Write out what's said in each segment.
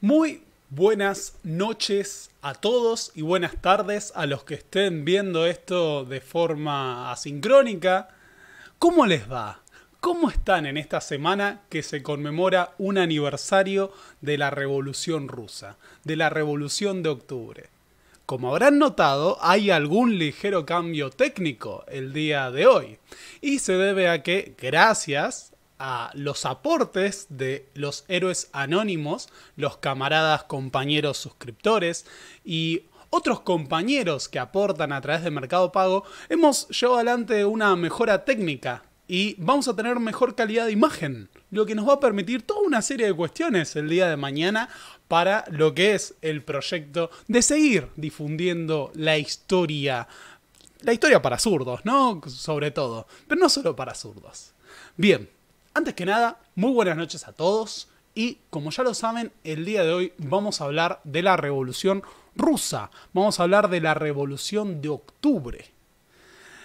Muy buenas noches a todos y buenas tardes a los que estén viendo esto de forma asincrónica. ¿Cómo les va? ¿Cómo están en esta semana que se conmemora un aniversario de la Revolución rusa, de la Revolución de Octubre? Como habrán notado, hay algún ligero cambio técnico el día de hoy y se debe a que, gracias a los aportes de los héroes anónimos, los camaradas, compañeros, suscriptores y otros compañeros que aportan a través de Mercado Pago, hemos llevado adelante una mejora técnica y vamos a tener mejor calidad de imagen, lo que nos va a permitir toda una serie de cuestiones el día de mañana para lo que es el proyecto de seguir difundiendo la historia. La historia para zurdos, ¿no? Sobre todo, pero no solo para zurdos. Bien, antes que nada, muy buenas noches a todos y como ya lo saben, el día de hoy vamos a hablar de la revolución rusa, vamos a hablar de la revolución de octubre.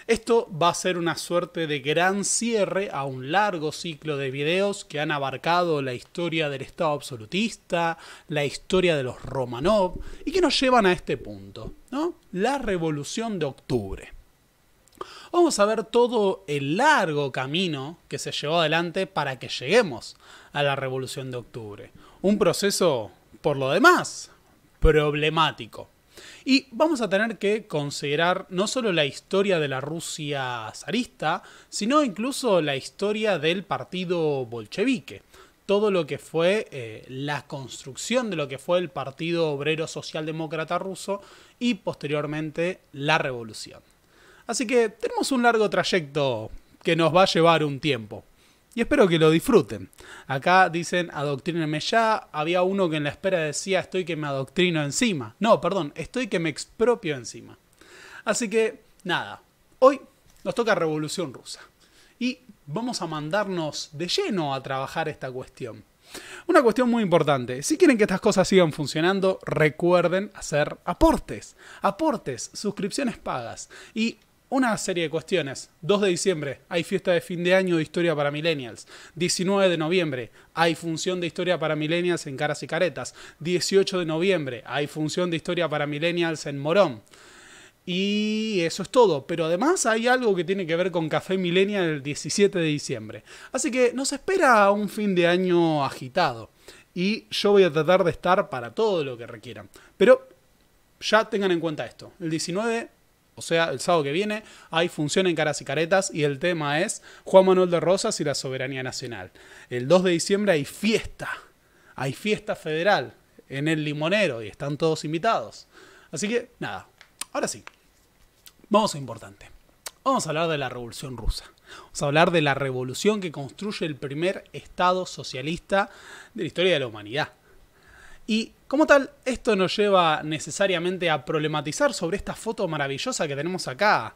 Esto va a ser una suerte de gran cierre a un largo ciclo de videos que han abarcado la historia del Estado absolutista, la historia de los Romanov y que nos llevan a este punto, ¿no? La revolución de octubre vamos a ver todo el largo camino que se llevó adelante para que lleguemos a la Revolución de Octubre. Un proceso, por lo demás, problemático. Y vamos a tener que considerar no solo la historia de la Rusia zarista, sino incluso la historia del partido bolchevique. Todo lo que fue eh, la construcción de lo que fue el Partido Obrero Socialdemócrata Ruso y posteriormente la revolución. Así que tenemos un largo trayecto que nos va a llevar un tiempo. Y espero que lo disfruten. Acá dicen adoctrínenme ya. Había uno que en la espera decía estoy que me adoctrino encima. No, perdón, estoy que me expropio encima. Así que, nada. Hoy nos toca Revolución Rusa. Y vamos a mandarnos de lleno a trabajar esta cuestión. Una cuestión muy importante, si quieren que estas cosas sigan funcionando, recuerden hacer aportes, aportes, suscripciones pagas y una serie de cuestiones. 2 de diciembre, hay fiesta de fin de año de historia para millennials. 19 de noviembre, hay función de historia para millennials en Caras y Caretas. 18 de noviembre, hay función de historia para millennials en Morón. Y eso es todo, pero además hay algo que tiene que ver con Café Millennial el 17 de diciembre. Así que nos espera un fin de año agitado. Y yo voy a tratar de estar para todo lo que requieran. Pero ya tengan en cuenta esto. El 19 o sea, el sábado que viene hay función en Caras y Caretas y el tema es Juan Manuel de Rosas y la soberanía nacional. El 2 de diciembre hay fiesta, hay fiesta federal en el limonero y están todos invitados. Así que nada, ahora sí, vamos a importante. Vamos a hablar de la Revolución Rusa. Vamos a hablar de la revolución que construye el primer Estado socialista de la historia de la humanidad. Y como tal, esto nos lleva necesariamente a problematizar sobre esta foto maravillosa que tenemos acá.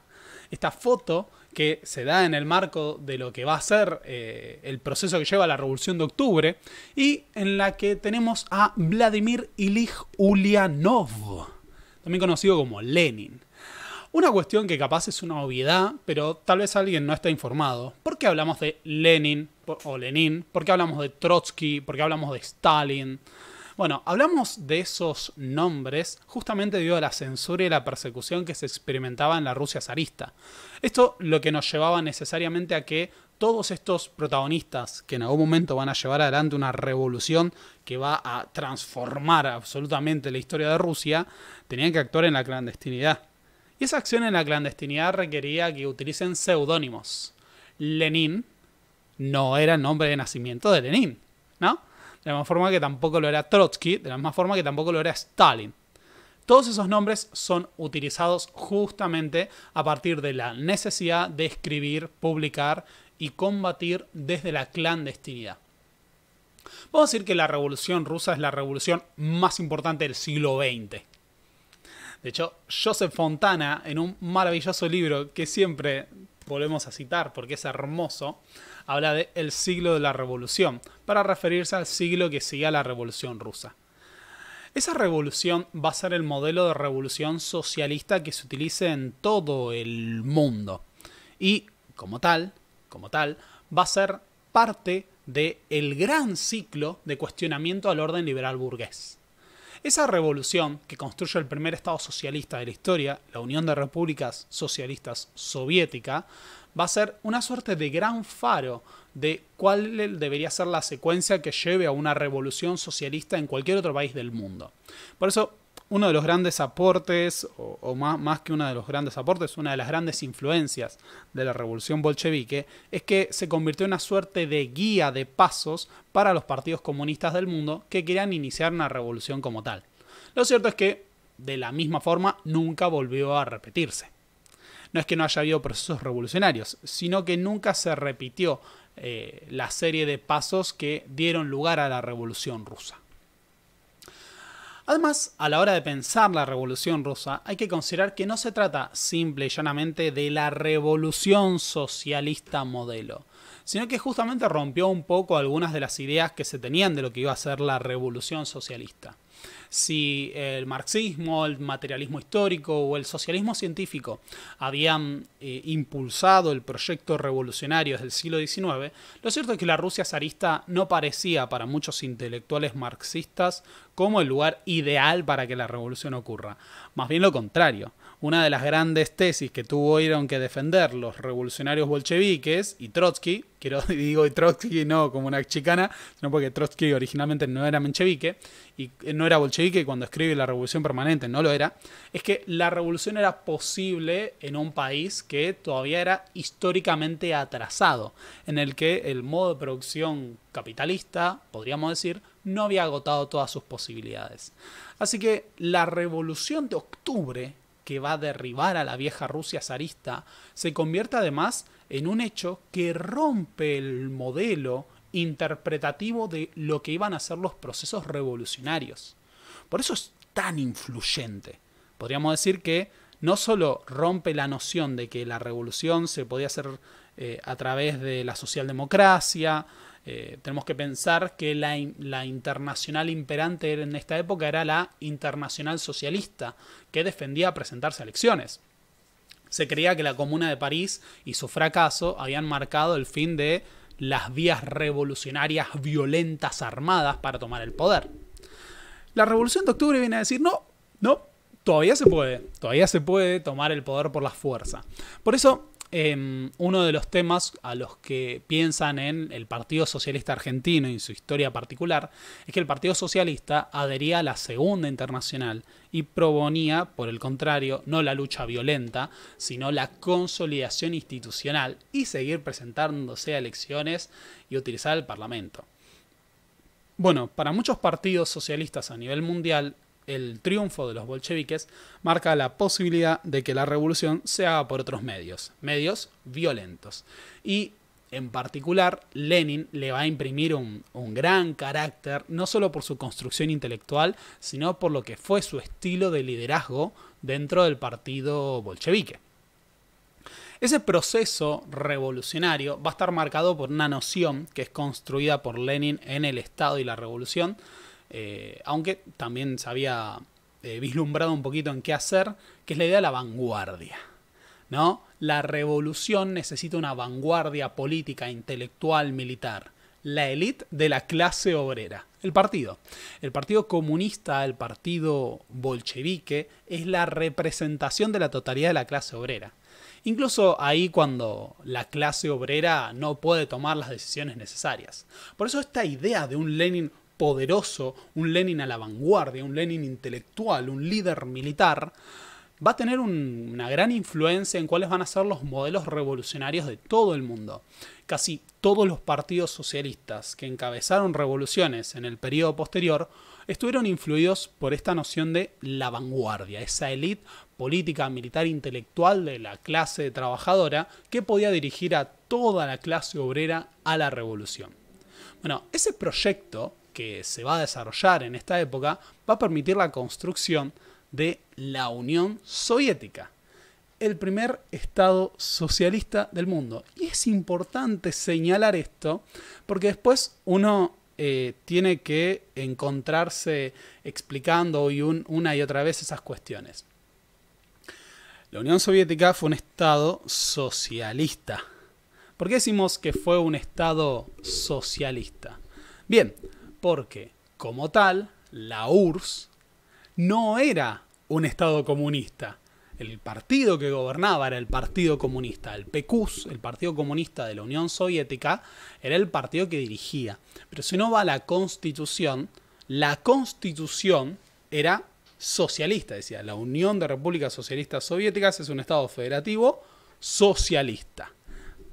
Esta foto que se da en el marco de lo que va a ser eh, el proceso que lleva a la Revolución de Octubre y en la que tenemos a Vladimir Ilich Ulyanov, también conocido como Lenin. Una cuestión que capaz es una obviedad, pero tal vez alguien no está informado. ¿Por qué hablamos de Lenin o Lenin? ¿Por qué hablamos de Trotsky? ¿Por qué hablamos de Stalin? Bueno, hablamos de esos nombres justamente debido a la censura y la persecución que se experimentaba en la Rusia zarista. Esto lo que nos llevaba necesariamente a que todos estos protagonistas que en algún momento van a llevar adelante una revolución que va a transformar absolutamente la historia de Rusia, tenían que actuar en la clandestinidad. Y esa acción en la clandestinidad requería que utilicen seudónimos. Lenin no era el nombre de nacimiento de Lenin, ¿no? de la misma forma que tampoco lo era Trotsky, de la misma forma que tampoco lo era Stalin. Todos esos nombres son utilizados justamente a partir de la necesidad de escribir, publicar y combatir desde la clandestinidad. Vamos a decir que la revolución rusa es la revolución más importante del siglo XX. De hecho, Joseph Fontana, en un maravilloso libro que siempre volvemos a citar porque es hermoso, habla de el siglo de la revolución, para referirse al siglo que sigue a la revolución rusa. Esa revolución va a ser el modelo de revolución socialista que se utilice en todo el mundo. Y como tal, como tal, va a ser parte del el gran ciclo de cuestionamiento al orden liberal burgués. Esa revolución que construye el primer Estado socialista de la historia, la Unión de Repúblicas Socialistas Soviética, va a ser una suerte de gran faro de cuál debería ser la secuencia que lleve a una revolución socialista en cualquier otro país del mundo. Por eso, uno de los grandes aportes, o, más, más, que uno de los grandes aportes, una de las grandes influencias de la revolución bolchevique, es que se convirtió en una suerte de guía de pasos para los partidos comunistas del mundo que querían iniciar una revolución como tal. Lo cierto es que, de la misma forma, nunca volvió a repetirse no es que no haya habido procesos revolucionarios, sino que nunca se repitió eh, la serie de pasos que dieron lugar a la revolución rusa. Además, a la hora de pensar la revolución rusa, hay que considerar que no se trata simple y llanamente de la revolución socialista modelo, sino que justamente rompió un poco algunas de las ideas que se tenían de lo que iba a ser la revolución socialista si el marxismo, el materialismo histórico o el socialismo científico habían eh, impulsado el proyecto revolucionario del siglo XIX, lo cierto es que la Rusia zarista no parecía para muchos intelectuales marxistas como el lugar ideal para que la revolución ocurra. Más bien lo contrario una de las grandes tesis que tuvieron que defender los revolucionarios bolcheviques y Trotsky, quiero digo y Trotsky no como una chicana, sino porque Trotsky originalmente no era menchevique y eh, no era bolchevique cuando escribe la revolución permanente no lo era, es que la revolución era posible en un país que todavía era históricamente atrasado, en el que el modo de producción capitalista, podríamos decir, no había agotado todas sus posibilidades. Así que la revolución de octubre que va a derribar a la vieja Rusia zarista, se convierte además en un hecho que rompe el modelo interpretativo de lo que iban a ser los procesos revolucionarios. Por eso es tan influyente. Podríamos decir que no solo rompe la noción de que la revolución se podía hacer eh, a través de la socialdemocracia, eh, tenemos que pensar que la, la, internacional imperante en esta época era la internacional socialista, que defendía presentarse a elecciones. Se creía que la Comuna de París y su fracaso habían marcado el fin de las vías revolucionarias violentas armadas para tomar el poder. La Revolución de Octubre viene a decir, no, no, todavía se puede, todavía se puede tomar el poder por la fuerza. Por eso Em, uno de los temas a los que piensan en el Partido Socialista Argentino y su historia particular es que el Partido Socialista adhería a la Segunda Internacional y proponía, por el contrario, no la lucha violenta, sino la consolidación institucional y seguir presentándose a elecciones y utilizar el Parlamento. Bueno, para muchos partidos socialistas a nivel mundial, el triunfo de los bolcheviques marca la posibilidad de que la revolución se haga por otros medios, medios violentos. Y en particular, Lenin le va a imprimir un, gran carácter, no solo por su construcción intelectual, sino por lo que fue su estilo de liderazgo dentro del partido bolchevique. Ese proceso revolucionario va a estar marcado por una noción que es construida por Lenin en el Estado y la Revolución, eh, aunque también se había eh, vislumbrado un poquito en qué hacer, que es la idea de la vanguardia. ¿no? La revolución necesita una vanguardia política, intelectual, militar. La élite de la clase obrera. El partido. El partido comunista, el partido bolchevique, es la representación de la totalidad de la clase obrera. Incluso ahí cuando la clase obrera no puede tomar las decisiones necesarias. Por eso esta idea de un Lenin poderoso, un Lenin a la vanguardia, un Lenin intelectual, un líder militar, va a tener una gran influencia en cuáles van a ser los modelos revolucionarios de todo el mundo. Casi todos los partidos socialistas que encabezaron revoluciones en el periodo posterior estuvieron influidos por esta noción de la vanguardia, esa élite política, militar, intelectual de la clase trabajadora que podía dirigir a toda la clase obrera a la revolución. Bueno, ese proyecto que se va a desarrollar en esta época va a permitir la construcción de la Unión Soviética, el primer Estado socialista del mundo. Y es importante señalar esto porque después uno eh, tiene que encontrarse explicando y una y otra vez esas cuestiones. La Unión Soviética fue un Estado socialista. ¿Por qué decimos que fue un Estado socialista? Bien, porque, como tal, la URSS no era un Estado comunista. El partido que gobernaba era el Partido Comunista. El PECUS, el Partido Comunista de la Unión Soviética, era el partido que dirigía. Pero si uno va a la Constitución, la Constitución era socialista. Decía, la Unión de Repúblicas Socialistas Soviéticas es un Estado federativo socialista,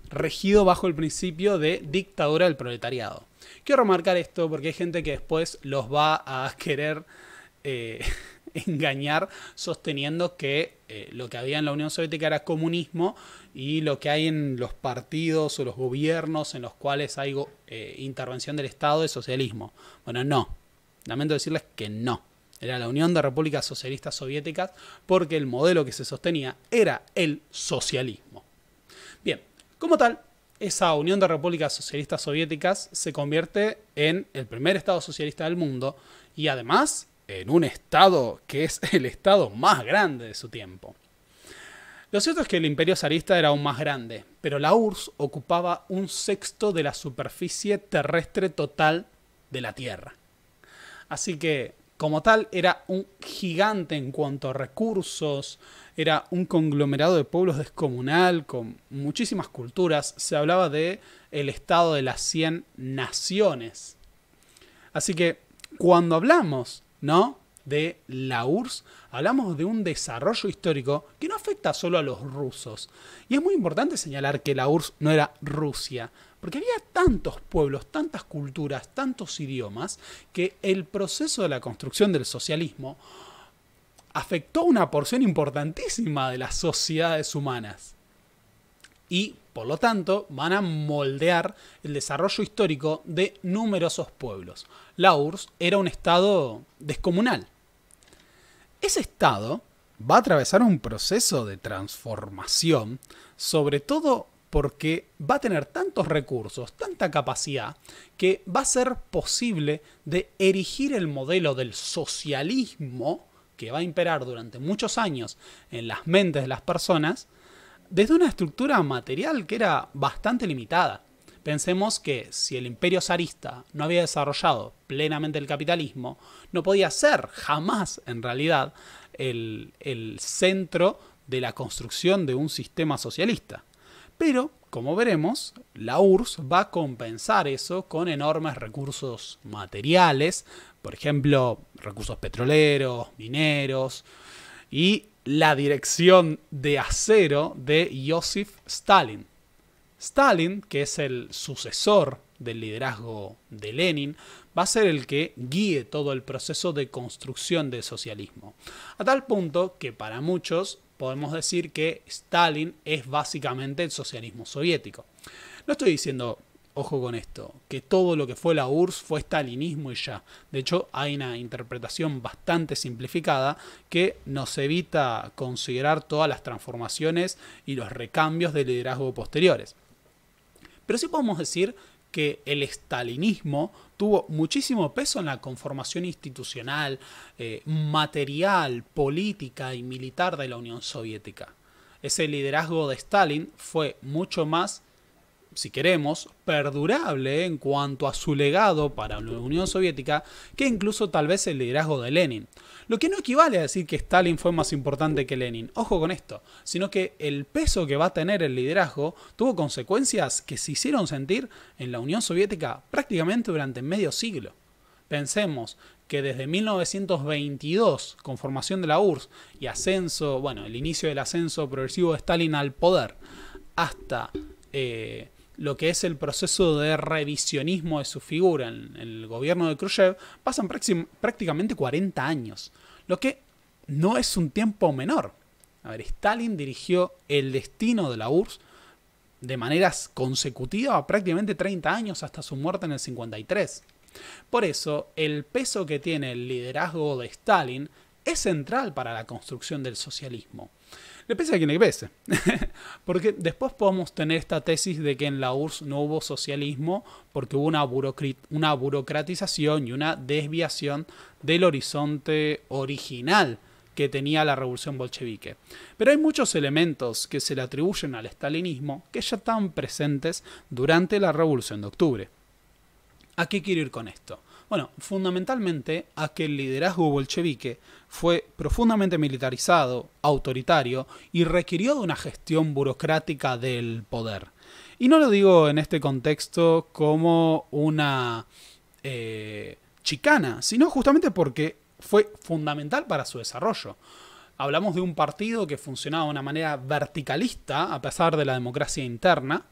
regido bajo el principio de dictadura del proletariado. Quiero remarcar esto porque hay gente que después los va a querer eh, engañar sosteniendo que eh, lo que había en la Unión Soviética era comunismo y lo que hay en los partidos o los gobiernos en los cuales hay eh, intervención del Estado es socialismo. Bueno, no. Lamento decirles que no. Era la Unión de Repúblicas Socialistas Soviéticas porque el modelo que se sostenía era el socialismo. Bien, como tal, esa Unión de Repúblicas Socialistas Soviéticas se convierte en el primer Estado socialista del mundo y además en un Estado que es el Estado más grande de su tiempo. Lo cierto es que el imperio zarista era aún más grande, pero la URSS ocupaba un sexto de la superficie terrestre total de la Tierra. Así que como tal era un gigante en cuanto a recursos, era un conglomerado de pueblos descomunal con muchísimas culturas, se hablaba de el estado de las 100 naciones. Así que cuando hablamos, ¿no? de la URSS, hablamos de un desarrollo histórico que no afecta solo a los rusos. Y es muy importante señalar que la URSS no era Rusia, porque había tantos pueblos, tantas culturas, tantos idiomas, que el proceso de la construcción del socialismo afectó una porción importantísima de las sociedades humanas. Y, por lo tanto, van a moldear el desarrollo histórico de numerosos pueblos. La URSS era un estado descomunal. Ese estado va a atravesar un proceso de transformación, sobre todo porque va a tener tantos recursos, tanta capacidad, que va a ser posible de erigir el modelo del socialismo que va a imperar durante muchos años en las mentes de las personas, desde una estructura material que era bastante limitada. Pensemos que si el imperio zarista no había desarrollado plenamente el capitalismo, no podía ser jamás en realidad el, centro de la construcción de un sistema socialista. Pero, como veremos, la URSS va a compensar eso con enormes recursos materiales, por ejemplo, recursos petroleros, mineros, y la dirección de acero de Joseph Stalin. Stalin, que es el sucesor del liderazgo de Lenin, va a ser el que guíe todo el proceso de construcción del socialismo. A tal punto que para muchos podemos decir que Stalin es básicamente el socialismo soviético. No estoy diciendo, ojo con esto, que todo lo que fue la URSS fue stalinismo y ya. De hecho, hay una interpretación bastante simplificada que nos evita considerar todas las transformaciones y los recambios de liderazgo posteriores. Pero sí podemos decir que el estalinismo tuvo muchísimo peso en la conformación institucional, eh, material, política y militar de la Unión Soviética. Ese liderazgo de Stalin fue mucho más si queremos, perdurable en cuanto a su legado para la Unión Soviética que incluso tal vez el liderazgo de Lenin. Lo que no equivale a decir que Stalin fue más importante que Lenin, ojo con esto, sino que el peso que va a tener el liderazgo tuvo consecuencias que se hicieron sentir en la Unión Soviética prácticamente durante medio siglo. Pensemos que desde 1922, con formación de la URSS y ascenso, bueno, el inicio del ascenso progresivo de Stalin al poder, hasta eh, lo que es el proceso de revisionismo de su figura en, el gobierno de Khrushchev, pasan prácticamente 40 años, lo que no es un tiempo menor. A ver, Stalin dirigió el destino de la URSS de maneras consecutivas prácticamente 30 años hasta su muerte en el 53. Por eso, el peso que tiene el liderazgo de Stalin es central para la construcción del socialismo. Le pese a quien le pese. porque después podemos tener esta tesis de que en la URSS no hubo socialismo porque hubo una, burocratización y una desviación del horizonte original que tenía la revolución bolchevique. Pero hay muchos elementos que se le atribuyen al estalinismo que ya están presentes durante la revolución de octubre. ¿A qué quiero ir con esto? Bueno, fundamentalmente a que el liderazgo bolchevique fue profundamente militarizado, autoritario y requirió de una gestión burocrática del poder. Y no lo digo en este contexto como una eh, chicana, sino justamente porque fue fundamental para su desarrollo. Hablamos de un partido que funcionaba de una manera verticalista, a pesar de la democracia interna,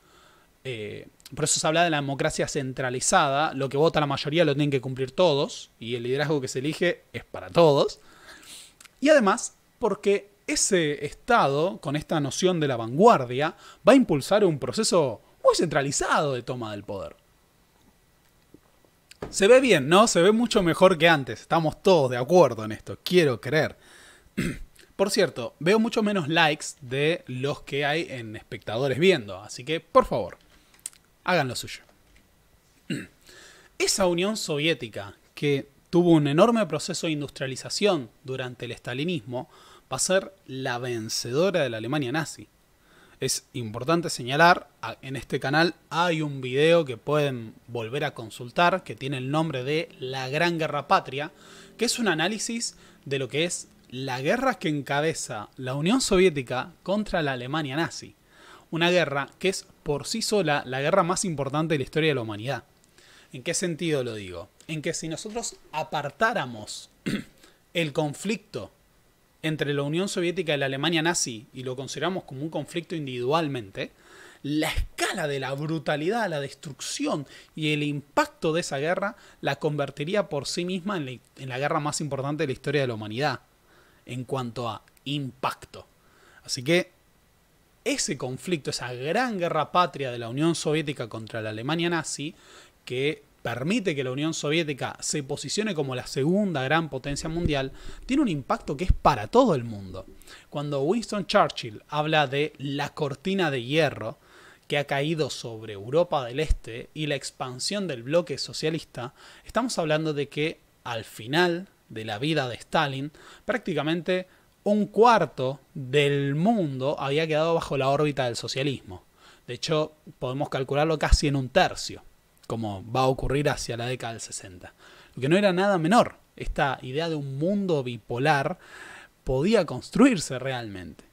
eh, por eso se habla de la democracia centralizada, lo que vota la mayoría lo tienen que cumplir todos, y el liderazgo que se elige es para todos. Y además, porque ese Estado, con esta noción de la vanguardia, va a impulsar un proceso muy centralizado de toma del poder. Se ve bien, ¿no? Se ve mucho mejor que antes. Estamos todos de acuerdo en esto, quiero creer. Por cierto, veo mucho menos likes de los que hay en espectadores viendo, así que por favor, hagan lo suyo. Esa Unión Soviética, que tuvo un enorme proceso de industrialización durante el estalinismo, va a ser la vencedora de la Alemania nazi. Es importante señalar, en este canal hay un video que pueden volver a consultar que tiene el nombre de La Gran Guerra Patria, que es un análisis de lo que es la guerra que encabeza la Unión Soviética contra la Alemania nazi. Una guerra que es por sí sola la guerra más importante de la historia de la humanidad. ¿En qué sentido lo digo? En que si nosotros apartáramos el conflicto entre la Unión Soviética y la Alemania nazi y lo consideramos como un conflicto individualmente, la escala de la brutalidad, la destrucción y el impacto de esa guerra la convertiría por sí misma en la, guerra más importante de la historia de la humanidad en cuanto a impacto. Así que ese conflicto, esa gran guerra patria de la Unión Soviética contra la Alemania nazi, que permite que la Unión Soviética se posicione como la segunda gran potencia mundial, tiene un impacto que es para todo el mundo. Cuando Winston Churchill habla de la cortina de hierro que ha caído sobre Europa del Este y la expansión del bloque socialista, estamos hablando de que al final de la vida de Stalin, prácticamente un cuarto del mundo había quedado bajo la órbita del socialismo. De hecho, podemos calcularlo casi en un tercio, como va a ocurrir hacia la década del 60. Lo que no era nada menor, esta idea de un mundo bipolar podía construirse realmente.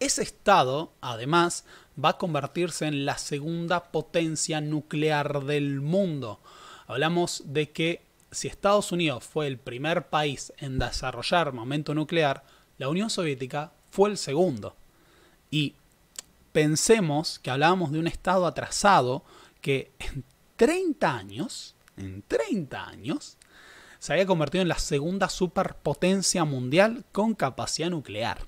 Ese estado, además, va a convertirse en la segunda potencia nuclear del mundo. Hablamos de que si Estados Unidos fue el primer país en desarrollar momento nuclear, la Unión Soviética fue el segundo. Y pensemos que hablábamos de un Estado atrasado que en 30 años, en 30 años, se había convertido en la segunda superpotencia mundial con capacidad nuclear.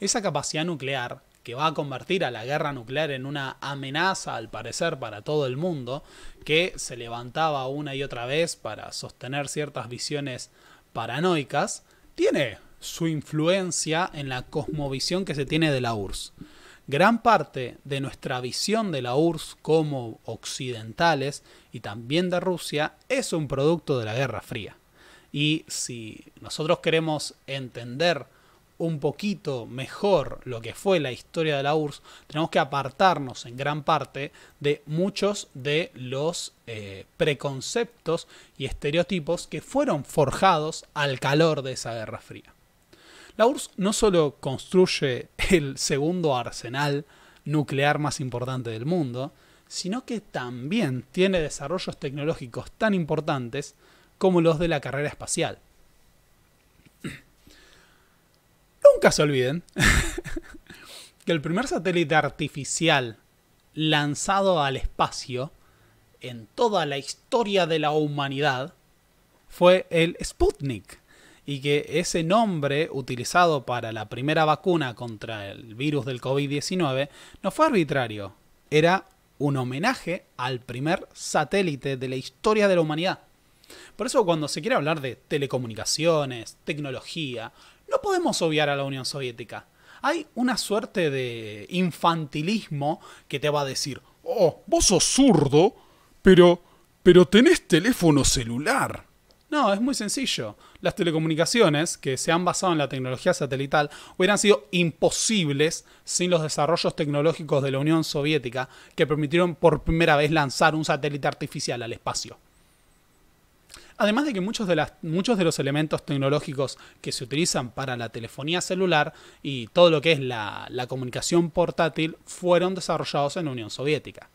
Esa capacidad nuclear que va a convertir a la guerra nuclear en una amenaza, al parecer, para todo el mundo, que se levantaba una y otra vez para sostener ciertas visiones paranoicas, tiene su influencia en la cosmovisión que se tiene de la URSS. Gran parte de nuestra visión de la URSS como occidentales y también de Rusia es un producto de la Guerra Fría. Y si nosotros queremos entender un poquito mejor lo que fue la historia de la URSS, tenemos que apartarnos en gran parte de muchos de los eh, preconceptos y estereotipos que fueron forjados al calor de esa Guerra Fría. La URSS no solo construye el segundo arsenal nuclear más importante del mundo, sino que también tiene desarrollos tecnológicos tan importantes como los de la carrera espacial. Nunca se olviden que el primer satélite artificial lanzado al espacio en toda la historia de la humanidad fue el Sputnik y que ese nombre utilizado para la primera vacuna contra el virus del COVID-19 no fue arbitrario, era un homenaje al primer satélite de la historia de la humanidad. Por eso cuando se quiere hablar de telecomunicaciones, tecnología, no podemos obviar a la Unión Soviética. Hay una suerte de infantilismo que te va a decir, oh, vos sos zurdo, pero, pero tenés teléfono celular. No, es muy sencillo. Las telecomunicaciones, que se han basado en la tecnología satelital, hubieran sido imposibles sin los desarrollos tecnológicos de la Unión Soviética que permitieron por primera vez lanzar un satélite artificial al espacio. Además de que muchos de, los elementos tecnológicos que se utilizan para la telefonía celular y todo lo que es la, comunicación portátil fueron desarrollados en la Unión Soviética.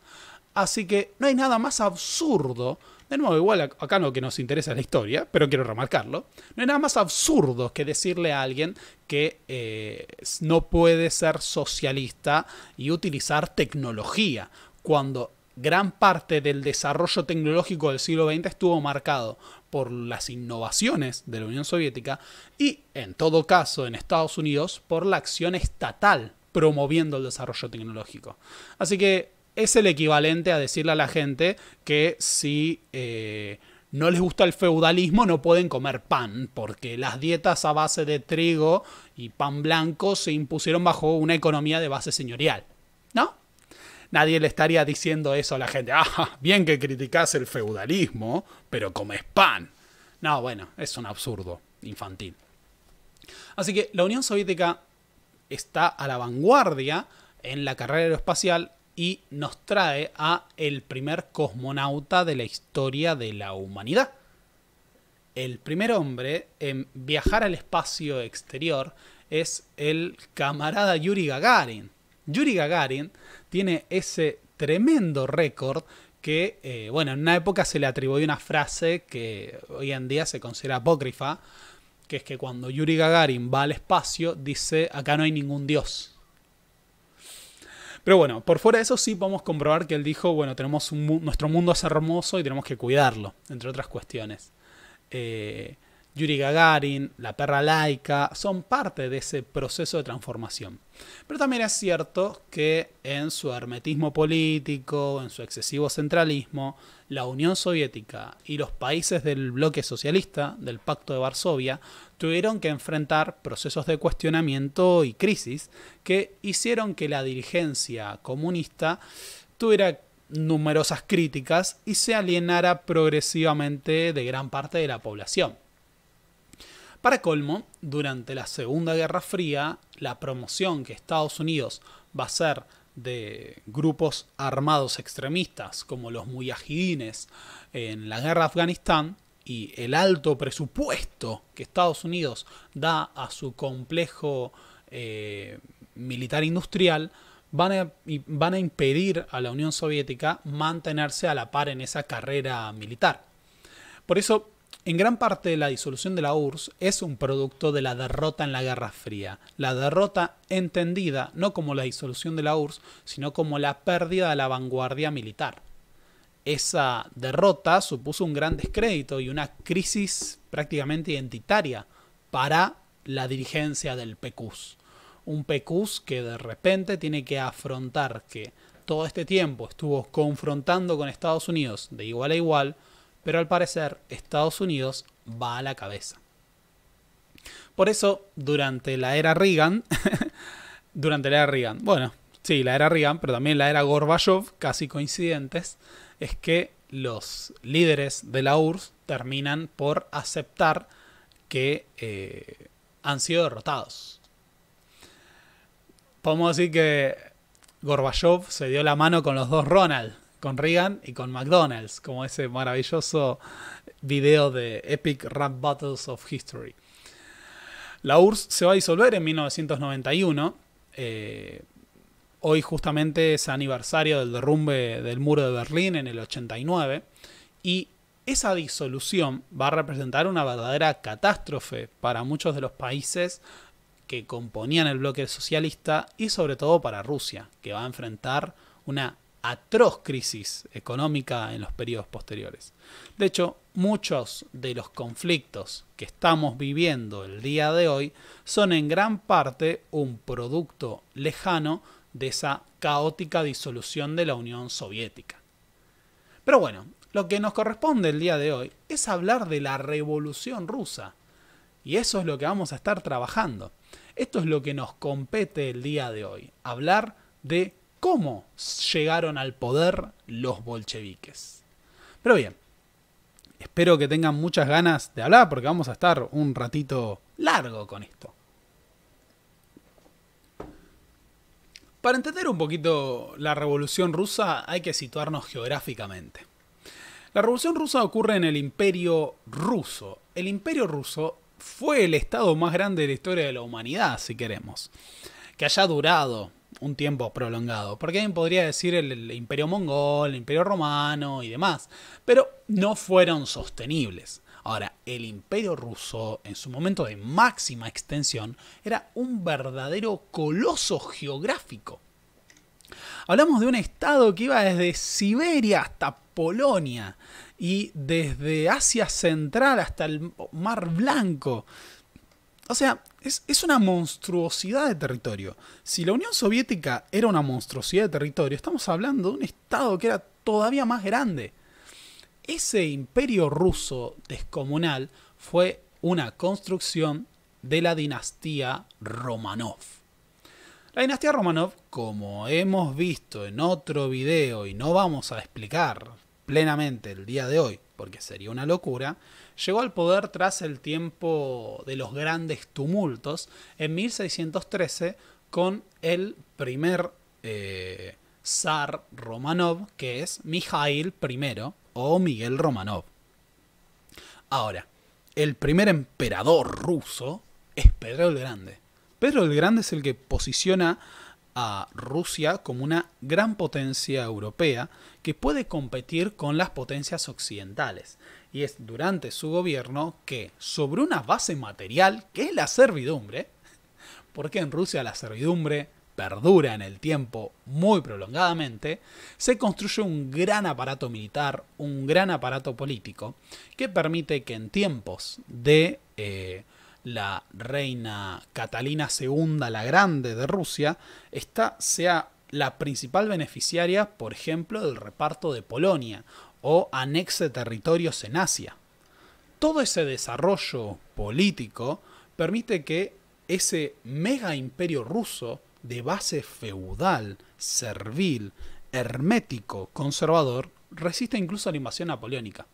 Así que no hay nada más absurdo, de nuevo, igual acá lo que nos interesa es la historia, pero quiero remarcarlo, no hay nada más absurdo que decirle a alguien que eh, no puede ser socialista y utilizar tecnología, cuando gran parte del desarrollo tecnológico del siglo XX estuvo marcado por las innovaciones de la Unión Soviética y, en todo caso, en Estados Unidos, por la acción estatal promoviendo el desarrollo tecnológico. Así que es el equivalente a decirle a la gente que si eh, no les gusta el feudalismo no pueden comer pan, porque las dietas a base de trigo y pan blanco se impusieron bajo una economía de base señorial. ¿No? nadie le estaría diciendo eso a la gente. Ah, bien que criticas el feudalismo, pero como pan. No, bueno, es un absurdo infantil. Así que la Unión Soviética está a la vanguardia en la carrera aeroespacial y nos trae a el primer cosmonauta de la historia de la humanidad. El primer hombre en viajar al espacio exterior es el camarada Yuri Gagarin. Yuri Gagarin tiene ese tremendo récord que, eh, bueno, en una época se le atribuyó una frase que hoy en día se considera apócrifa, que es que cuando Yuri Gagarin va al espacio dice, acá no hay ningún dios. Pero bueno, por fuera de eso sí podemos comprobar que él dijo, bueno, tenemos nuestro mundo es hermoso y tenemos que cuidarlo, entre otras cuestiones. Eh, Yuri Gagarin, la perra laica, son parte de ese proceso de transformación. Pero también es cierto que en su hermetismo político, en su excesivo centralismo, la Unión Soviética y los países del bloque socialista, del Pacto de Varsovia, tuvieron que enfrentar procesos de cuestionamiento y crisis que hicieron que la dirigencia comunista tuviera numerosas críticas y se alienara progresivamente de gran parte de la población. Para colmo, durante la Segunda Guerra Fría, la promoción que Estados Unidos va a hacer de grupos armados extremistas como los muyajidines en la guerra de Afganistán y el alto presupuesto que Estados Unidos da a su complejo eh, militar industrial van van a impedir a la Unión Soviética mantenerse a la par en esa carrera militar. Por eso en gran parte la disolución de la URSS es un producto de la derrota en la Guerra Fría, la derrota entendida no como la disolución de la URSS, sino como la pérdida de la vanguardia militar. Esa derrota supuso un gran descrédito y una crisis prácticamente identitaria para la dirigencia del PECUS. Un PECUS que de repente tiene que afrontar que todo este tiempo estuvo confrontando con Estados Unidos de igual a igual, pero al parecer Estados Unidos va a la cabeza. Por eso, durante la era Reagan, durante la era Reagan, bueno, sí, la era Reagan, pero también la era Gorbachev, casi coincidentes, es que los líderes de la URSS terminan por aceptar que eh, han sido derrotados. Podemos decir que Gorbachev se dio la mano con los dos Ronald, con Reagan y con McDonald's, como ese maravilloso video de Epic Rap Battles of History. La URSS se va a disolver en 1991. Eh, hoy justamente es aniversario del derrumbe del muro de Berlín en el 89. Y esa disolución va a representar una verdadera catástrofe para muchos de los países que componían el bloque socialista y sobre todo para Rusia, que va a enfrentar una atroz crisis económica en los periodos posteriores. De hecho, muchos de los conflictos que estamos viviendo el día de hoy son en gran parte un producto lejano de esa caótica disolución de la Unión Soviética. Pero bueno, lo que nos corresponde el día de hoy es hablar de la Revolución Rusa. Y eso es lo que vamos a estar trabajando. Esto es lo que nos compete el día de hoy, hablar de cómo llegaron al poder los bolcheviques. Pero bien, espero que tengan muchas ganas de hablar porque vamos a estar un ratito largo con esto. Para entender un poquito la Revolución rusa hay que situarnos geográficamente. La Revolución rusa ocurre en el Imperio ruso. El Imperio ruso fue el estado más grande de la historia de la humanidad, si queremos, que haya durado un tiempo prolongado. Porque alguien podría decir el, imperio mongol, el imperio romano y demás. Pero no fueron sostenibles. Ahora, el imperio ruso, en su momento de máxima extensión, era un verdadero coloso geográfico. Hablamos de un estado que iba desde Siberia hasta Polonia y desde Asia Central hasta el Mar Blanco. O sea, es, es, una monstruosidad de territorio. Si la Unión Soviética era una monstruosidad de territorio, estamos hablando de un Estado que era todavía más grande. Ese imperio ruso descomunal fue una construcción de la dinastía Romanov. La dinastía Romanov, como hemos visto en otro video y no vamos a explicar plenamente el día de hoy, porque sería una locura, Llegó al poder tras el tiempo de los grandes tumultos en 1613 con el primer eh, zar Romanov, que es Mijail I o Miguel Romanov. Ahora, el primer emperador ruso es Pedro el Grande. Pedro el Grande es el que posiciona a Rusia como una gran potencia europea que puede competir con las potencias occidentales y es durante su gobierno que, sobre una base material, que es la servidumbre, porque en Rusia la servidumbre perdura en el tiempo muy prolongadamente, se construye un gran aparato militar, un gran aparato político, que permite que en tiempos de eh, la reina Catalina II la Grande de Rusia, esta sea la principal beneficiaria, por ejemplo, del reparto de Polonia o anexe territorios en Asia. Todo ese desarrollo político permite que ese mega imperio ruso de base feudal, servil, hermético, conservador, resista incluso a la invasión napoleónica.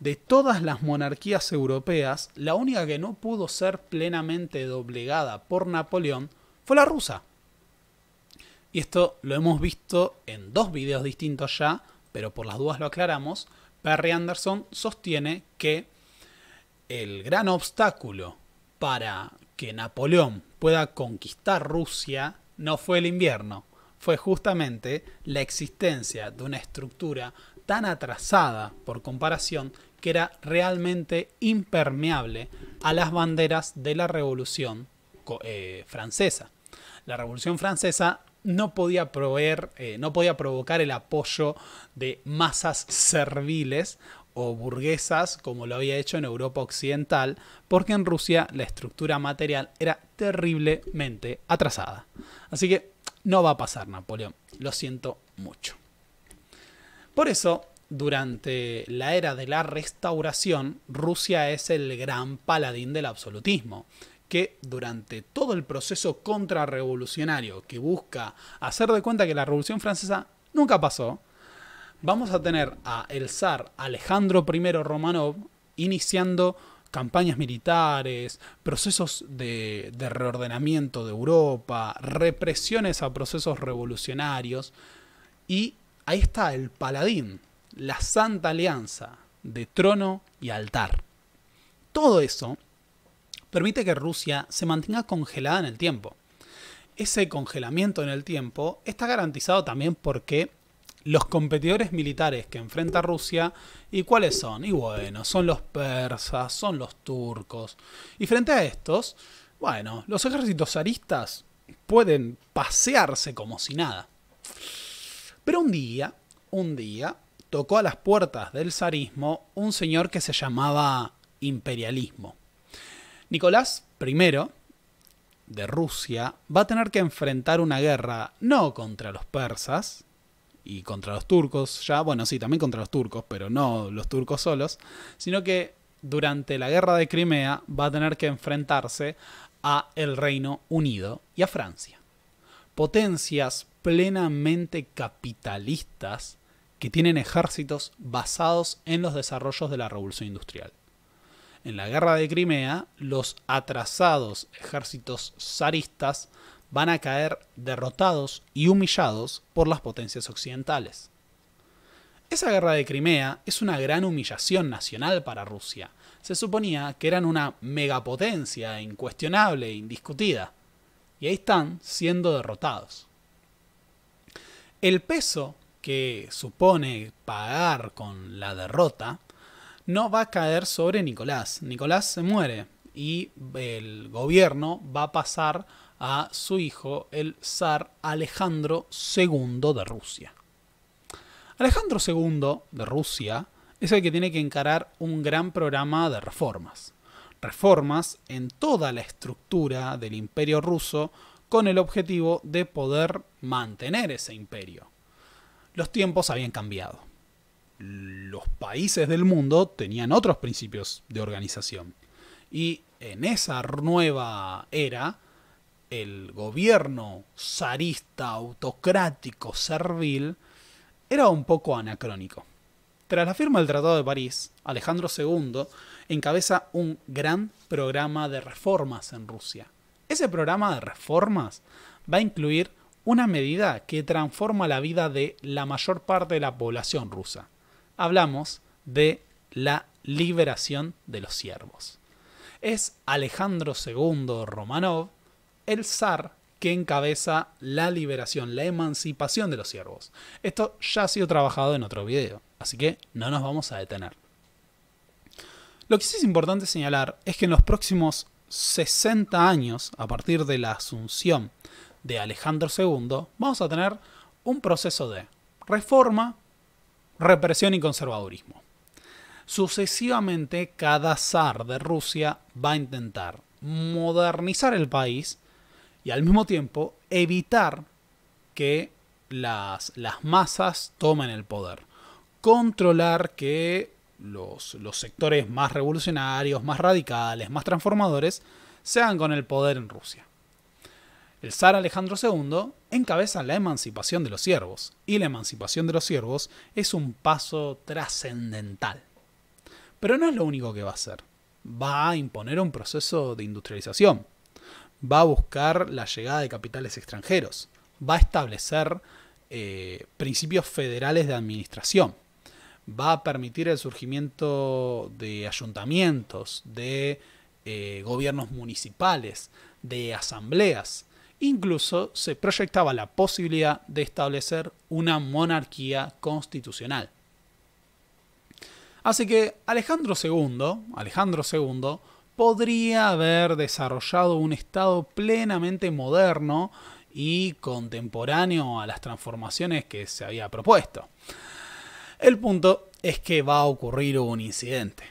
De todas las monarquías europeas, la única que no pudo ser plenamente doblegada por Napoleón fue la rusa. Y esto lo hemos visto en dos videos distintos ya, pero por las dudas lo aclaramos, Perry Anderson sostiene que el gran obstáculo para que Napoleón pueda conquistar Rusia no fue el invierno, fue justamente la existencia de una estructura tan atrasada por comparación que era realmente impermeable a las banderas de la Revolución eh, Francesa. La Revolución Francesa no podía eh, no podía provocar el apoyo de masas serviles o burguesas como lo había hecho en Europa Occidental, porque en Rusia la estructura material era terriblemente atrasada. Así que no va a pasar Napoleón, lo siento mucho. Por eso, durante la era de la restauración, Rusia es el gran paladín del absolutismo que durante todo el proceso contrarrevolucionario que busca hacer de cuenta que la Revolución Francesa nunca pasó, vamos a tener a el zar Alejandro I Romanov iniciando campañas militares, procesos de, de, reordenamiento de Europa, represiones a procesos revolucionarios. Y ahí está el paladín, la santa alianza de trono y altar. Todo eso permite que Rusia se mantenga congelada en el tiempo. Ese congelamiento en el tiempo está garantizado también porque los competidores militares que enfrenta Rusia, ¿y cuáles son? Y bueno, son los persas, son los turcos. Y frente a estos, bueno, los ejércitos zaristas pueden pasearse como si nada. Pero un día, un día, tocó a las puertas del zarismo un señor que se llamaba imperialismo. Nicolás I de Rusia va a tener que enfrentar una guerra no contra los persas y contra los turcos, ya, bueno, sí, también contra los turcos, pero no los turcos solos, sino que durante la guerra de Crimea va a tener que enfrentarse a el Reino Unido y a Francia. Potencias plenamente capitalistas que tienen ejércitos basados en los desarrollos de la revolución industrial. En la guerra de Crimea, los atrasados ejércitos zaristas van a caer derrotados y humillados por las potencias occidentales. Esa guerra de Crimea es una gran humillación nacional para Rusia. Se suponía que eran una megapotencia incuestionable e indiscutida. Y ahí están siendo derrotados. El peso que supone pagar con la derrota no va a caer sobre Nicolás. Nicolás se muere y el gobierno va a pasar a su hijo, el zar Alejandro II de Rusia. Alejandro II de Rusia es el que tiene que encarar un gran programa de reformas. Reformas en toda la estructura del imperio ruso con el objetivo de poder mantener ese imperio. Los tiempos habían cambiado los países del mundo tenían otros principios de organización. Y en esa nueva era, el gobierno zarista, autocrático, servil, era un poco anacrónico. Tras la firma del Tratado de París, Alejandro II encabeza un gran programa de reformas en Rusia. Ese programa de reformas va a incluir una medida que transforma la vida de la mayor parte de la población rusa hablamos de la liberación de los siervos. Es Alejandro II Romanov, el zar que encabeza la liberación, la emancipación de los siervos. Esto ya ha sido trabajado en otro video, así que no nos vamos a detener. Lo que sí es importante señalar es que en los próximos 60 años, a partir de la asunción de Alejandro II, vamos a tener un proceso de reforma represión y conservadurismo. Sucesivamente, cada zar de Rusia va a intentar modernizar el país y al mismo tiempo evitar que las, las masas tomen el poder. Controlar que los, los sectores más revolucionarios, más radicales, más transformadores, sean con el poder en Rusia. El zar Alejandro II encabeza la emancipación de los siervos, y la emancipación de los siervos es un paso trascendental. Pero no es lo único que va a hacer. Va a imponer un proceso de industrialización, va a buscar la llegada de capitales extranjeros, va a establecer eh, principios federales de administración, va a permitir el surgimiento de ayuntamientos, de eh, gobiernos municipales, de asambleas, Incluso se proyectaba la posibilidad de establecer una monarquía constitucional. Así que Alejandro II, Alejandro II podría haber desarrollado un Estado plenamente moderno y contemporáneo a las transformaciones que se había propuesto. El punto es que va a ocurrir un incidente.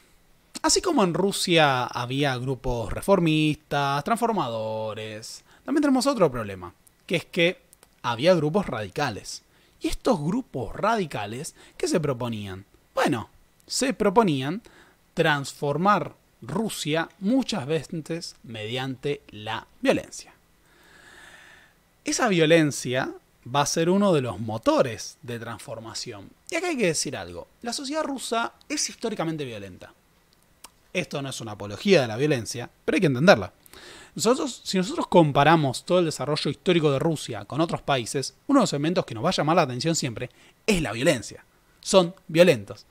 Así como en Rusia había grupos reformistas, transformadores, también tenemos otro problema, que es que había grupos radicales. Y estos grupos radicales, ¿qué se proponían? Bueno, se proponían transformar Rusia muchas veces mediante la violencia. Esa violencia va a ser uno de los motores de transformación. Y acá hay que decir algo, la sociedad rusa es históricamente violenta. Esto no es una apología de la violencia, pero hay que entenderla si nosotros comparamos todo el desarrollo histórico de Rusia con otros países, uno de los elementos que nos va a llamar la atención siempre es la violencia. Son violentos.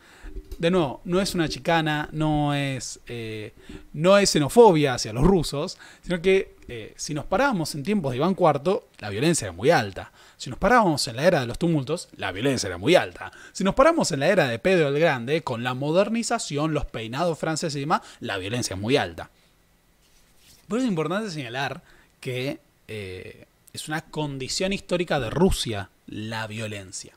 De nuevo, no es una chicana, no es, eh, no es xenofobia hacia los rusos, sino que eh, si nos parábamos en tiempos de Iván IV, la violencia era muy alta. Si nos parábamos en la era de los tumultos, la violencia era muy alta. Si nos paramos en la era de Pedro el Grande, con la modernización, los peinados franceses y demás, la violencia es muy alta. Por eso es importante señalar que eh, es una condición histórica de Rusia la violencia.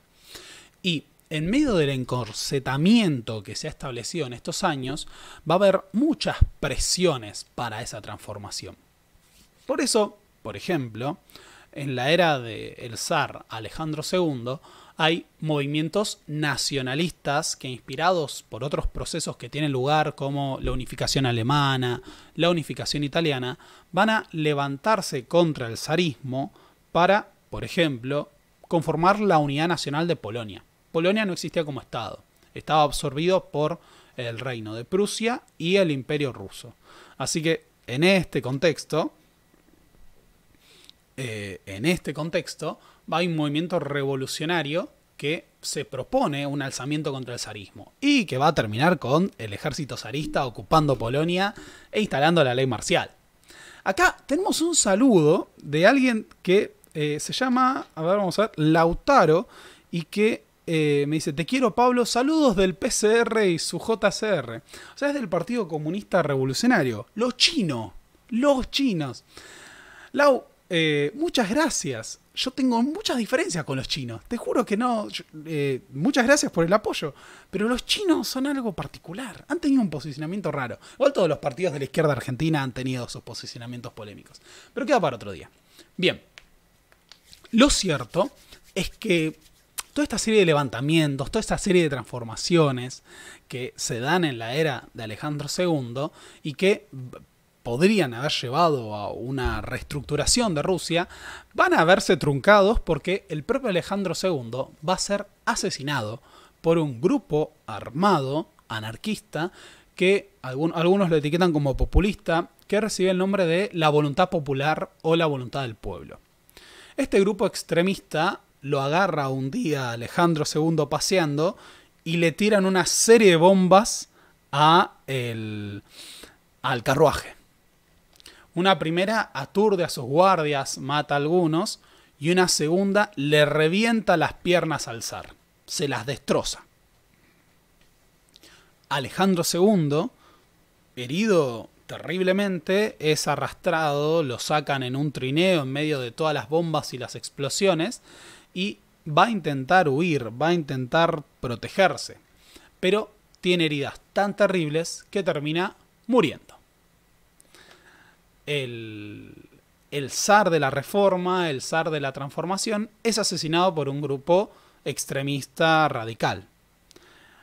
Y en medio del encorsetamiento que se ha establecido en estos años, va a haber muchas presiones para esa transformación. Por eso, por ejemplo, en la era del el zar Alejandro II, hay movimientos nacionalistas que inspirados por otros procesos que tienen lugar como la unificación alemana, la unificación italiana, van a levantarse contra el zarismo para, por ejemplo, conformar la unidad nacional de Polonia. Polonia no existía como Estado, estaba absorbido por el reino de Prusia y el imperio ruso. Así que en este contexto, eh, en este contexto, hay un movimiento revolucionario que se propone un alzamiento contra el zarismo y que va a terminar con el ejército zarista ocupando Polonia e instalando la ley marcial. Acá tenemos un saludo de alguien que eh, se llama, a ver, vamos a ver, Lautaro, y que eh, me dice, te quiero Pablo, saludos del PCR y su JCR. O sea, es del Partido Comunista Revolucionario. Los chinos, los chinos. Lau, eh, muchas gracias. Yo tengo muchas diferencias con los chinos. Te juro que no. Eh, muchas gracias por el apoyo. Pero los chinos son algo particular. Han tenido un posicionamiento raro. Igual todos los partidos de la izquierda argentina han tenido sus posicionamientos polémicos. Pero queda para otro día. Bien. Lo cierto es que toda esta serie de levantamientos, toda esta serie de transformaciones que se dan en la era de Alejandro II y que podrían haber llevado a una reestructuración de Rusia, van a verse truncados porque el propio Alejandro II va a ser asesinado por un grupo armado anarquista que algunos lo etiquetan como populista, que recibe el nombre de la voluntad popular o la voluntad del pueblo. Este grupo extremista lo agarra un día Alejandro II paseando y le tiran una serie de bombas a al carruaje. Una primera aturde a sus guardias, mata a algunos, y una segunda le revienta las piernas al zar, se las destroza. Alejandro II, herido terriblemente, es arrastrado, lo sacan en un trineo en medio de todas las bombas y las explosiones y va a intentar huir, va a intentar protegerse, pero tiene heridas tan terribles que termina muriendo el, zar de la reforma, el zar de la transformación, es asesinado por un grupo extremista radical.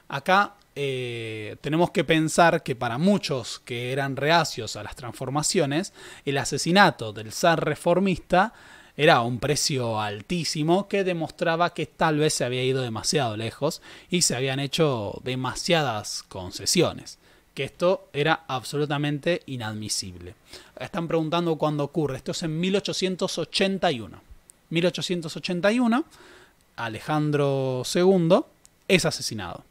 Acá eh, tenemos que pensar que para muchos que eran reacios a las transformaciones, el asesinato del zar reformista era un precio altísimo que demostraba que tal vez se había ido demasiado lejos y se habían hecho demasiadas concesiones que esto era absolutamente inadmisible. Están preguntando cuándo ocurre. Esto es en 1881. 1881, Alejandro II es asesinado,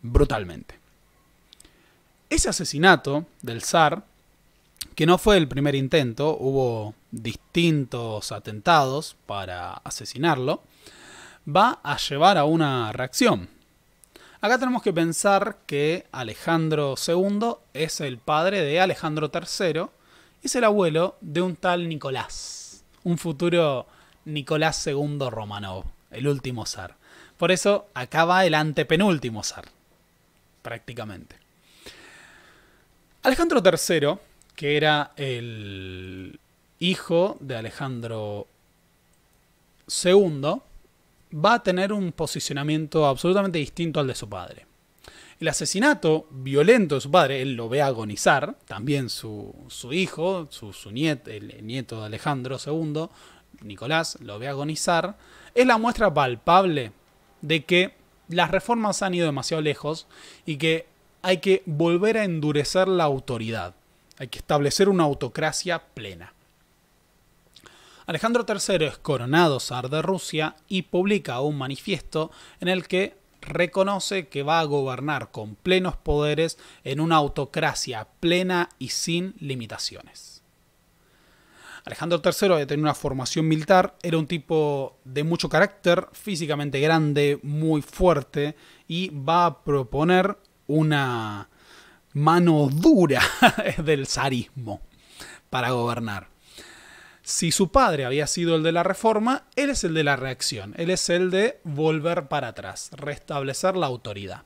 brutalmente. Ese asesinato del zar, que no fue el primer intento, hubo distintos atentados para asesinarlo, va a llevar a una reacción Acá tenemos que pensar que Alejandro II es el padre de Alejandro III y es el abuelo de un tal Nicolás, un futuro Nicolás II Romanov, el último zar. Por eso acaba el antepenúltimo zar, prácticamente. Alejandro III, que era el hijo de Alejandro II, va a tener un posicionamiento absolutamente distinto al de su padre. El asesinato violento de su padre, él lo ve agonizar, también su, hijo, su, nieto, el nieto de Alejandro II, Nicolás, lo ve agonizar, es la muestra palpable de que las reformas han ido demasiado lejos y que hay que volver a endurecer la autoridad, hay que establecer una autocracia plena. Alejandro III es coronado zar de Rusia y publica un manifiesto en el que reconoce que va a gobernar con plenos poderes en una autocracia plena y sin limitaciones. Alejandro III había tenido una formación militar, era un tipo de mucho carácter, físicamente grande, muy fuerte, y va a proponer una mano dura del zarismo para gobernar. Si su padre había sido el de la reforma, él es el de la reacción, él es el de volver para atrás, restablecer la autoridad.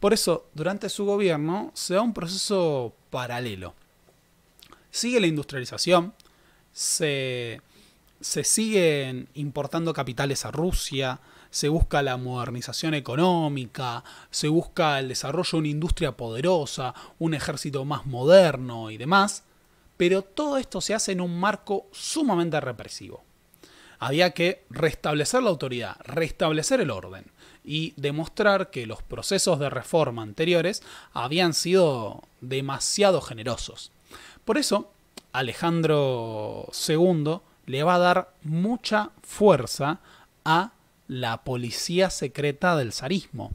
Por eso, durante su gobierno se da un proceso paralelo. Sigue la industrialización, se, se siguen importando capitales a Rusia, se busca la modernización económica, se busca el desarrollo de una industria poderosa, un ejército más moderno y demás, pero todo esto se hace en un marco sumamente represivo. Había que restablecer la autoridad, restablecer el orden y demostrar que los procesos de reforma anteriores habían sido demasiado generosos. Por eso, Alejandro II le va a dar mucha fuerza a la policía secreta del zarismo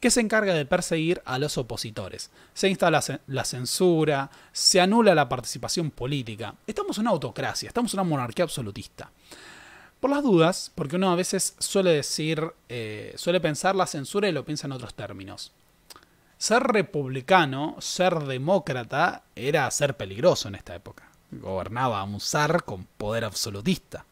que se encarga de perseguir a los opositores. Se instala la censura, se anula la participación política. Estamos en una autocracia, estamos en una monarquía absolutista. Por las dudas, porque uno a veces suele decir, eh, suele pensar la censura y lo piensa en otros términos. Ser republicano, ser demócrata, era ser peligroso en esta época. Gobernaba un zar con poder absolutista.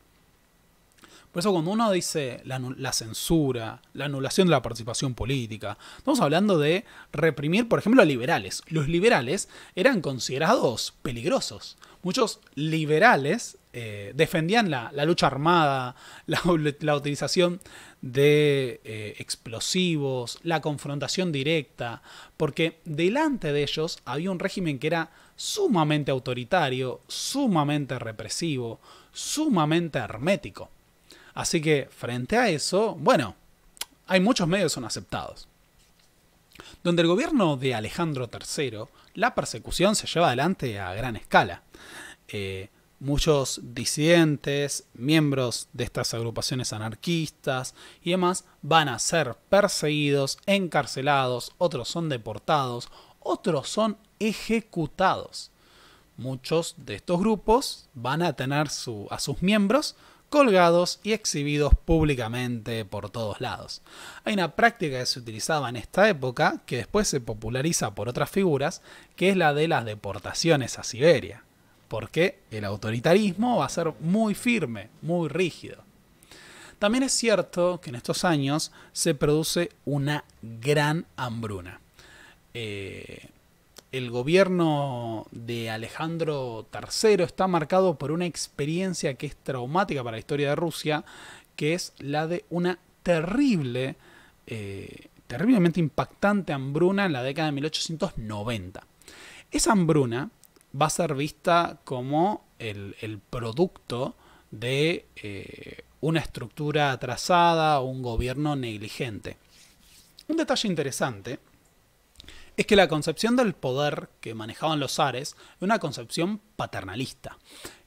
Por eso cuando uno dice la, censura, la anulación de la participación política, estamos hablando de reprimir, por ejemplo, a liberales. Los liberales eran considerados peligrosos. Muchos liberales eh, defendían la, lucha armada, la, utilización de eh, explosivos, la confrontación directa, porque delante de ellos había un régimen que era sumamente autoritario, sumamente represivo, sumamente hermético. Así que frente a eso, bueno, hay muchos medios que son aceptados. Donde el gobierno de Alejandro III, la persecución se lleva adelante a gran escala. Eh, muchos disidentes, miembros de estas agrupaciones anarquistas y demás van a ser perseguidos, encarcelados, otros son deportados, otros son ejecutados. Muchos de estos grupos van a tener su, a sus miembros colgados y exhibidos públicamente por todos lados. Hay una práctica que se utilizaba en esta época, que después se populariza por otras figuras, que es la de las deportaciones a Siberia, porque el autoritarismo va a ser muy firme, muy rígido. También es cierto que en estos años se produce una gran hambruna. Eh, el gobierno de Alejandro III está marcado por una experiencia que es traumática para la historia de Rusia, que es la de una terrible, eh, terriblemente impactante hambruna en la década de 1890. Esa hambruna va a ser vista como el, producto de eh, una estructura atrasada o un gobierno negligente. Un detalle interesante es que la concepción del poder que manejaban los zares era una concepción paternalista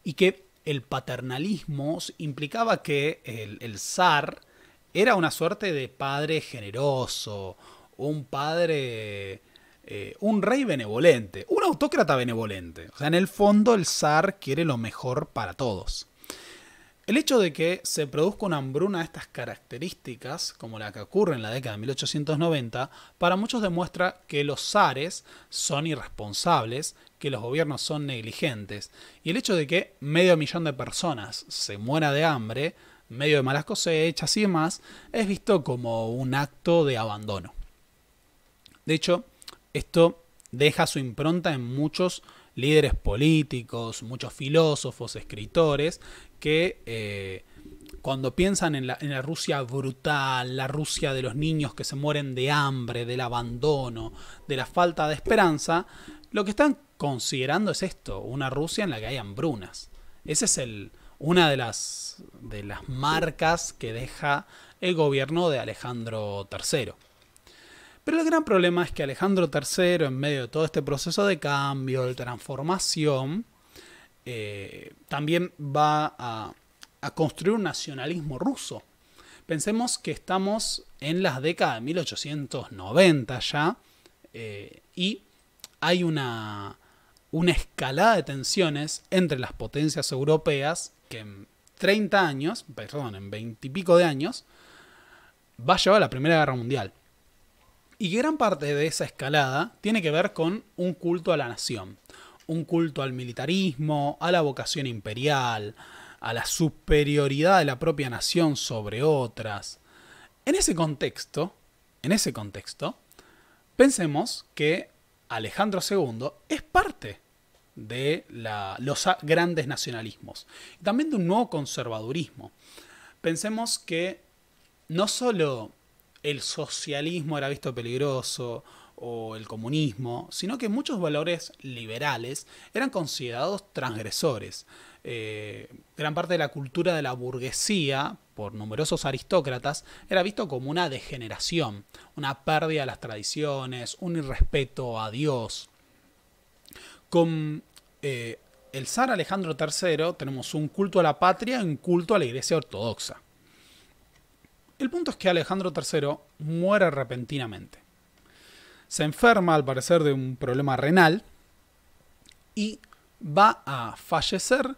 y que el paternalismo implicaba que el, zar era una suerte de padre generoso, un padre, eh, un rey benevolente, un autócrata benevolente. O sea, en el fondo el zar quiere lo mejor para todos. El hecho de que se produzca una hambruna de estas características, como la que ocurre en la década de 1890, para muchos demuestra que los zares son irresponsables, que los gobiernos son negligentes, y el hecho de que medio millón de personas se muera de hambre, medio de malas cosechas y demás, es visto como un acto de abandono. De hecho, esto deja su impronta en muchos líderes políticos, muchos filósofos, escritores, que eh, cuando piensan en la, Rusia brutal, la Rusia de los niños que se mueren de hambre, del abandono, de la falta de esperanza, lo que están considerando es esto, una Rusia en la que hay hambrunas. Esa es el, una de las, de las marcas que deja el gobierno de Alejandro III. Pero el gran problema es que Alejandro III, en medio de todo este proceso de cambio, de transformación, eh, también va a, construir un nacionalismo ruso. Pensemos que estamos en las décadas de 1890 ya eh, y hay una, escalada de tensiones entre las potencias europeas que en 30 años, perdón, en 20 y pico de años, va a llevar a la Primera Guerra Mundial. Y gran parte de esa escalada tiene que ver con un culto a la nación un culto al militarismo, a la vocación imperial, a la superioridad de la propia nación sobre otras. En ese contexto, en ese contexto, pensemos que Alejandro II es parte de los grandes nacionalismos, también de un nuevo conservadurismo. Pensemos que no solo el socialismo era visto peligroso, o el comunismo, sino que muchos valores liberales eran considerados transgresores. Eh, gran parte de la cultura de la burguesía, por numerosos aristócratas, era visto como una degeneración, una pérdida de las tradiciones, un irrespeto a Dios. Con eh, el zar Alejandro III tenemos un culto a la patria y un culto a la iglesia ortodoxa. El punto es que Alejandro III muere repentinamente se enferma al parecer de un problema renal y va a fallecer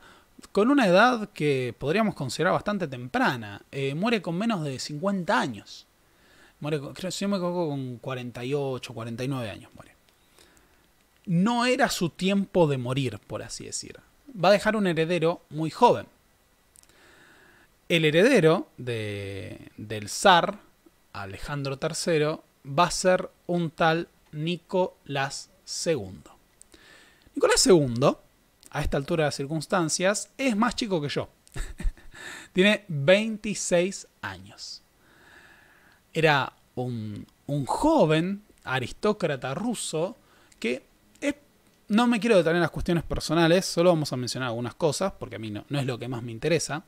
con una edad que podríamos considerar bastante temprana. Eh, muere con menos de 50 años. Muere, si me equivoco, con 48, 49 años muere. No era su tiempo de morir, por así decir. Va a dejar un heredero muy joven. El heredero de, del zar, Alejandro III, va a ser un tal Nicolás II. Nicolás II, a esta altura de las circunstancias, es más chico que yo. Tiene 26 años. Era un, un joven aristócrata ruso que no me quiero detener en las cuestiones personales, solo vamos a mencionar algunas cosas, porque a mí no, es lo que más me interesa.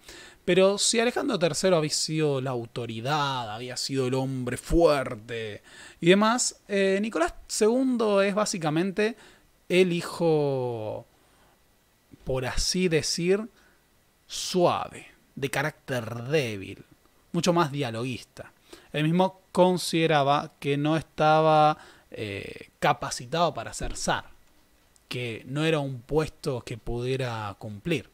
Pero si Alejandro III había sido la autoridad, había sido el hombre fuerte y demás, eh, Nicolás II es básicamente el hijo, por así decir, suave, de carácter débil, mucho más dialoguista. Él mismo consideraba que no estaba eh, capacitado para ser zar que no era un puesto que pudiera cumplir.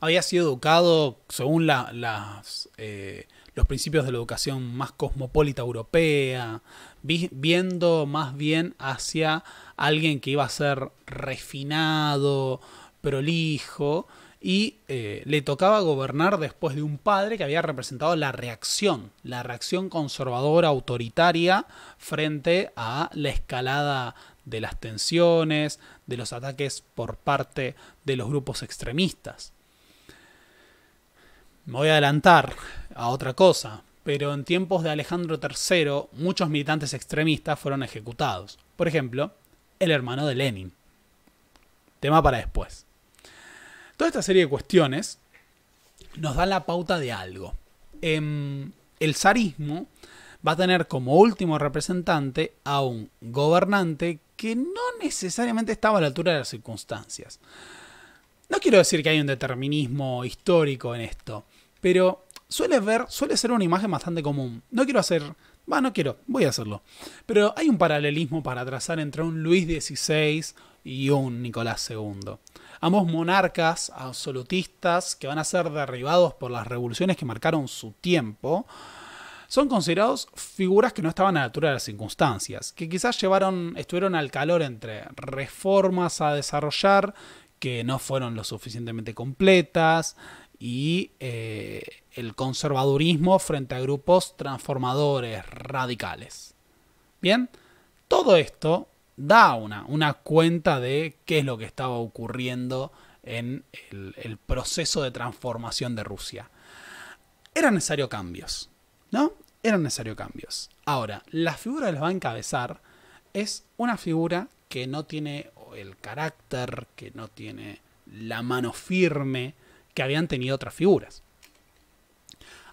Había sido educado según las, eh, los principios de la educación más cosmopolita europea, viendo más bien hacia alguien que iba a ser refinado, prolijo, y eh, le tocaba gobernar después de un padre que había representado la reacción, la reacción conservadora, autoritaria, frente a la escalada de las tensiones, de los ataques por parte de los grupos extremistas. Me voy a adelantar a otra cosa, pero en tiempos de Alejandro III muchos militantes extremistas fueron ejecutados. Por ejemplo, el hermano de Lenin. Tema para después. Toda esta serie de cuestiones nos da la pauta de algo. Em, el zarismo va a tener como último representante a un gobernante que no necesariamente estaba a la altura de las circunstancias. No quiero decir que hay un determinismo histórico en esto, pero suele ver, suele ser una imagen bastante común. No quiero hacer, va, no quiero, voy a hacerlo. Pero hay un paralelismo para trazar entre un Luis XVI y un Nicolás II. Ambos monarcas absolutistas que van a ser derribados por las revoluciones que marcaron su tiempo, son considerados figuras que no estaban a la altura de las circunstancias, que quizás llevaron, estuvieron al calor entre reformas a desarrollar que no fueron lo suficientemente completas y eh, el conservadurismo frente a grupos transformadores radicales. Bien, todo esto da una, una cuenta de qué es lo que estaba ocurriendo en el, el proceso de transformación de Rusia. Eran necesarios cambios. ¿no? Eran necesarios cambios. Ahora, la figura que los va a encabezar es una figura que no tiene el carácter, que no tiene la mano firme que habían tenido otras figuras.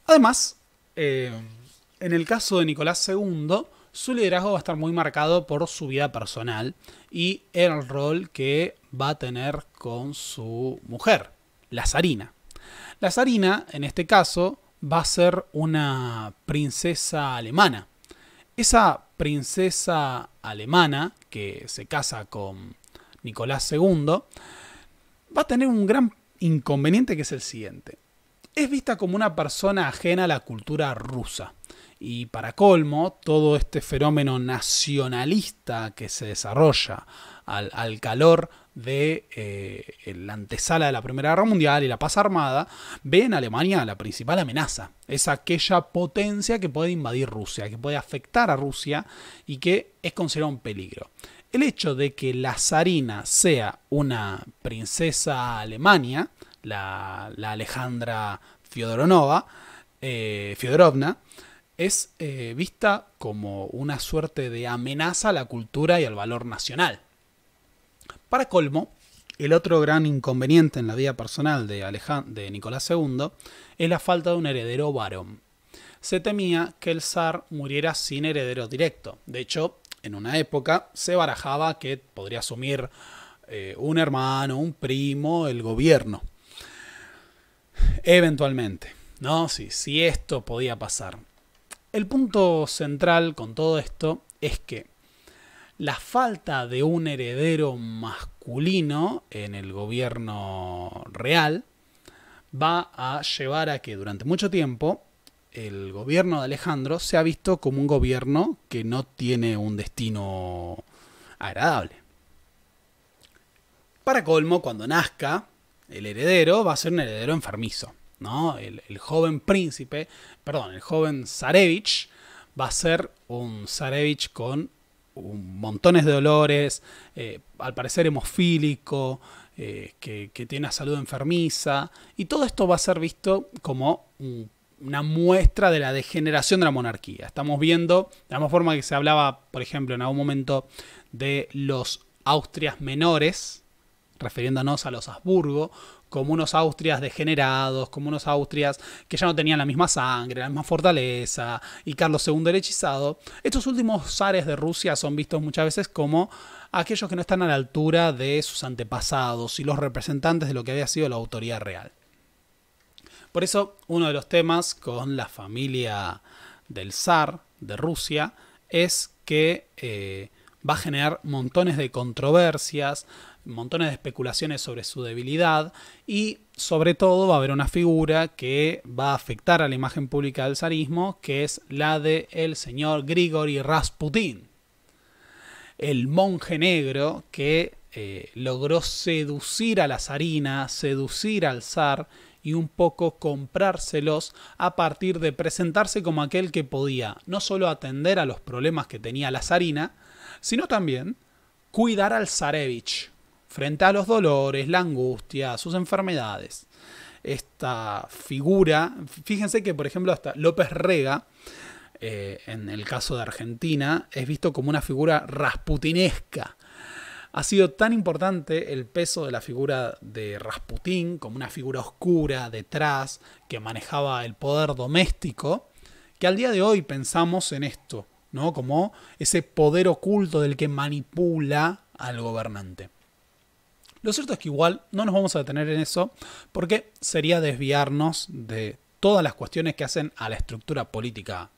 Además, eh, en el caso de Nicolás II, su liderazgo va a estar muy marcado por su vida personal y el rol que va a tener con su mujer, la zarina. La zarina, en este caso, va a ser una princesa alemana. Esa princesa alemana que se casa con Nicolás II va a tener un gran inconveniente que es el siguiente. Es vista como una persona ajena a la cultura rusa. Y para colmo, todo este fenómeno nacionalista que se desarrolla al, calor de eh, la antesala de la Primera Guerra Mundial y la paz armada, ve en Alemania la principal amenaza. Es aquella potencia que puede invadir Rusia, que puede afectar a Rusia y que es considerado un peligro. El hecho de que la zarina sea una princesa alemania, la, Alejandra eh, Fyodorovna, Fiodorovna, es eh, vista como una suerte de amenaza a la cultura y al valor nacional. Para colmo, el otro gran inconveniente en la vida personal de, Nicolás II es la falta de un heredero varón. Se temía que el zar muriera sin heredero directo. De hecho, en una época se barajaba que podría asumir eh, un hermano, un primo, el gobierno. Eventualmente, ¿no? Si, si esto podía pasar. El punto central con todo esto es que la falta de un heredero masculino en el gobierno real va a llevar a que durante mucho tiempo el gobierno de Alejandro se ha visto como un gobierno que no tiene un destino agradable. Para colmo, cuando nazca, el heredero va a ser un heredero enfermizo. ¿no? El, el joven príncipe, perdón, el joven Zarevich va a ser un Zarevich con montones de dolores, eh, al parecer hemofílico, eh, que, tiene una salud enfermiza, y todo esto va a ser visto como una muestra de la degeneración de la monarquía. Estamos viendo, de la misma forma que se hablaba, por ejemplo, en algún momento de los Austrias menores, refiriéndonos a los Habsburgo, como unos Austrias degenerados, como unos Austrias que ya no tenían la misma sangre, la misma fortaleza, y Carlos II el hechizado, estos últimos zares de Rusia son vistos muchas veces como aquellos que no están a la altura de sus antepasados y los representantes de lo que había sido la autoridad real. Por eso, uno de los temas con la familia del zar de Rusia es que eh, va a generar montones de controversias, montones de especulaciones sobre su debilidad y sobre todo va a haber una figura que va a afectar a la imagen pública del zarismo, que es la de el señor Grigori Rasputin, el monje negro que eh, logró seducir a la zarina, seducir al zar y un poco comprárselos a partir de presentarse como aquel que podía no solo atender a los problemas que tenía la zarina, sino también cuidar al zarevich, frente a los dolores, la angustia, sus enfermedades. Esta figura, fíjense que por ejemplo hasta López Rega, eh, en el caso de Argentina, es visto como una figura rasputinesca. Ha sido tan importante el peso de la figura de Rasputín como una figura oscura detrás que manejaba el poder doméstico, que al día de hoy pensamos en esto, ¿no? Como ese poder oculto del que manipula al gobernante. Lo cierto es que igual no nos vamos a detener en eso porque sería desviarnos de todas las cuestiones que hacen a la estructura política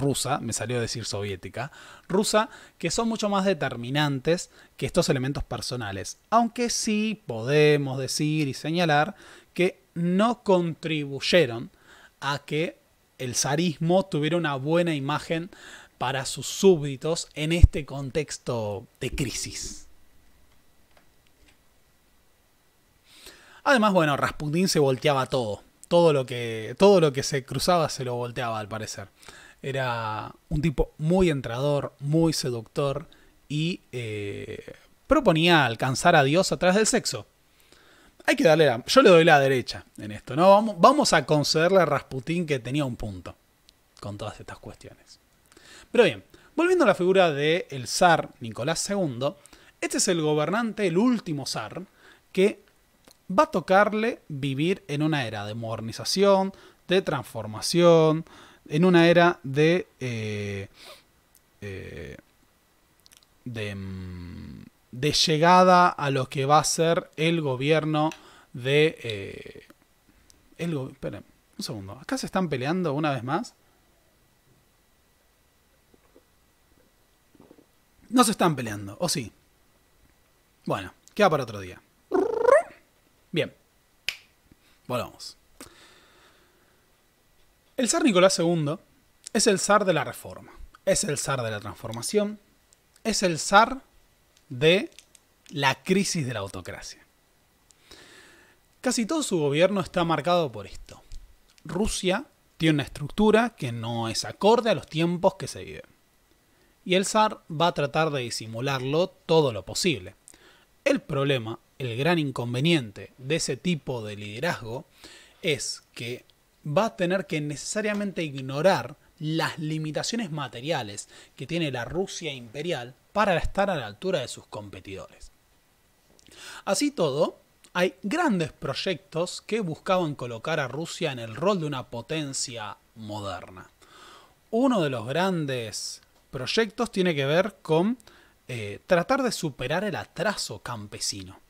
rusa, me salió a decir soviética, rusa, que son mucho más determinantes que estos elementos personales. Aunque sí podemos decir y señalar que no contribuyeron a que el zarismo tuviera una buena imagen para sus súbditos en este contexto de crisis. Además, bueno, Rasputín se volteaba todo. Todo lo que, todo lo que se cruzaba se lo volteaba al parecer. Era un tipo muy entrador, muy seductor y eh, proponía alcanzar a Dios a través del sexo. Hay que darle la... Yo le doy la derecha en esto, ¿no? Vamos, vamos a concederle a Rasputín que tenía un punto con todas estas cuestiones. Pero bien, volviendo a la figura del zar Nicolás II, este es el gobernante, el último zar, que va a tocarle vivir en una era de modernización, de transformación, en una era de... Eh, eh, mm, de, llegada a lo que va a ser el gobierno de... Eh, esperen, un segundo. Acá se están peleando una vez más. No se están peleando, ¿o sí? Bueno, queda para otro día. Bien, volvamos. El zar Nicolás II es el zar de la reforma, es el zar de la transformación, es el zar de la crisis de la autocracia. Casi todo su gobierno está marcado por esto. Rusia tiene una estructura que no es acorde a los tiempos que se viven. Y el zar va a tratar de disimularlo todo lo posible. El problema el gran inconveniente de ese tipo de liderazgo es que va a tener que necesariamente ignorar las limitaciones materiales que tiene la Rusia imperial para estar a la altura de sus competidores. Así todo, hay grandes proyectos que buscaban colocar a Rusia en el rol de una potencia moderna. Uno de los grandes proyectos tiene que ver con eh, tratar de superar el atraso campesino.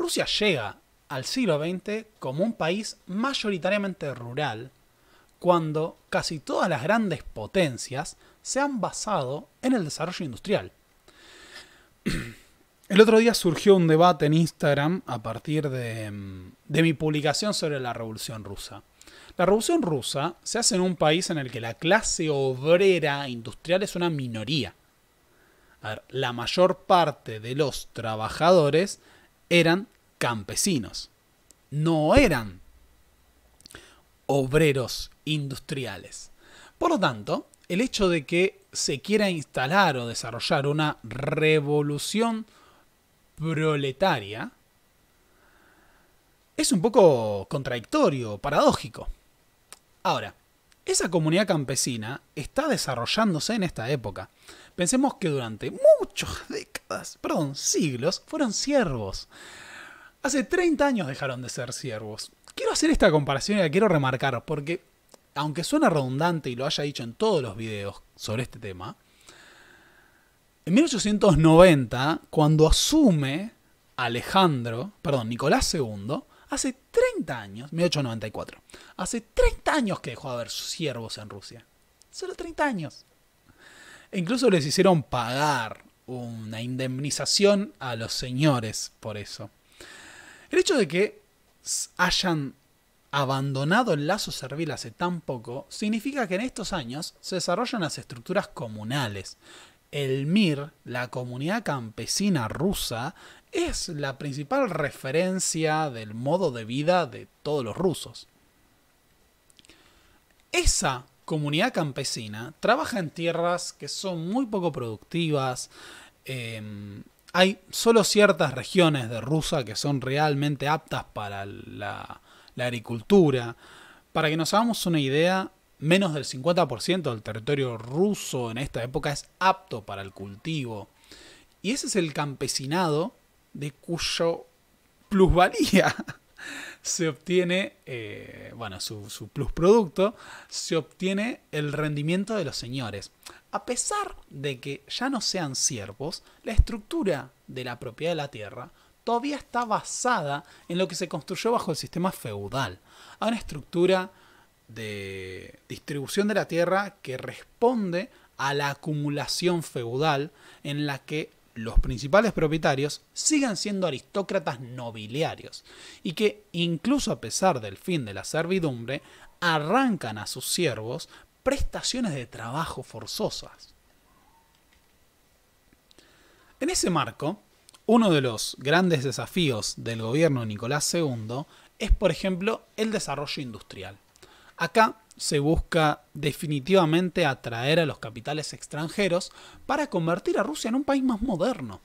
Rusia llega al siglo XX como un país mayoritariamente rural, cuando casi todas las grandes potencias se han basado en el desarrollo industrial. El otro día surgió un debate en Instagram a partir mm, de, mi publicación sobre la Revolución Rusa. La Revolución Rusa se hace en un país en el que la clase obrera industrial es una minoría. la mayor parte de los trabajadores eran campesinos, no eran obreros industriales. Por lo tanto, el hecho de que se quiera instalar o desarrollar una revolución proletaria es un poco contradictorio, paradójico. Ahora, esa comunidad campesina está desarrollándose en esta época. Pensemos que durante muchas décadas, perdón, siglos, fueron siervos. Hace 30 años dejaron de ser siervos. Quiero hacer esta comparación y la quiero remarcar porque, aunque suena redundante y lo haya dicho en todos los videos sobre este tema, en 1890, cuando asume Alejandro, perdón, Nicolás II, hace 30 años, 1894, hace 30 años que dejó de haber siervos en Rusia. Solo 30 años incluso les hicieron pagar una indemnización a los señores por eso. El hecho de que hayan abandonado el lazo servil hace tan poco significa que en estos años se desarrollan las estructuras comunales. El MIR, la comunidad campesina rusa, es la principal referencia del modo de vida de todos los rusos. Esa comunidad campesina trabaja en tierras que son muy poco productivas. Em, hay solo ciertas regiones de Rusia que son realmente aptas para la, la agricultura. Para que nos hagamos una idea, menos del 50% del territorio ruso en esta época es apto para el cultivo. Y ese es el campesinado de cuyo plusvalía se obtiene, eh, bueno, su, su plusproducto, se obtiene el rendimiento de los señores. A pesar de que ya no sean siervos, la estructura de la propiedad de la tierra todavía está basada en lo que se construyó bajo el sistema feudal, a una estructura de distribución de la tierra que responde a la acumulación feudal en la que los principales propietarios sigan siendo aristócratas nobiliarios y que, incluso a pesar del fin de la servidumbre, arrancan a sus siervos prestaciones de trabajo forzosas. En ese marco, uno de los grandes desafíos del gobierno Nicolás II es, por ejemplo, el desarrollo industrial. Acá se busca definitivamente atraer a los capitales extranjeros para convertir a Rusia en un país más moderno.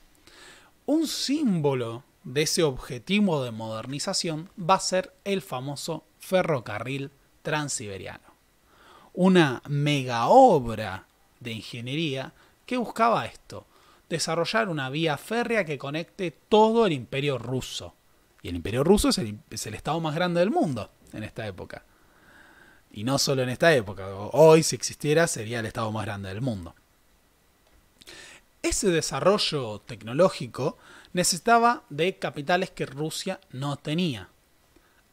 Un símbolo de ese objetivo de modernización va a ser el famoso ferrocarril transiberiano, una mega obra de ingeniería que buscaba esto, desarrollar una vía férrea que conecte todo el imperio ruso. Y el imperio ruso es el, es el estado más grande del mundo en esta época. Y no solo en esta época, hoy si existiera sería el Estado más grande del mundo. Ese desarrollo tecnológico necesitaba de capitales que Rusia no tenía.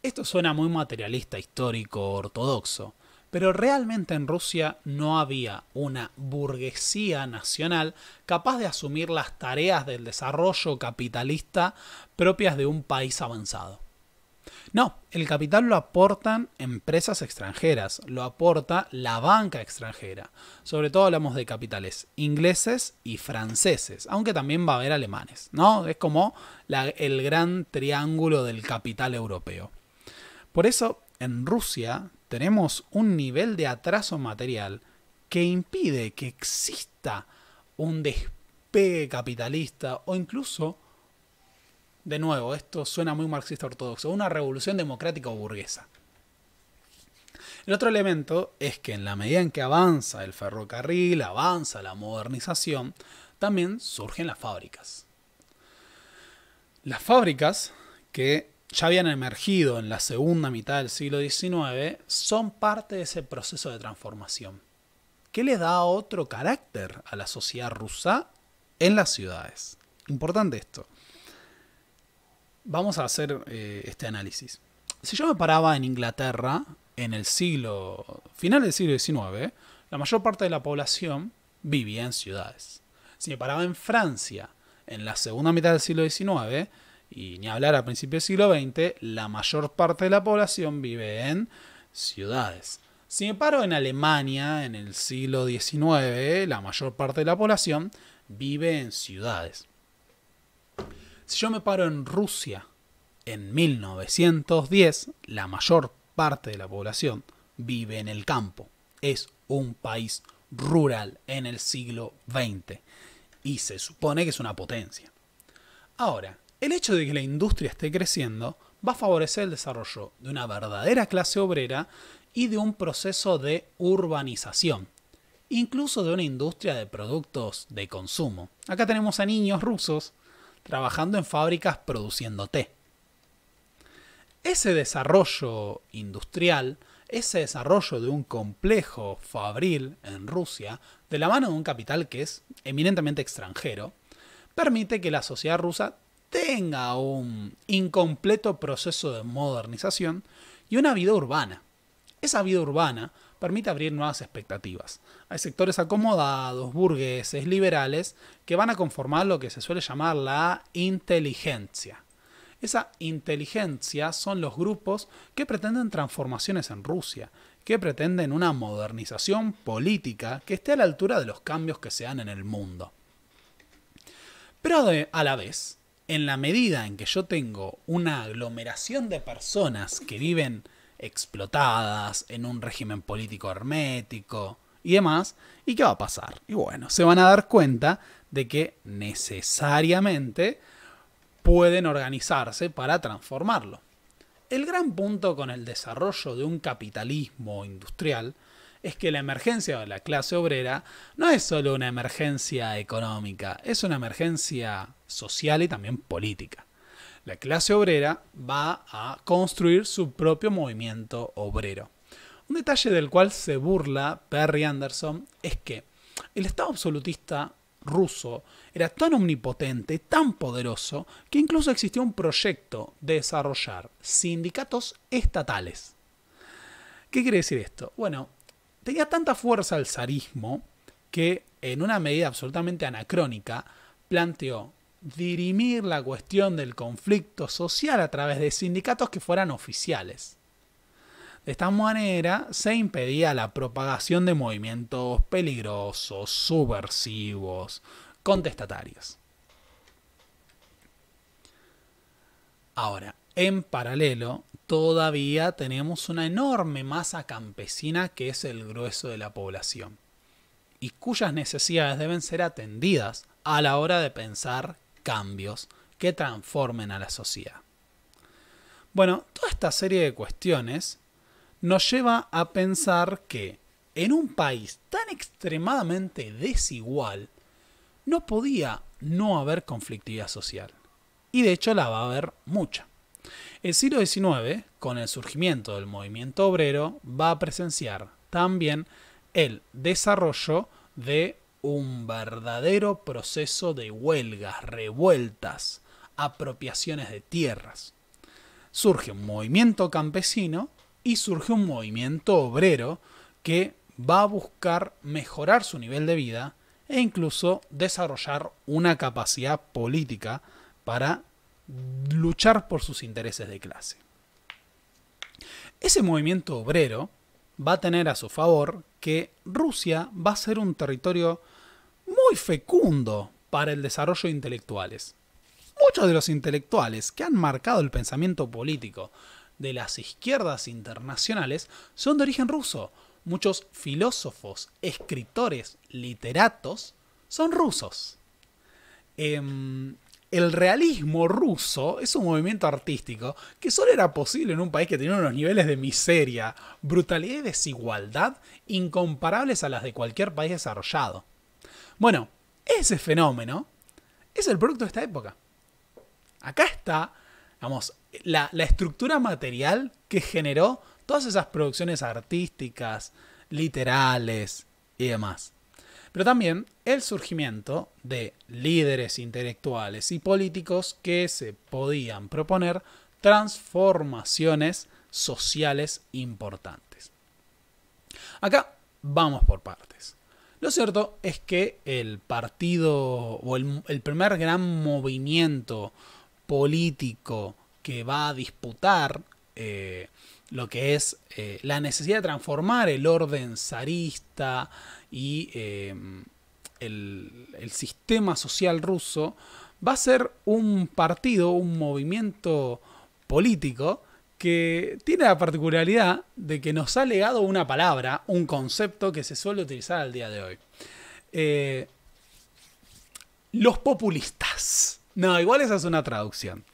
Esto suena muy materialista, histórico, ortodoxo, pero realmente en Rusia no había una burguesía nacional capaz de asumir las tareas del desarrollo capitalista propias de un país avanzado. No, el capital lo aportan empresas extranjeras, lo aporta la banca extranjera. Sobre todo hablamos de capitales ingleses y franceses, aunque también va a haber alemanes, ¿no? Es como el gran triángulo del capital europeo. Por eso, en Rusia tenemos un nivel de atraso material que impide que exista un despegue capitalista o incluso de nuevo, esto suena muy marxista ortodoxo, una revolución democrática o burguesa. El otro elemento es que en la medida en que avanza el ferrocarril, avanza la modernización, también surgen las fábricas. Las fábricas que ya habían emergido en la segunda mitad del siglo XIX son parte de ese proceso de transformación, que le da otro carácter a la sociedad rusa en las ciudades. Importante esto vamos a hacer eh, este análisis. Si yo me paraba en Inglaterra en el siglo, final del siglo XIX, la mayor parte de la población vivía en ciudades. Si me paraba en Francia en la segunda mitad del siglo XIX, y ni hablar a principios del siglo XX, la mayor parte de la población vive en ciudades. Si me paro en Alemania en el siglo XIX, la mayor parte de la población vive en ciudades. Si yo me paro en Rusia en 1910, la mayor parte de la población vive en el campo. Es un país rural en el siglo XX y se supone que es una potencia. Ahora, el hecho de que la industria esté creciendo va a favorecer el desarrollo de una verdadera clase obrera y de un proceso de urbanización, incluso de una industria de productos de consumo. Acá tenemos a niños rusos trabajando en fábricas produciendo té. Ese desarrollo industrial, ese desarrollo de un complejo fabril en Rusia, de la mano de un capital que es eminentemente extranjero, permite que la sociedad rusa tenga un incompleto proceso de modernización y una vida urbana. Esa vida urbana permite abrir nuevas expectativas. Hay sectores acomodados, burgueses, liberales, que van a conformar lo que se suele llamar la inteligencia. Esa inteligencia son los grupos que pretenden transformaciones en Rusia, que pretenden una modernización política que esté a la altura de los cambios que se dan en el mundo. Pero a la vez, en la medida en que yo tengo una aglomeración de personas que viven explotadas, en un régimen político hermético y demás. ¿Y qué va a pasar? Y bueno, se van a dar cuenta de que necesariamente pueden organizarse para transformarlo. El gran punto con el desarrollo de un capitalismo industrial es que la emergencia de la clase obrera no es solo una emergencia económica, es una emergencia social y también política. La clase obrera va a construir su propio movimiento obrero. Un detalle del cual se burla Perry Anderson es que el Estado absolutista ruso era tan omnipotente, tan poderoso, que incluso existió un proyecto de desarrollar sindicatos estatales. ¿Qué quiere decir esto? Bueno, tenía tanta fuerza el zarismo que, en una medida absolutamente anacrónica, planteó dirimir la cuestión del conflicto social a través de sindicatos que fueran oficiales. De esta manera se impedía la propagación de movimientos peligrosos, subversivos, contestatarios. Ahora, en paralelo, todavía tenemos una enorme masa campesina que es el grueso de la población y cuyas necesidades deben ser atendidas a la hora de pensar cambios que transformen a la sociedad. Bueno, toda esta serie de cuestiones nos lleva a pensar que en un país tan extremadamente desigual, no podía no haber conflictividad social. Y de hecho la va a haber mucha. El siglo XIX, con el surgimiento del movimiento obrero, va a presenciar también el desarrollo de un verdadero proceso de huelgas, revueltas, apropiaciones de tierras. Surge un movimiento campesino y surge un movimiento obrero que va a buscar mejorar su nivel de vida e incluso desarrollar una capacidad política para luchar por sus intereses de clase. Ese movimiento obrero va a tener a su favor que Rusia va a ser un territorio muy fecundo para el desarrollo de intelectuales. Muchos de los intelectuales que han marcado el pensamiento político de las izquierdas internacionales son de origen ruso. Muchos filósofos, escritores, literatos son rusos. Em, el realismo ruso es un movimiento artístico que solo era posible en un país que tenía unos niveles de miseria, brutalidad y desigualdad incomparables a las de cualquier país desarrollado. Bueno, ese fenómeno es el producto de esta época. Acá está, la estructura material que generó todas esas producciones artísticas, literales y demás. Pero también el surgimiento de líderes intelectuales y políticos que se podían proponer transformaciones sociales importantes. Acá vamos por partes. Lo cierto es que el partido o el, primer gran movimiento político que va a disputar eh, lo que es eh, la necesidad de transformar el orden zarista y eh, el, sistema social ruso, va a ser un partido, un movimiento político que tiene la particularidad de que nos ha legado una palabra, un concepto que se suele utilizar al día de hoy. Eh, los populistas. No, igual esa es una traducción.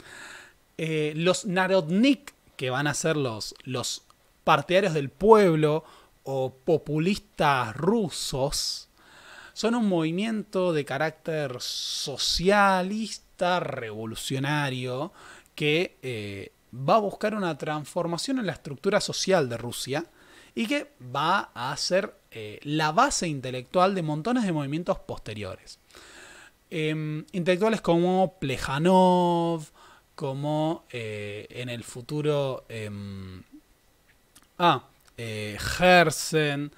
Eh, los narodnik, que van a ser los, los partidarios del pueblo o populistas rusos, son un movimiento de carácter socialista revolucionario que eh, va a buscar una transformación en la estructura social de Rusia y que va a ser eh, la base intelectual de montones de movimientos posteriores. Em, intelectuales como Plejanov, como eh, en el futuro em, ah, eh, Herzen,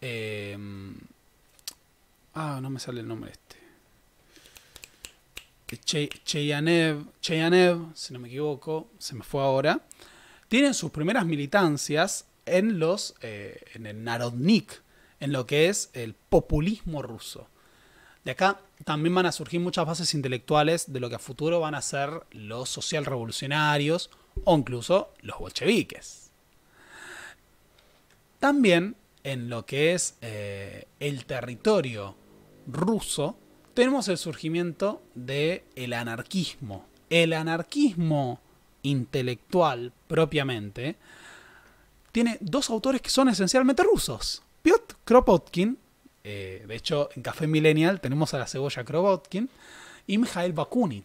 em, ah, no me sale el nombre este que Cheyanev, si no me equivoco, se me fue ahora, tienen sus primeras militancias en, los, eh, en el Narodnik, en lo que es el populismo ruso. De acá también van a surgir muchas bases intelectuales de lo que a futuro van a ser los social revolucionarios o incluso los bolcheviques. También en lo que es eh, el territorio ruso, tenemos el surgimiento del anarquismo. El anarquismo intelectual propiamente tiene dos autores que son esencialmente rusos. Piotr Kropotkin, eh, de hecho en Café Millennial tenemos a la cebolla Kropotkin, y Mikhail Bakunin.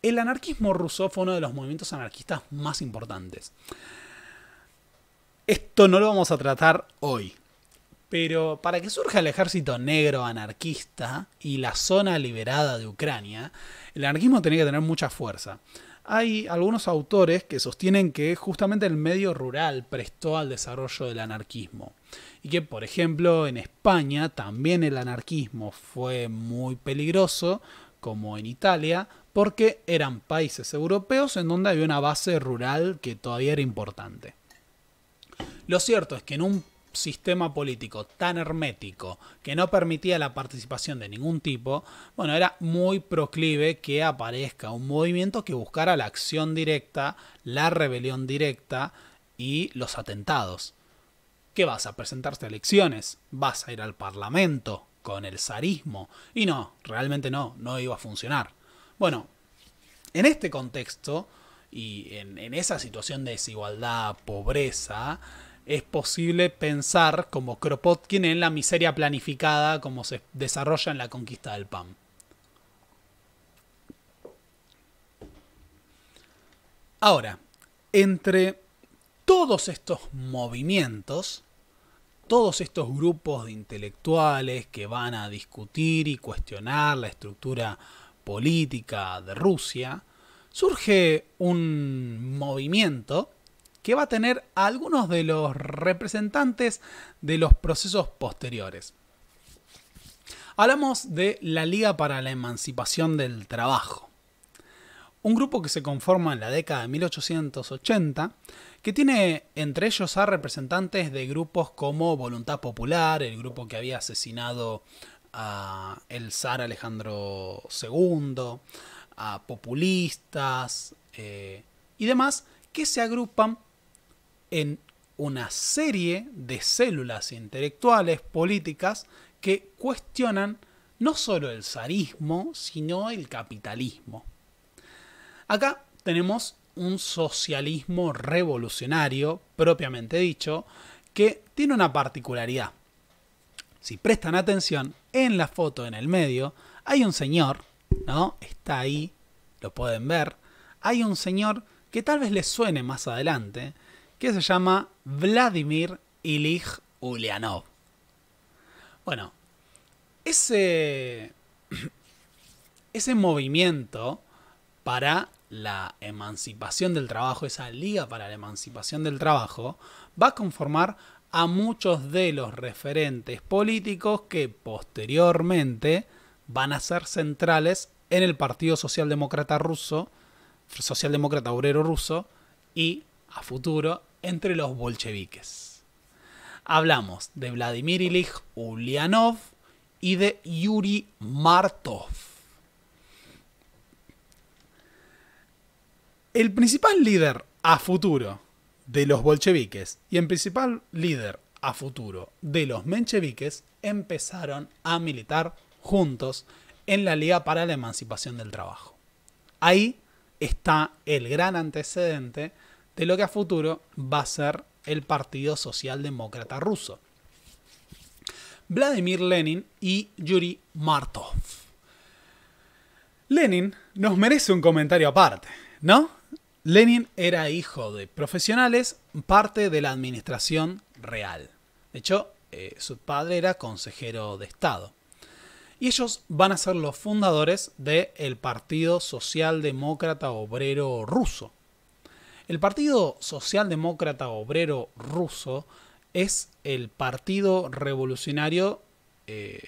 El anarquismo ruso fue uno de los movimientos anarquistas más importantes. Esto no lo vamos a tratar hoy, pero para que surja el ejército negro anarquista y la zona liberada de Ucrania, el anarquismo tenía que tener mucha fuerza. Hay algunos autores que sostienen que justamente el medio rural prestó al desarrollo del anarquismo. Y que, por ejemplo, en España también el anarquismo fue muy peligroso, como en Italia, porque eran países europeos en donde había una base rural que todavía era importante. Lo cierto es que en un sistema político tan hermético que no permitía la participación de ningún tipo, bueno, era muy proclive que aparezca un movimiento que buscara la acción directa, la rebelión directa y los atentados. ¿Qué vas a presentarte a elecciones? ¿Vas a ir al Parlamento con el zarismo? Y no, realmente no, no iba a funcionar. Bueno, en este contexto y en, en esa situación de desigualdad, pobreza, es posible pensar como Kropotkin en la miseria planificada como se desarrolla en la conquista del PAN. Ahora, entre todos estos movimientos, todos estos grupos de intelectuales que van a discutir y cuestionar la estructura política de Rusia, surge un movimiento que va a tener algunos de los representantes de los procesos posteriores. Hablamos de la Liga para la Emancipación del Trabajo, un grupo que se conforma en la década de 1880, que tiene entre ellos a representantes de grupos como Voluntad Popular, el grupo que había asesinado a el zar Alejandro II, a populistas eh, y demás, que se agrupan en una serie de células intelectuales, políticas, que cuestionan no solo el zarismo, sino el capitalismo. Acá tenemos un socialismo revolucionario, propiamente dicho, que tiene una particularidad. Si prestan atención, en la foto en el medio hay un señor, ¿no? Está ahí, lo pueden ver. Hay un señor que tal vez les suene más adelante, que se llama Vladimir Ilich Ulyanov. Bueno, ese, ese movimiento para la emancipación del trabajo, esa liga para la emancipación del trabajo, va a conformar a muchos de los referentes políticos que posteriormente van a ser centrales en el Partido Socialdemócrata Ruso, Socialdemócrata Obrero Ruso y a futuro entre los bolcheviques. Hablamos de Vladimir Ilich Ulyanov y de Yuri Martov. El principal líder a futuro de los bolcheviques y el principal líder a futuro de los mencheviques empezaron a militar juntos en la Liga para la Emancipación del Trabajo. Ahí está el gran antecedente de lo que a futuro va a ser el Partido Socialdemócrata ruso. Vladimir Lenin y Yuri Martov. Lenin nos merece un comentario aparte, ¿no? Lenin era hijo de profesionales, parte de la administración real. De hecho, eh, su padre era consejero de Estado. Y ellos van a ser los fundadores del Partido Socialdemócrata Obrero Ruso. El Partido Socialdemócrata Obrero Ruso es el partido revolucionario eh,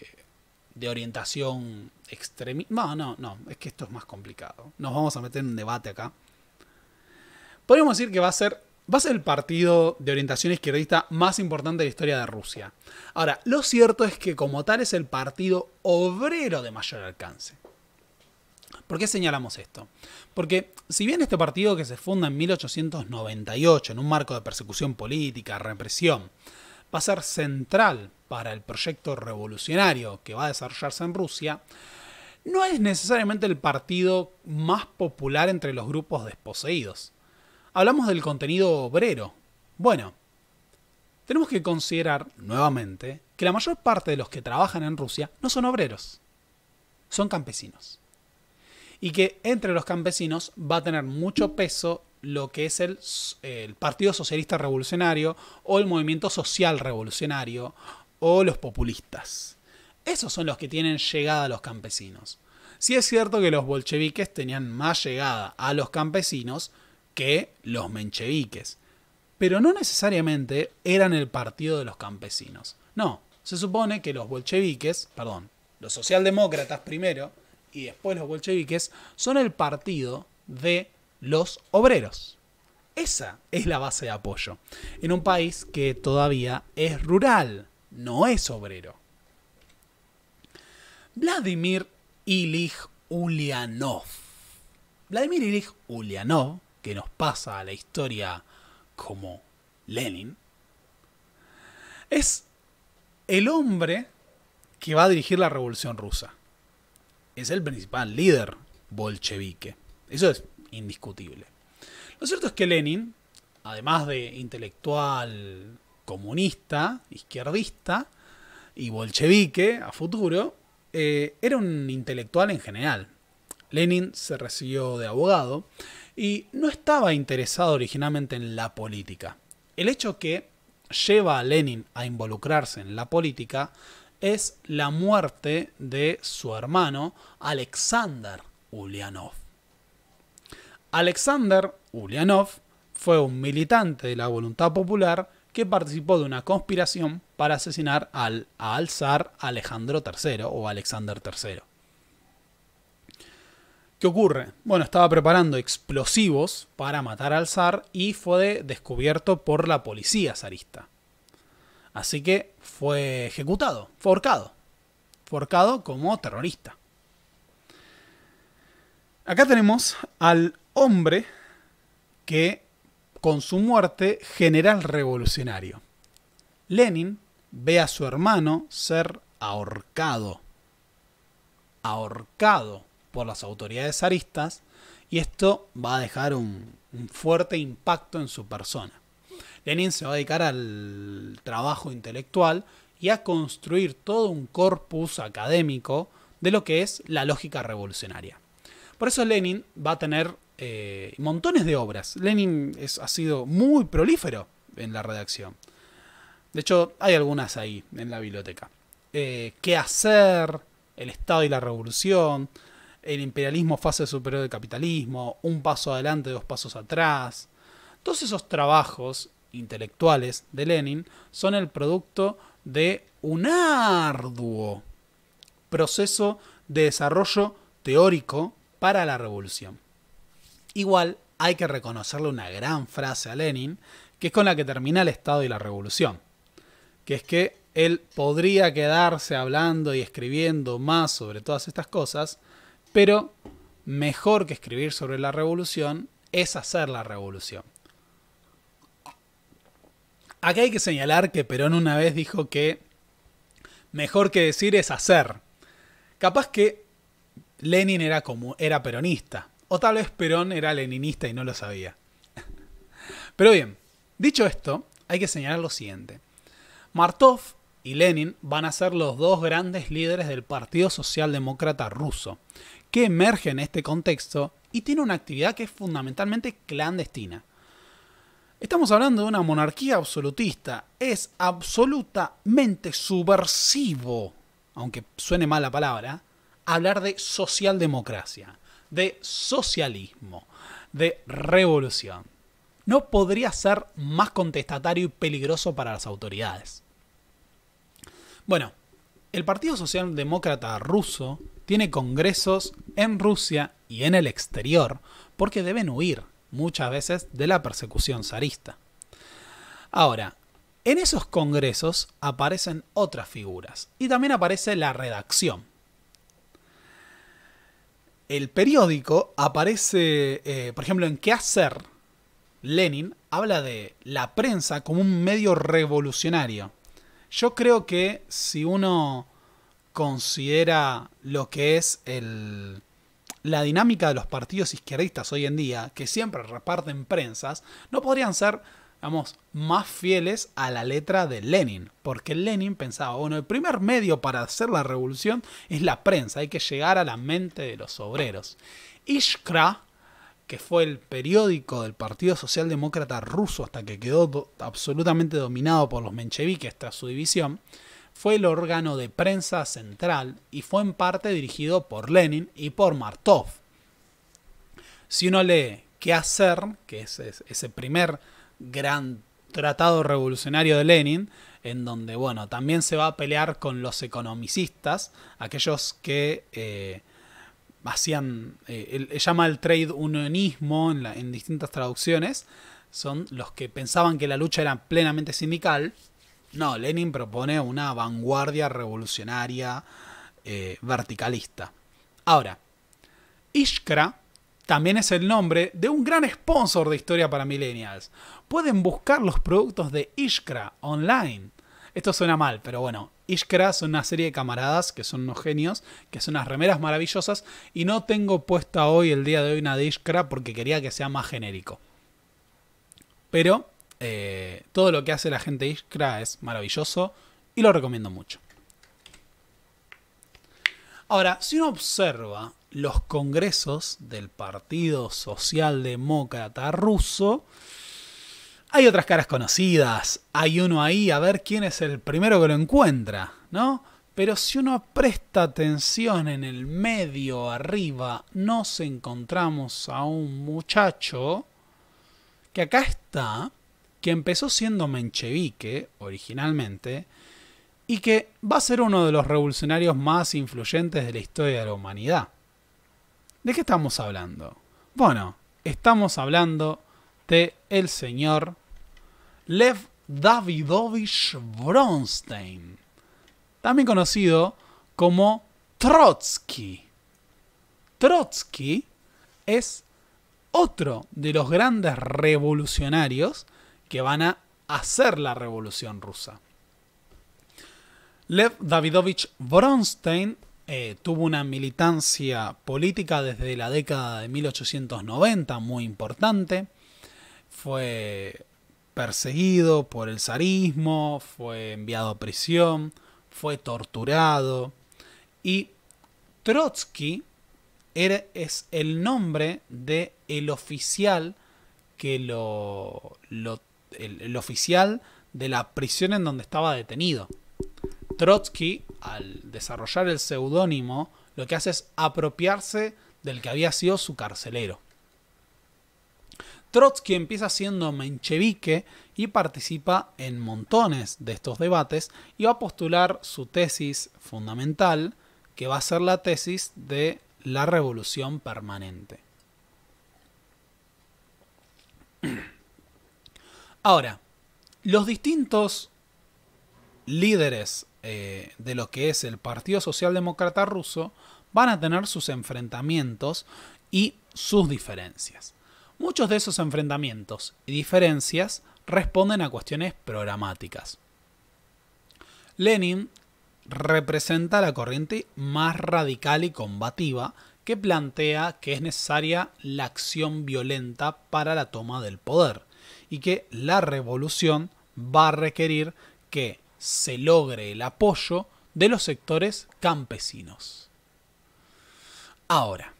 de orientación extremista. No, no, no, es que esto es más complicado. Nos vamos a meter en un debate acá. Podríamos decir que va a ser va a ser el partido de orientación izquierdista más importante de la historia de Rusia. Ahora, lo cierto es que como tal es el partido obrero de mayor alcance. ¿Por qué señalamos esto? Porque si bien este partido que se funda en 1898 en un marco de persecución política, represión, va a ser central para el proyecto revolucionario que va a desarrollarse en Rusia, no es necesariamente el partido más popular entre los grupos desposeídos. Hablamos del contenido obrero. Bueno, tenemos que considerar nuevamente que la mayor parte de los que trabajan en Rusia no son obreros, son campesinos y que entre los campesinos va a tener mucho peso lo que es el, Partido Socialista Revolucionario o el Movimiento Social Revolucionario o los populistas. Esos son los que tienen llegada a los campesinos. Si sí es cierto que los bolcheviques tenían más llegada a los campesinos que los mencheviques, pero no necesariamente eran el partido de los campesinos. No, se supone que los bolcheviques, perdón, los socialdemócratas primero, y después los bolcheviques son el partido de los obreros. Esa es la base de apoyo. En un país que todavía es rural, no es obrero. Vladimir Ilich Ulyanov. Vladimir Ilich Ulyanov, que nos pasa a la historia como Lenin, es el hombre que va a dirigir la Revolución Rusa es el principal líder bolchevique. Eso es indiscutible. Lo cierto es que Lenin, además de intelectual comunista, izquierdista y bolchevique a futuro, eh, era un intelectual en general. Lenin se recibió de abogado y no estaba interesado originalmente en la política. El hecho que lleva a Lenin a involucrarse en la política es la muerte de su hermano Alexander Ulyanov. Alexander Ulyanov fue un militante de la voluntad popular que participó de una conspiración para asesinar al, al zar Alejandro III o Alexander III. ¿Qué ocurre? Bueno, estaba preparando explosivos para matar al zar y fue descubierto por la policía zarista. Así que fue ejecutado, forcado, forcado como terrorista. Acá tenemos al hombre que con su muerte genera revolucionario. Lenin ve a su hermano ser ahorcado, ahorcado por las autoridades zaristas, y esto va a dejar un, un fuerte impacto en su persona. Lenin se va a dedicar al trabajo intelectual y a construir todo un corpus académico de lo que es la lógica revolucionaria. Por eso Lenin va a tener eh, montones de obras. Lenin ha sido muy prolífero en la redacción. De hecho, hay algunas ahí en la biblioteca. Eh, ¿Qué hacer? El Estado y la Revolución. El imperialismo fase superior del capitalismo. Un paso adelante, dos pasos atrás. Todos esos trabajos intelectuales de Lenin son el producto de un arduo proceso de desarrollo teórico para la revolución. Igual hay que reconocerle una gran frase a Lenin, que es con la que termina el Estado y la revolución, que es que él podría quedarse hablando y escribiendo más sobre todas estas cosas, pero mejor que escribir sobre la revolución es hacer la revolución. Acá hay que señalar que Perón una vez dijo que mejor que decir es hacer. Capaz que Lenin era como era peronista. O tal vez Perón era leninista y no lo sabía. Pero bien, dicho esto, hay que señalar lo siguiente. Martov y Lenin van a ser los dos grandes líderes del Partido Socialdemócrata ruso, que emerge en este contexto y tiene una actividad que es fundamentalmente clandestina. Estamos hablando de una monarquía absolutista. Es absolutamente subversivo, aunque suene mala palabra, hablar de socialdemocracia, de socialismo, de revolución. No podría ser más contestatario y peligroso para las autoridades. Bueno, el Partido Socialdemócrata ruso tiene congresos en Rusia y en el exterior porque deben huir muchas veces de la persecución zarista. Ahora, en esos congresos aparecen otras figuras y también aparece la redacción. El periódico aparece, eh, por ejemplo, en ¿Qué hacer? Lenin habla de la prensa como un medio revolucionario. Yo creo que si uno considera lo que es el, la dinámica de los partidos izquierdistas hoy en día, que siempre reparten prensas, no podrían ser, más fieles a la letra de Lenin. Porque Lenin pensaba, bueno, el primer medio para hacer la revolución es la prensa, hay que llegar a la mente de los obreros. Ishkra, que fue el periódico del Partido Socialdemócrata ruso hasta que quedó absolutamente dominado por los mencheviques tras su división, fue el órgano de prensa central y fue en parte dirigido por Lenin y por Martov. Si uno lee ¿Qué hacer?, que es ese primer gran tratado revolucionario de Lenin, en donde bueno, también se va a pelear con los economicistas, aquellos que eh, hacían, eh, llama el trade unionismo en, en distintas traducciones, son los que pensaban que la lucha era plenamente sindical, no, Lenin propone una vanguardia revolucionaria eh, verticalista. Ahora, Ishkra también es el nombre de un gran sponsor de historia para millennials. Pueden buscar los productos de Ishkra online. Esto suena mal, pero bueno, Ishkra son una serie de camaradas que son unos genios, que son unas remeras maravillosas, y no tengo puesta hoy, el día de hoy, una de Ishkra porque quería que sea más genérico. Pero eh, todo lo que hace la gente Iskra es maravilloso y lo recomiendo mucho. Ahora, si uno observa los congresos del Partido Socialdemócrata ruso, hay otras caras conocidas, hay uno ahí, a ver quién es el primero que lo encuentra, ¿no? Pero si uno presta atención en el medio arriba, nos encontramos a un muchacho que acá está, que empezó siendo menchevique originalmente y que va a ser uno de los revolucionarios más influyentes de la historia de la humanidad. ¿De qué estamos hablando? Bueno, estamos hablando de el señor Lev Davidovich Bronstein, también conocido como Trotsky. Trotsky es otro de los grandes revolucionarios que van a hacer la revolución rusa. Lev Davidovich Bronstein eh, tuvo una militancia política desde la década de 1890 muy importante. Fue perseguido por el zarismo, fue enviado a prisión, fue torturado. Y Trotsky es el nombre de oficial que lo, lo el, oficial de la prisión en donde estaba detenido. Trotsky, al desarrollar el seudónimo, lo que hace es apropiarse del que había sido su carcelero. Trotsky empieza siendo menchevique y participa en montones de estos debates y va a postular su tesis fundamental, que va a ser la tesis de la revolución permanente. Ahora, los distintos líderes eh, de lo que es el Partido Socialdemócrata ruso van a tener sus enfrentamientos y sus diferencias. Muchos de esos enfrentamientos y diferencias responden a cuestiones programáticas. Lenin representa la corriente más radical y combativa que plantea que es necesaria la acción violenta para la toma del poder y que la revolución va a requerir que se logre el apoyo de los sectores campesinos. Ahora,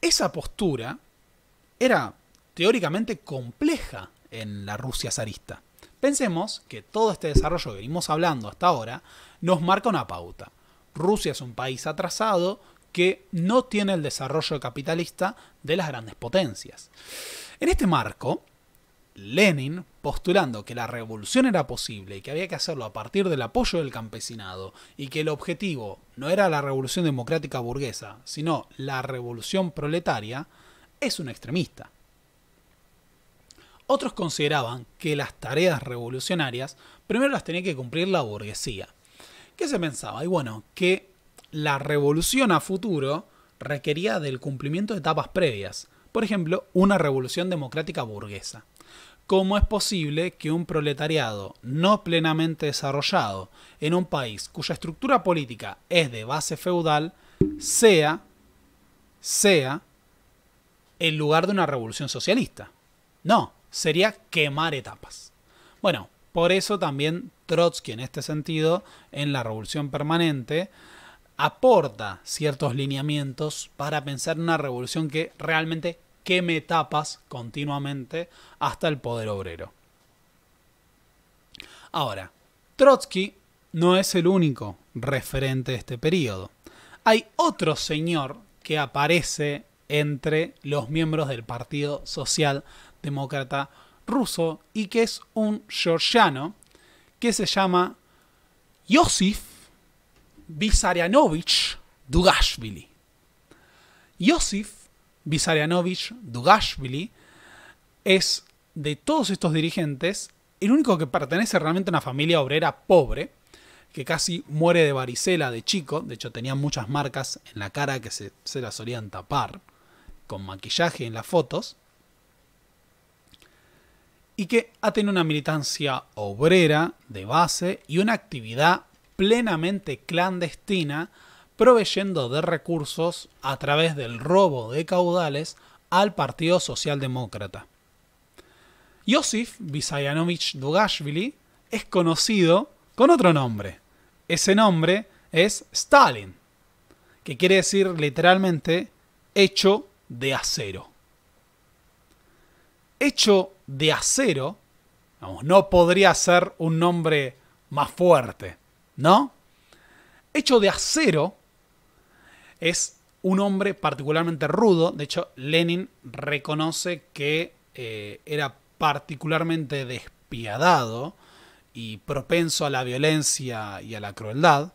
esa postura era teóricamente compleja en la Rusia zarista. Pensemos que todo este desarrollo que venimos hablando hasta ahora nos marca una pauta. Rusia es un país atrasado que no tiene el desarrollo capitalista de las grandes potencias. En este marco, Lenin, postulando que la revolución era posible y que había que hacerlo a partir del apoyo del campesinado y que el objetivo no era la revolución democrática burguesa, sino la revolución proletaria, es un extremista. Otros consideraban que las tareas revolucionarias primero las tenía que cumplir la burguesía. ¿Qué se pensaba? Y bueno, que la revolución a futuro requería del cumplimiento de etapas previas, por ejemplo, una revolución democrática burguesa. ¿Cómo es posible que un proletariado no plenamente desarrollado en un país cuya estructura política es de base feudal sea, sea el lugar de una revolución socialista? No, sería quemar etapas. Bueno, por eso también Trotsky en este sentido, en la revolución permanente, aporta ciertos lineamientos para pensar en una revolución que realmente que me tapas continuamente hasta el poder obrero. Ahora, Trotsky no es el único referente de este periodo. Hay otro señor que aparece entre los miembros del Partido Social Demócrata ruso y que es un georgiano que se llama Yosif Vissarionovich Dugashvili. Yosif Bisarianovich Dugashvili, es de todos estos dirigentes el único que pertenece realmente a una familia obrera pobre, que casi muere de varicela de chico, de hecho tenía muchas marcas en la cara que se, se las solían tapar con maquillaje en las fotos, y que ha tenido una militancia obrera de base y una actividad plenamente clandestina proveyendo de recursos a través del robo de caudales al Partido Socialdemócrata. Yosif Visayanovich Dugashvili es conocido con otro nombre. Ese nombre es Stalin, que quiere decir literalmente hecho de acero. Hecho de acero, vamos, no podría ser un nombre más fuerte, ¿no? Hecho de acero es un hombre particularmente rudo. De hecho, Lenin reconoce que eh, era particularmente despiadado y propenso a la violencia y a la crueldad.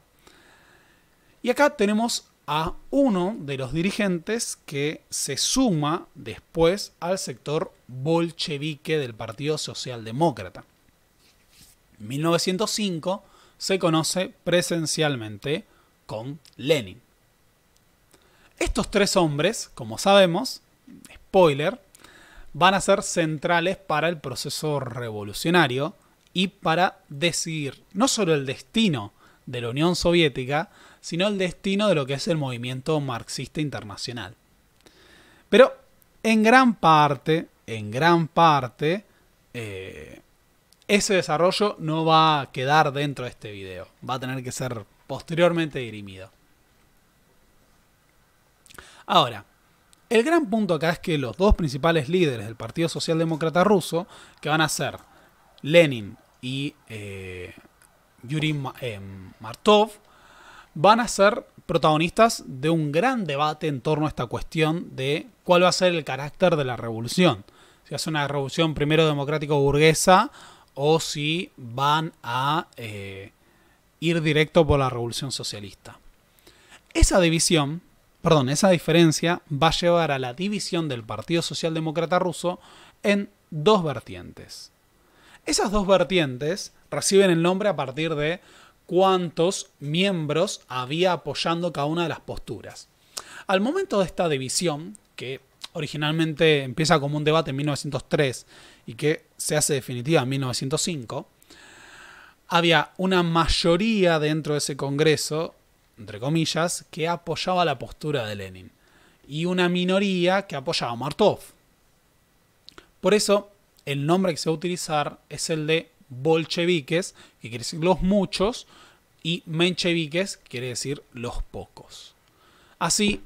Y acá tenemos a uno de los dirigentes que se suma después al sector bolchevique del Partido Socialdemócrata. En 1905 se conoce presencialmente con Lenin. Estos tres hombres, como sabemos, spoiler, van a ser centrales para el proceso revolucionario y para decidir no solo el destino de la Unión Soviética, sino el destino de lo que es el movimiento marxista internacional. Pero en gran parte, en gran parte, eh, ese desarrollo no va a quedar dentro de este video, va a tener que ser posteriormente dirimido. Ahora, el gran punto acá es que los dos principales líderes del Partido Socialdemócrata Ruso, que van a ser Lenin y eh, Yuri eh, Martov, van a ser protagonistas de un gran debate en torno a esta cuestión de cuál va a ser el carácter de la revolución. Si hace una revolución primero democrático-burguesa o si van a eh, ir directo por la revolución socialista. Esa división perdón, esa diferencia va a llevar a la división del Partido Socialdemócrata ruso en dos vertientes. Esas dos vertientes reciben el nombre a partir de cuántos miembros había apoyando cada una de las posturas. Al momento de esta división, que originalmente empieza como un debate en 1903 y que se hace definitiva en 1905, había una mayoría dentro de ese Congreso entre comillas, que apoyaba la postura de Lenin y una minoría que apoyaba a Martov. Por eso, el nombre que se va a utilizar es el de bolcheviques, que quiere decir los muchos, y mencheviques, que quiere decir los pocos. Así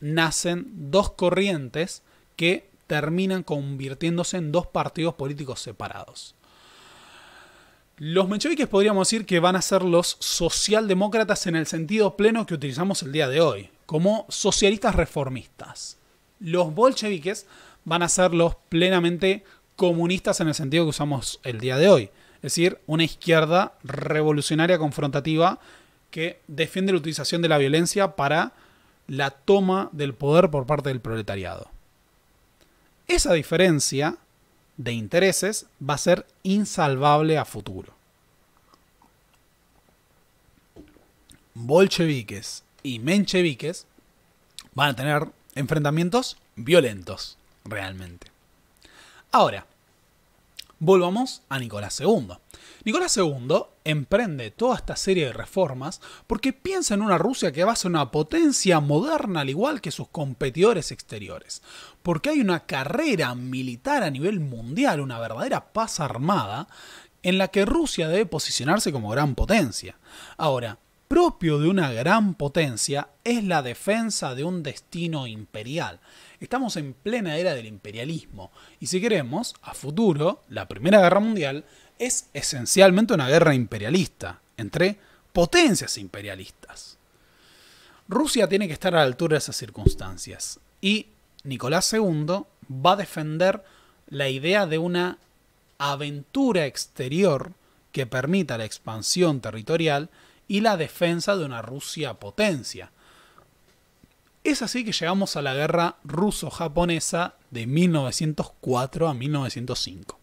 nacen dos corrientes que terminan convirtiéndose en dos partidos políticos separados. Los mencheviques podríamos decir que van a ser los socialdemócratas en el sentido pleno que utilizamos el día de hoy, como socialistas reformistas. Los bolcheviques van a ser los plenamente comunistas en el sentido que usamos el día de hoy, es decir, una izquierda revolucionaria confrontativa que defiende la utilización de la violencia para la toma del poder por parte del proletariado. Esa diferencia de intereses va a ser insalvable a futuro. Bolcheviques y mencheviques van a tener enfrentamientos violentos, realmente. Ahora, volvamos a Nicolás II. Nicolás II emprende toda esta serie de reformas porque piensa en una Rusia que va a ser una potencia moderna al igual que sus competidores exteriores, porque hay una carrera militar a nivel mundial, una verdadera paz armada, en la que Rusia debe posicionarse como gran potencia. Ahora, propio de una gran potencia es la defensa de un destino imperial. Estamos en plena era del imperialismo y si queremos, a futuro, la Primera Guerra Mundial es esencialmente una guerra imperialista entre potencias imperialistas. Rusia tiene que estar a la altura de esas circunstancias y Nicolás II va a defender la idea de una aventura exterior que permita la expansión territorial y la defensa de una Rusia potencia. Es así que llegamos a la guerra ruso-japonesa de 1904 a 1905.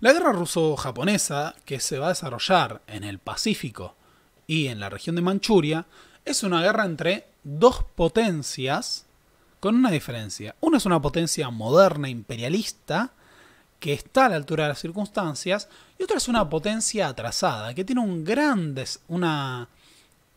La guerra ruso-japonesa, que se va a desarrollar en el Pacífico y en la región de Manchuria, es una guerra entre dos potencias con una diferencia. Una es una potencia moderna imperialista que está a la altura de las circunstancias y otra es una potencia atrasada que tiene un una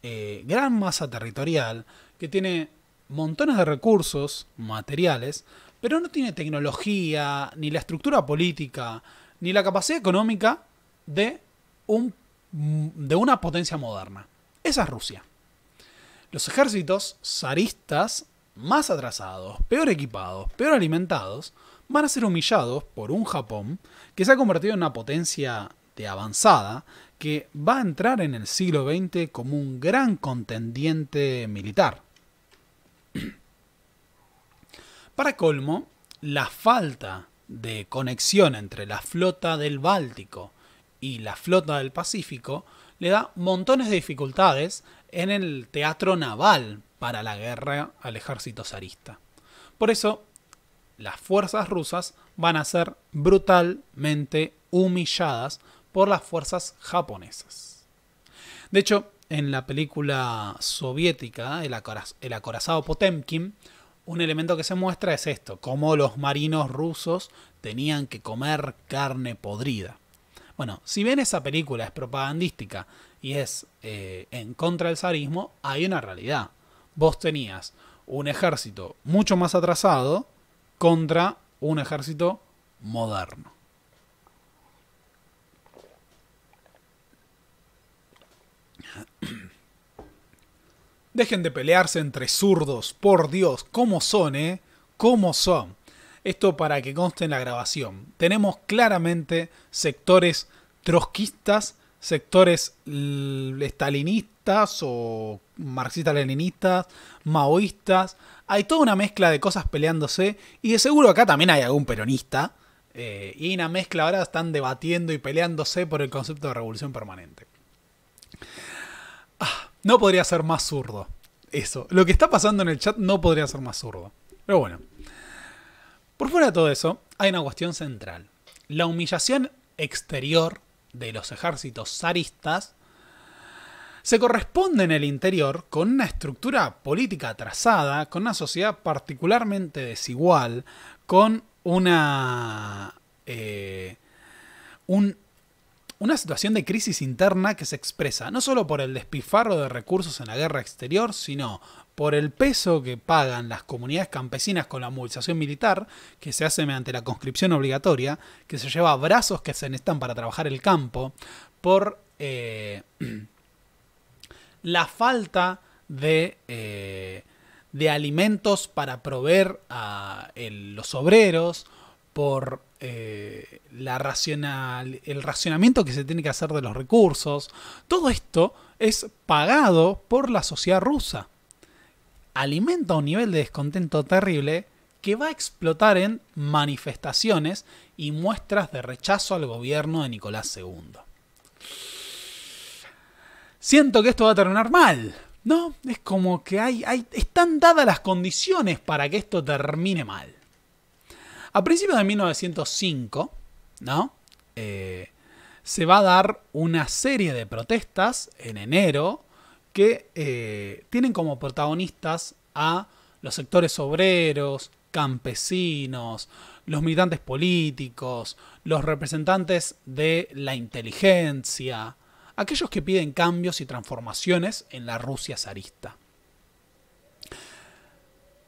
eh, gran masa territorial que tiene montones de recursos materiales pero no tiene tecnología ni la estructura política ni la capacidad económica de, un, de una potencia moderna. Esa es Rusia. Los ejércitos zaristas más atrasados, peor equipados, peor alimentados, van a ser humillados por un Japón que se ha convertido en una potencia de avanzada que va a entrar en el siglo XX como un gran contendiente militar. Para colmo, la falta de conexión entre la flota del Báltico y la flota del Pacífico le da montones de dificultades en el teatro naval para la guerra al ejército zarista. Por eso, las fuerzas rusas van a ser brutalmente humilladas por las fuerzas japonesas. De hecho, en la película soviética El, acorazado Potemkin, un elemento que se muestra es esto, cómo los marinos rusos tenían que comer carne podrida. Bueno, si bien esa película es propagandística y es eh, en contra del zarismo, hay una realidad. Vos tenías un ejército mucho más atrasado contra un ejército moderno. Dejen de pelearse entre zurdos, por Dios, ¿cómo son, eh? ¿Cómo son? Esto para que conste en la grabación. Tenemos claramente sectores trotskistas, sectores stalinistas o marxistas-leninistas, maoístas. Hay toda una mezcla de cosas peleándose y de seguro acá también hay algún peronista. Eh, y una mezcla ahora están debatiendo y peleándose por el concepto de revolución permanente. Ah. No podría ser más zurdo. Eso. Lo que está pasando en el chat no podría ser más zurdo. Pero bueno. Por fuera de todo eso, hay una cuestión central. La humillación exterior de los ejércitos zaristas se corresponde en el interior con una estructura política atrasada, con una sociedad particularmente desigual, con una... Eh, un una situación de crisis interna que se expresa no solo por el despifarro de recursos en la guerra exterior, sino por el peso que pagan las comunidades campesinas con la movilización militar, que se hace mediante la conscripción obligatoria, que se lleva brazos que se necesitan para trabajar el campo, por eh, la falta de, eh, de alimentos para proveer a los obreros, por eh, la racional, el racionamiento que se tiene que hacer de los recursos, todo esto es pagado por la sociedad rusa. Alimenta un nivel de descontento terrible que va a explotar en manifestaciones y muestras de rechazo al gobierno de Nicolás II. Siento que esto va a terminar mal, ¿no? Es como que hay, hay, están dadas las condiciones para que esto termine mal. A principios de 1905, ¿no? Eh, se va a dar una serie de protestas en enero que eh, tienen como protagonistas a los sectores obreros, campesinos, los militantes políticos, los representantes de la inteligencia, aquellos que piden cambios y transformaciones en la Rusia zarista.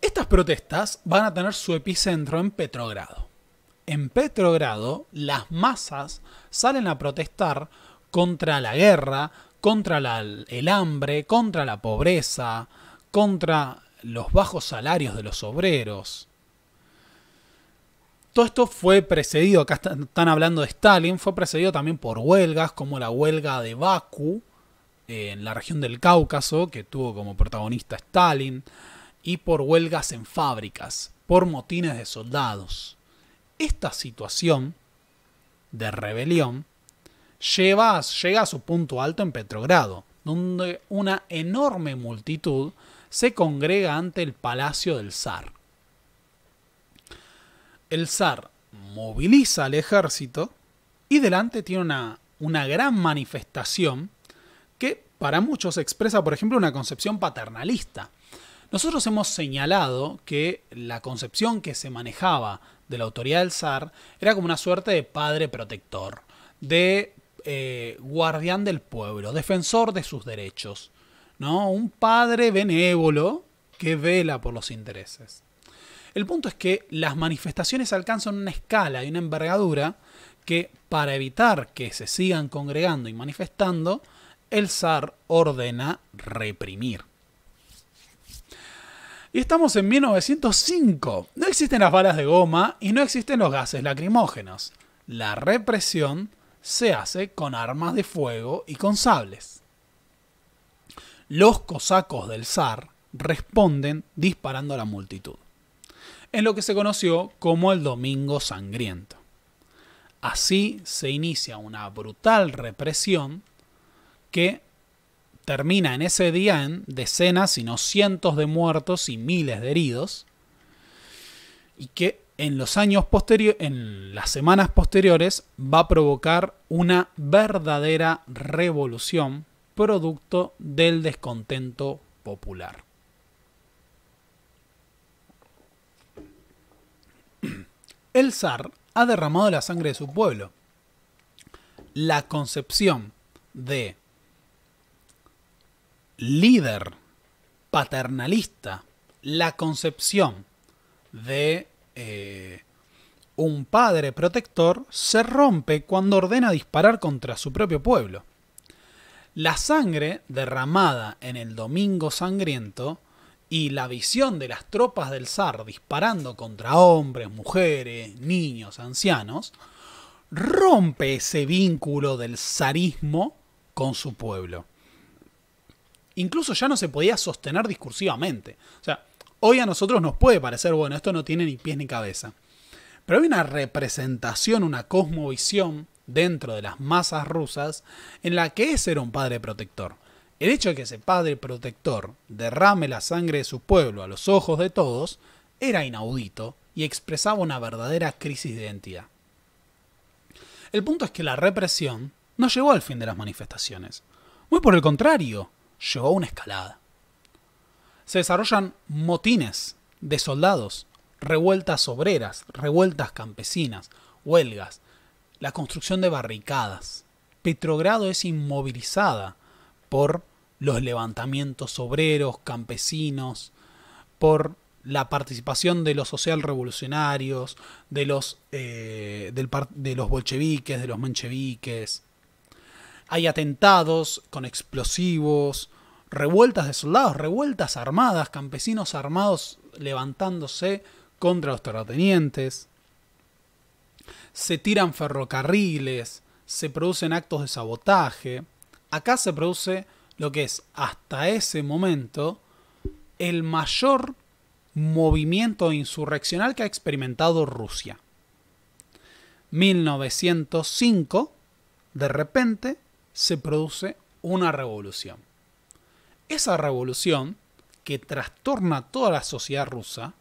Estas protestas van a tener su epicentro en Petrogrado. En Petrogrado, las masas salen a protestar contra la guerra, contra el hambre, contra la pobreza, contra los bajos salarios de los obreros. Todo esto fue precedido, acá están hablando de Stalin, fue precedido también por huelgas como la huelga de Baku en la región del Cáucaso, que tuvo como protagonista Stalin y por huelgas en fábricas, por motines de soldados. Esta situación de rebelión llega a su punto alto en Petrogrado, donde una enorme multitud se congrega ante el palacio del zar. El zar moviliza al ejército y delante tiene una gran manifestación que para muchos expresa, por ejemplo, una concepción paternalista nosotros hemos señalado que la concepción que se manejaba de la autoridad del zar era como una suerte de padre protector, de eh, guardián del pueblo, defensor de sus derechos, ¿no? Un padre benévolo que vela por los intereses. El punto es que las manifestaciones alcanzan una escala y una envergadura que para evitar que se sigan congregando y manifestando, el zar ordena reprimir. Y estamos en 1905. No existen las balas de goma y no existen los gases lacrimógenos. La represión se hace con armas de fuego y con sables. Los cosacos del zar responden disparando a la multitud, en lo que se conoció como el Domingo Sangriento. Así se inicia una brutal represión que termina en ese día en decenas, no cientos de muertos y miles de heridos, y que en los años posteriores, en las semanas posteriores, va a provocar una verdadera revolución producto del descontento popular. El zar ha derramado la sangre de su pueblo. La concepción de líder paternalista la concepción de eh, un padre protector se rompe cuando ordena disparar contra su propio pueblo. La sangre derramada en el Domingo Sangriento y la visión de las tropas del zar disparando contra hombres, mujeres, niños, ancianos, rompe ese vínculo del zarismo con su pueblo incluso ya no se podía sostener discursivamente. O sea, hoy a nosotros nos puede parecer, bueno, esto no tiene ni pies ni cabeza. Pero hay una representación, una cosmovisión dentro de las masas rusas en la que ese era un padre protector. El hecho de que ese padre protector derrame la sangre de su pueblo a los ojos de todos era inaudito y expresaba una verdadera crisis de identidad. El punto es que la represión no llegó al fin de las manifestaciones. Muy por el contrario, Llegó a una escalada. Se desarrollan motines de soldados, revueltas obreras, revueltas campesinas, huelgas, la construcción de barricadas. Petrogrado es inmovilizada por los levantamientos obreros, campesinos, por la participación de los social revolucionarios, de los, eh, de los bolcheviques, de los mencheviques, hay atentados con explosivos, revueltas de soldados, revueltas armadas, campesinos armados levantándose contra los terratenientes. Se tiran ferrocarriles, se producen actos de sabotaje. Acá se produce lo que es hasta ese momento el mayor movimiento insurreccional que ha experimentado Rusia. 1905, de repente, se produce una revolución. Esa revolución, que trastorna toda la sociedad rusa,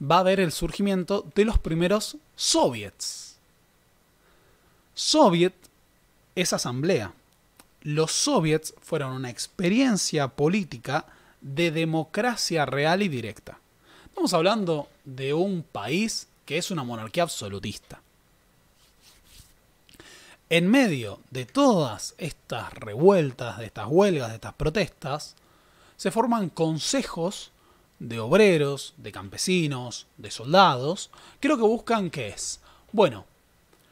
va a ver el surgimiento de los primeros soviets. Soviet es asamblea. Los soviets fueron una experiencia política de democracia real y directa. Estamos hablando de un país que es una monarquía absolutista. En medio de todas estas revueltas, de estas huelgas, de estas protestas, se forman consejos de obreros, de campesinos, de soldados, Creo que buscan ¿qué es, bueno,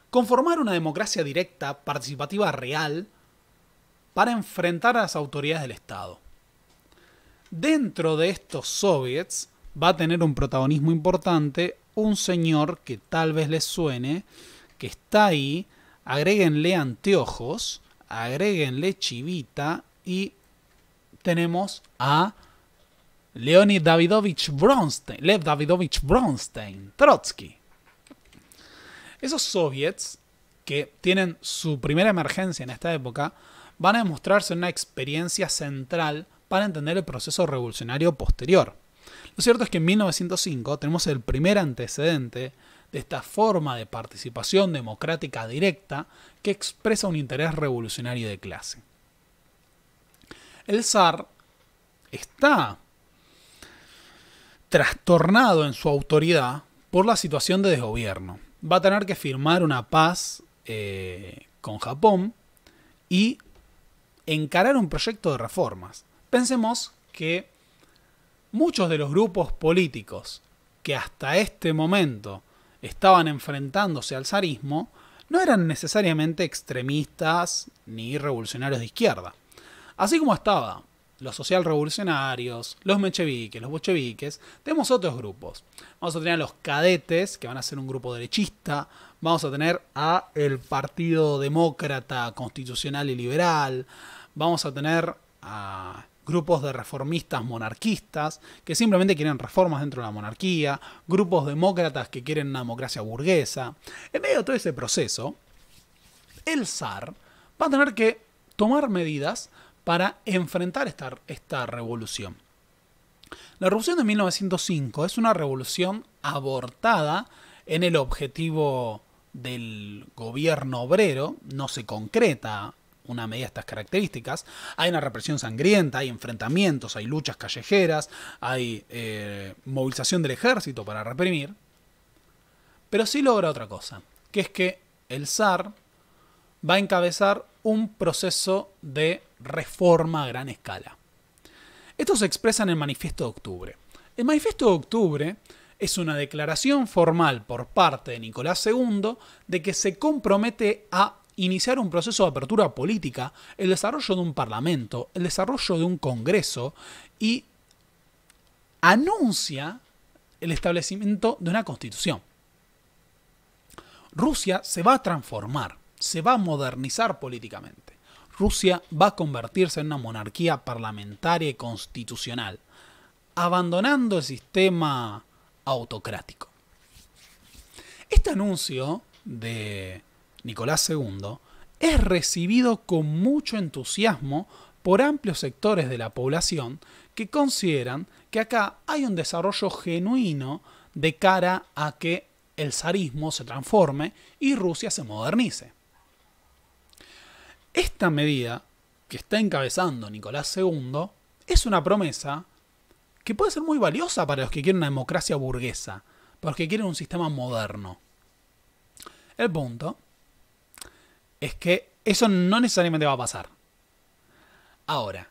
conformar una democracia directa, participativa real, para enfrentar a las autoridades del Estado. Dentro de estos soviets va a tener un protagonismo importante un señor que tal vez les suene, que está ahí agréguenle anteojos, agréguenle chivita y tenemos a Leonid Davidovich Bronstein, Lev Davidovich Bronstein, Trotsky. Esos soviets que tienen su primera emergencia en esta época van a demostrarse una experiencia central para entender el proceso revolucionario posterior. Lo cierto es que en 1905 tenemos el primer antecedente de esta forma de participación democrática directa que expresa un interés revolucionario de clase. El zar está trastornado en su autoridad por la situación de desgobierno. Va a tener que firmar una paz eh, con Japón y encarar un proyecto de reformas. Pensemos que muchos de los grupos políticos que hasta este momento estaban enfrentándose al zarismo no eran necesariamente extremistas ni revolucionarios de izquierda. Así como estaba los socialrevolucionarios, los mecheviques, los bolcheviques, tenemos otros grupos. Vamos a tener a los cadetes, que van a ser un grupo derechista, vamos a tener a el Partido Demócrata Constitucional y Liberal, vamos a tener a grupos de reformistas monarquistas que simplemente quieren reformas dentro de la monarquía, grupos demócratas que quieren una democracia burguesa. En medio de todo ese proceso, el zar va a tener que tomar medidas para enfrentar esta, esta revolución. La revolución de 1905 es una revolución abortada en el objetivo del gobierno obrero, no se concreta una medida de estas características. Hay una represión sangrienta, hay enfrentamientos, hay luchas callejeras, hay eh, movilización del ejército para reprimir. Pero sí logra otra cosa, que es que el zar va a encabezar un proceso de reforma a gran escala. Esto se expresa en el Manifiesto de Octubre. El Manifiesto de Octubre es una declaración formal por parte de Nicolás II de que se compromete a iniciar un proceso de apertura política, el desarrollo de un parlamento, el desarrollo de un congreso y anuncia el establecimiento de una constitución. Rusia se va a transformar, se va a modernizar políticamente. Rusia va a convertirse en una monarquía parlamentaria y constitucional, abandonando el sistema autocrático. Este anuncio de Nicolás II, es recibido con mucho entusiasmo por amplios sectores de la población que consideran que acá hay un desarrollo genuino de cara a que el zarismo se transforme y Rusia se modernice. Esta medida que está encabezando Nicolás II es una promesa que puede ser muy valiosa para los que quieren una democracia burguesa, para los que quieren un sistema moderno. El punto es que eso no necesariamente va a pasar. Ahora,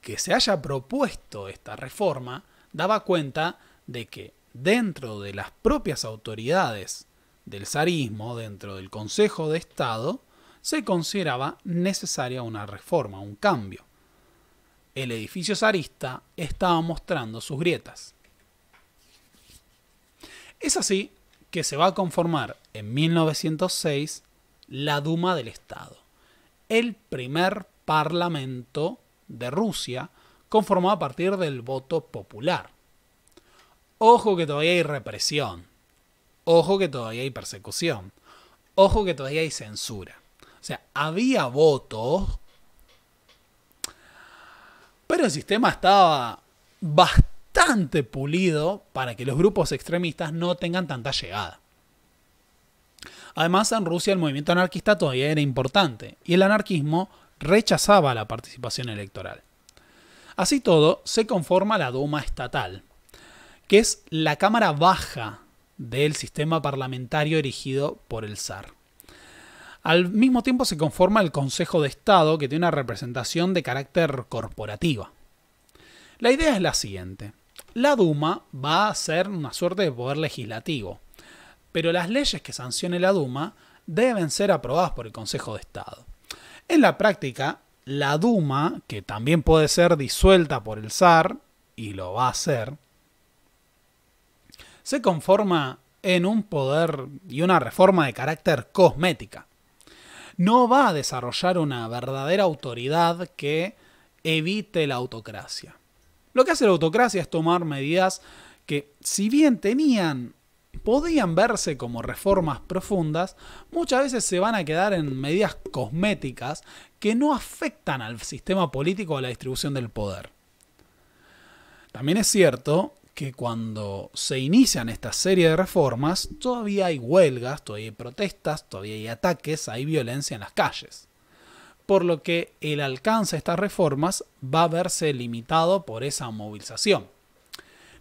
que se haya propuesto esta reforma daba cuenta de que dentro de las propias autoridades del zarismo, dentro del Consejo de Estado, se consideraba necesaria una reforma, un cambio. El edificio zarista estaba mostrando sus grietas. Es así que se va a conformar en 1906 la Duma del Estado, el primer parlamento de Rusia conformado a partir del voto popular. Ojo que todavía hay represión, ojo que todavía hay persecución, ojo que todavía hay censura. O sea, había votos, pero el sistema estaba bastante pulido para que los grupos extremistas no tengan tanta llegada. Además, en Rusia el movimiento anarquista todavía era importante y el anarquismo rechazaba la participación electoral. Así todo, se conforma la Duma estatal, que es la cámara baja del sistema parlamentario erigido por el zar. Al mismo tiempo se conforma el Consejo de Estado, que tiene una representación de carácter corporativa. La idea es la siguiente. La Duma va a ser una suerte de poder legislativo, pero las leyes que sancione la Duma deben ser aprobadas por el Consejo de Estado. En la práctica, la Duma, que también puede ser disuelta por el zar, y lo va a hacer, se conforma en un poder y una reforma de carácter cosmética. No va a desarrollar una verdadera autoridad que evite la autocracia. Lo que hace la autocracia es tomar medidas que, si bien tenían podían verse como reformas profundas, muchas veces se van a quedar en medidas cosméticas que no afectan al sistema político o a la distribución del poder. También es cierto que cuando se inician esta serie de reformas, todavía hay huelgas, todavía hay protestas, todavía hay ataques, hay violencia en las calles. Por lo que el alcance de estas reformas va a verse limitado por esa movilización.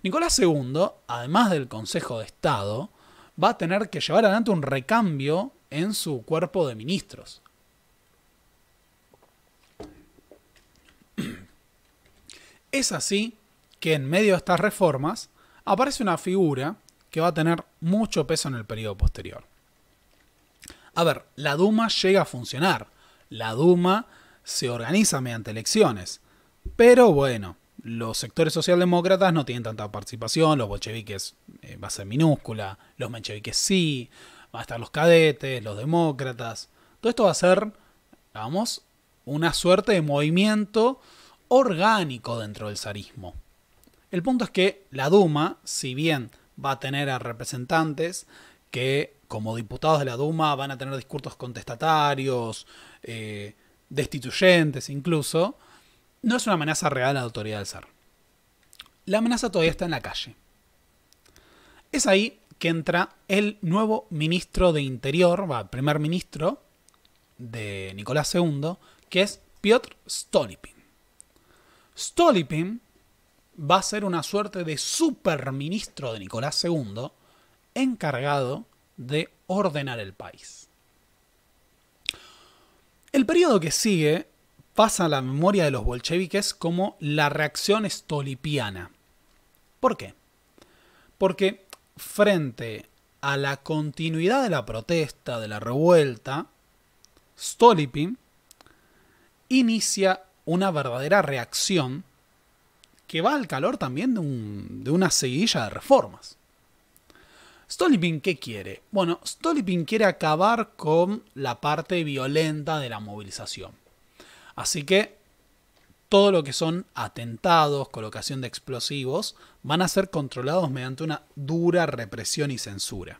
Nicolás II, además del Consejo de Estado, va a tener que llevar adelante un recambio en su cuerpo de ministros. Es así que en medio de estas reformas aparece una figura que va a tener mucho peso en el periodo posterior. A ver, la Duma llega a funcionar. La Duma se organiza mediante elecciones. Pero bueno, los sectores socialdemócratas no tienen tanta participación, los bolcheviques eh, va a ser minúscula, los mencheviques sí, van a estar los cadetes, los demócratas. Todo esto va a ser, vamos, una suerte de movimiento orgánico dentro del zarismo. El punto es que la Duma, si bien va a tener a representantes que como diputados de la Duma van a tener discursos contestatarios, eh, destituyentes incluso, no es una amenaza real a la autoridad del zar. La amenaza todavía está en la calle. Es ahí que entra el nuevo ministro de Interior, va, primer ministro de Nicolás II, que es Piotr Stolypin. Stolypin va a ser una suerte de superministro de Nicolás II encargado de ordenar el país. El periodo que sigue pasa a la memoria de los bolcheviques como la reacción estolipiana. ¿Por qué? Porque frente a la continuidad de la protesta, de la revuelta, stolypin inicia una verdadera reacción que va al calor también de, una seguidilla de reformas. Stolipin, ¿qué quiere? Bueno, Stolipin quiere acabar con la parte violenta de la movilización Así que todo lo que son atentados, colocación de explosivos, van a ser controlados mediante una dura represión y censura.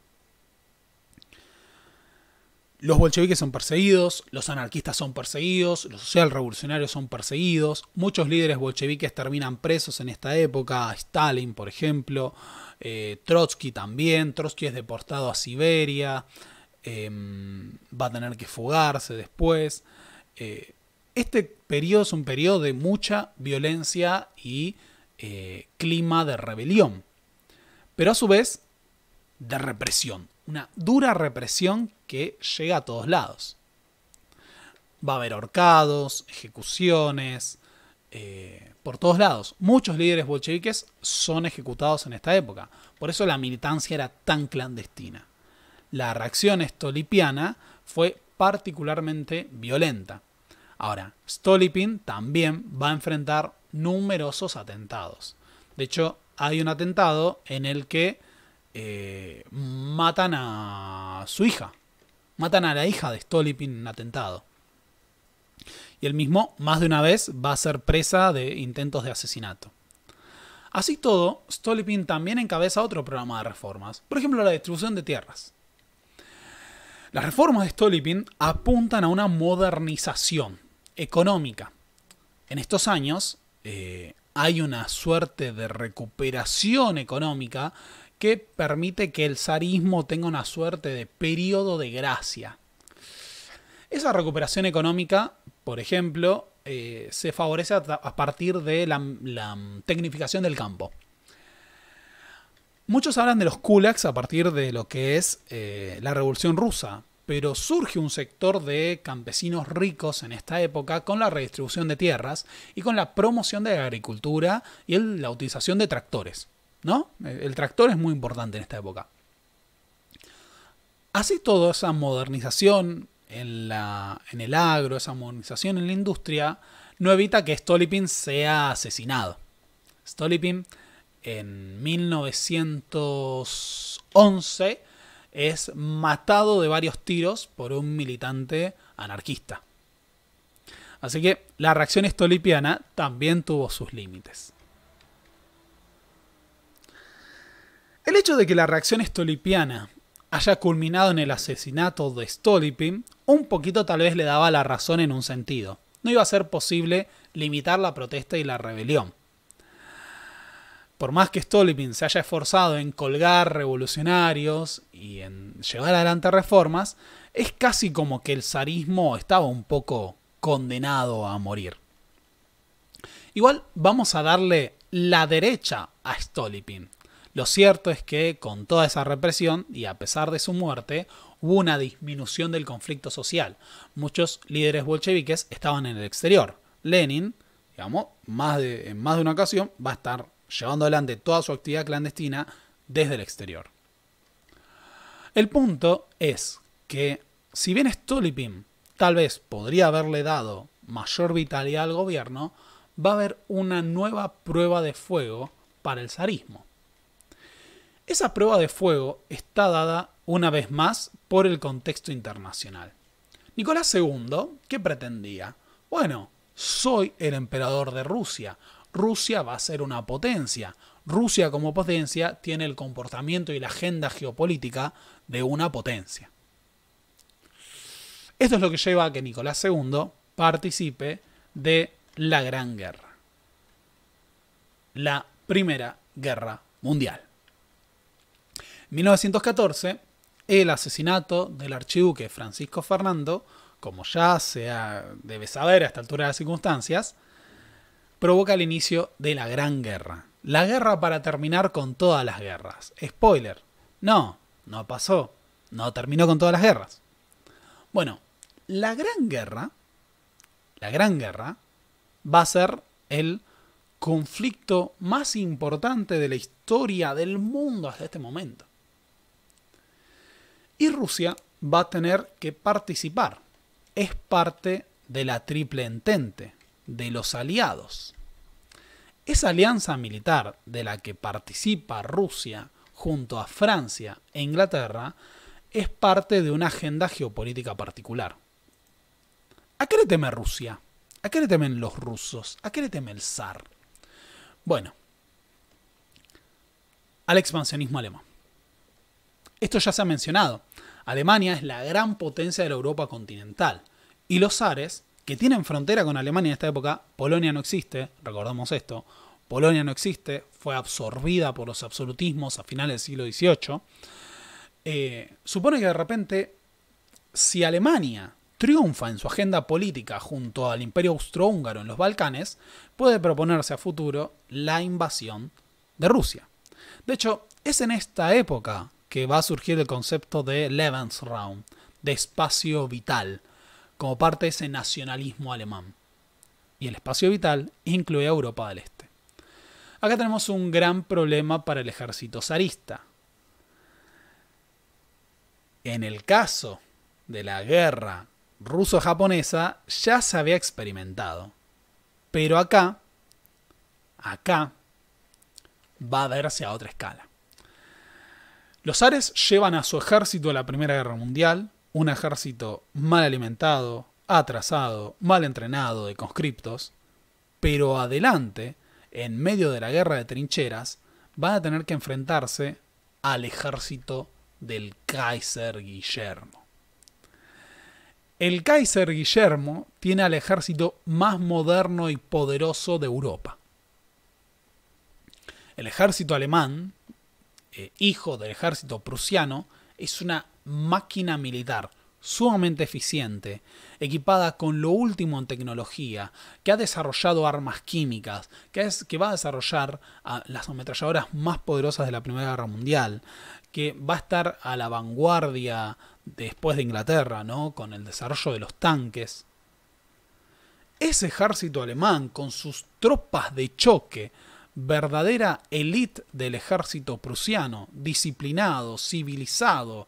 Los bolcheviques son perseguidos, los anarquistas son perseguidos, los social revolucionarios son perseguidos, muchos líderes bolcheviques terminan presos en esta época, Stalin por ejemplo, eh, Trotsky también, Trotsky es deportado a Siberia, em, va a tener que fugarse después. Eh, este periodo es un periodo de mucha violencia y eh, clima de rebelión, pero a su vez de represión, una dura represión que llega a todos lados. Va a haber ahorcados, ejecuciones, eh, por todos lados. Muchos líderes bolcheviques son ejecutados en esta época, por eso la militancia era tan clandestina. La reacción estolipiana fue particularmente violenta. Ahora, Stolypin también va a enfrentar numerosos atentados. De hecho, hay un atentado en el que eh, matan a su hija. Matan a la hija de Stolypin en un atentado. Y él mismo, más de una vez, va a ser presa de intentos de asesinato. Así todo, Stolypin también encabeza otro programa de reformas, por ejemplo la destrucción de tierras. Las reformas de Stolypin apuntan a una modernización económica. En estos años eh, hay una suerte de recuperación económica que permite que el zarismo tenga una suerte de periodo de gracia. Esa recuperación económica, por ejemplo, eh, se favorece a, partir de la, tecnificación del campo. Muchos hablan de los kulaks a partir de lo que es eh, la Revolución Rusa, pero surge un sector de campesinos ricos en esta época con la redistribución de tierras y con la promoción de la agricultura y la utilización de tractores. ¿no? Eh, el, tractor es muy importante en esta época. Así toda esa modernización en, en el agro, esa modernización en la industria, no evita que Stolypin sea asesinado. Stolypin en 1911 es matado de varios tiros por un militante anarquista. Así que la reacción estolipiana también tuvo sus límites. El hecho de que la reacción estolipiana haya culminado en el asesinato de Stolypin, un poquito tal vez le daba la razón en un sentido. No iba a ser posible limitar la protesta y la rebelión por más que Stolypin se haya esforzado en colgar revolucionarios y en llevar adelante reformas, es casi como que el zarismo estaba un poco condenado a morir. Igual vamos a darle la derecha a Stolypin. Lo cierto es que con toda esa represión y a pesar de su muerte, hubo una disminución del conflicto social. Muchos líderes bolcheviques estaban en el exterior. Lenin, digamos, más de, en más de una ocasión va a estar llevando adelante toda su actividad clandestina desde el exterior. El punto es que, si bien Stolypin tal vez podría haberle dado mayor vitalidad al gobierno, va a haber una nueva prueba de fuego para el zarismo. Esa prueba de fuego está dada una vez más por el contexto internacional. Nicolás II, ¿qué pretendía? Bueno, soy el emperador de Rusia, Rusia va a ser una potencia. Rusia como potencia tiene el comportamiento y la agenda geopolítica de una potencia. Esto es lo que lleva a que Nicolás II participe de la Gran Guerra, la Primera Guerra Mundial. 1914, el asesinato del archiduque Francisco Fernando, como ya se debe saber a esta altura de las circunstancias, provoca el inicio de la Gran Guerra. La guerra para terminar con todas las guerras. Spoiler. No, no pasó. No terminó con todas las guerras. Bueno, la Gran Guerra, la Gran Guerra, va a ser el conflicto más importante de la historia del mundo hasta este momento. Y Rusia va a tener que participar. Es parte de la triple entente, de los aliados. Esa alianza militar de la que participa Rusia junto a Francia e Inglaterra es parte de una agenda geopolítica particular. ¿A qué le teme Rusia? ¿A qué le temen los rusos? ¿A qué le teme el zar? Bueno, al expansionismo alemán. Esto ya se ha mencionado. Alemania es la gran potencia de la Europa continental y los zares que tienen frontera con Alemania en esta época. Polonia no existe, recordamos esto. Polonia no existe, fue absorbida por los absolutismos a finales del siglo XVIII. Eh, supone que de repente, si Alemania triunfa en su agenda política junto al imperio austrohúngaro en los Balcanes, puede proponerse a futuro la invasión de Rusia. De hecho, es en esta época que va a surgir el concepto de Lebensraum, de espacio vital, como parte de ese nacionalismo alemán. Y el espacio vital incluye a Europa del Este. Acá tenemos un gran problema para el ejército zarista. En el caso de la guerra ruso-japonesa ya se había experimentado. Pero acá, acá, va a verse a otra escala. Los zares llevan a su ejército a la Primera Guerra Mundial, un ejército mal alimentado, atrasado, mal entrenado de conscriptos, pero adelante, en medio de la guerra de trincheras, van a tener que enfrentarse al ejército del Kaiser Guillermo. El Kaiser Guillermo tiene al ejército más moderno y poderoso de Europa. El ejército alemán, eh, hijo del ejército prusiano, es una máquina militar sumamente eficiente, equipada con lo último en tecnología, que ha desarrollado armas químicas, que, es, que va a desarrollar las ametralladoras más poderosas de la Primera Guerra Mundial, que va a estar a la vanguardia después de Inglaterra, ¿no? con el desarrollo de los tanques. Ese ejército alemán, con sus tropas de choque, verdadera élite del ejército prusiano, disciplinado, civilizado,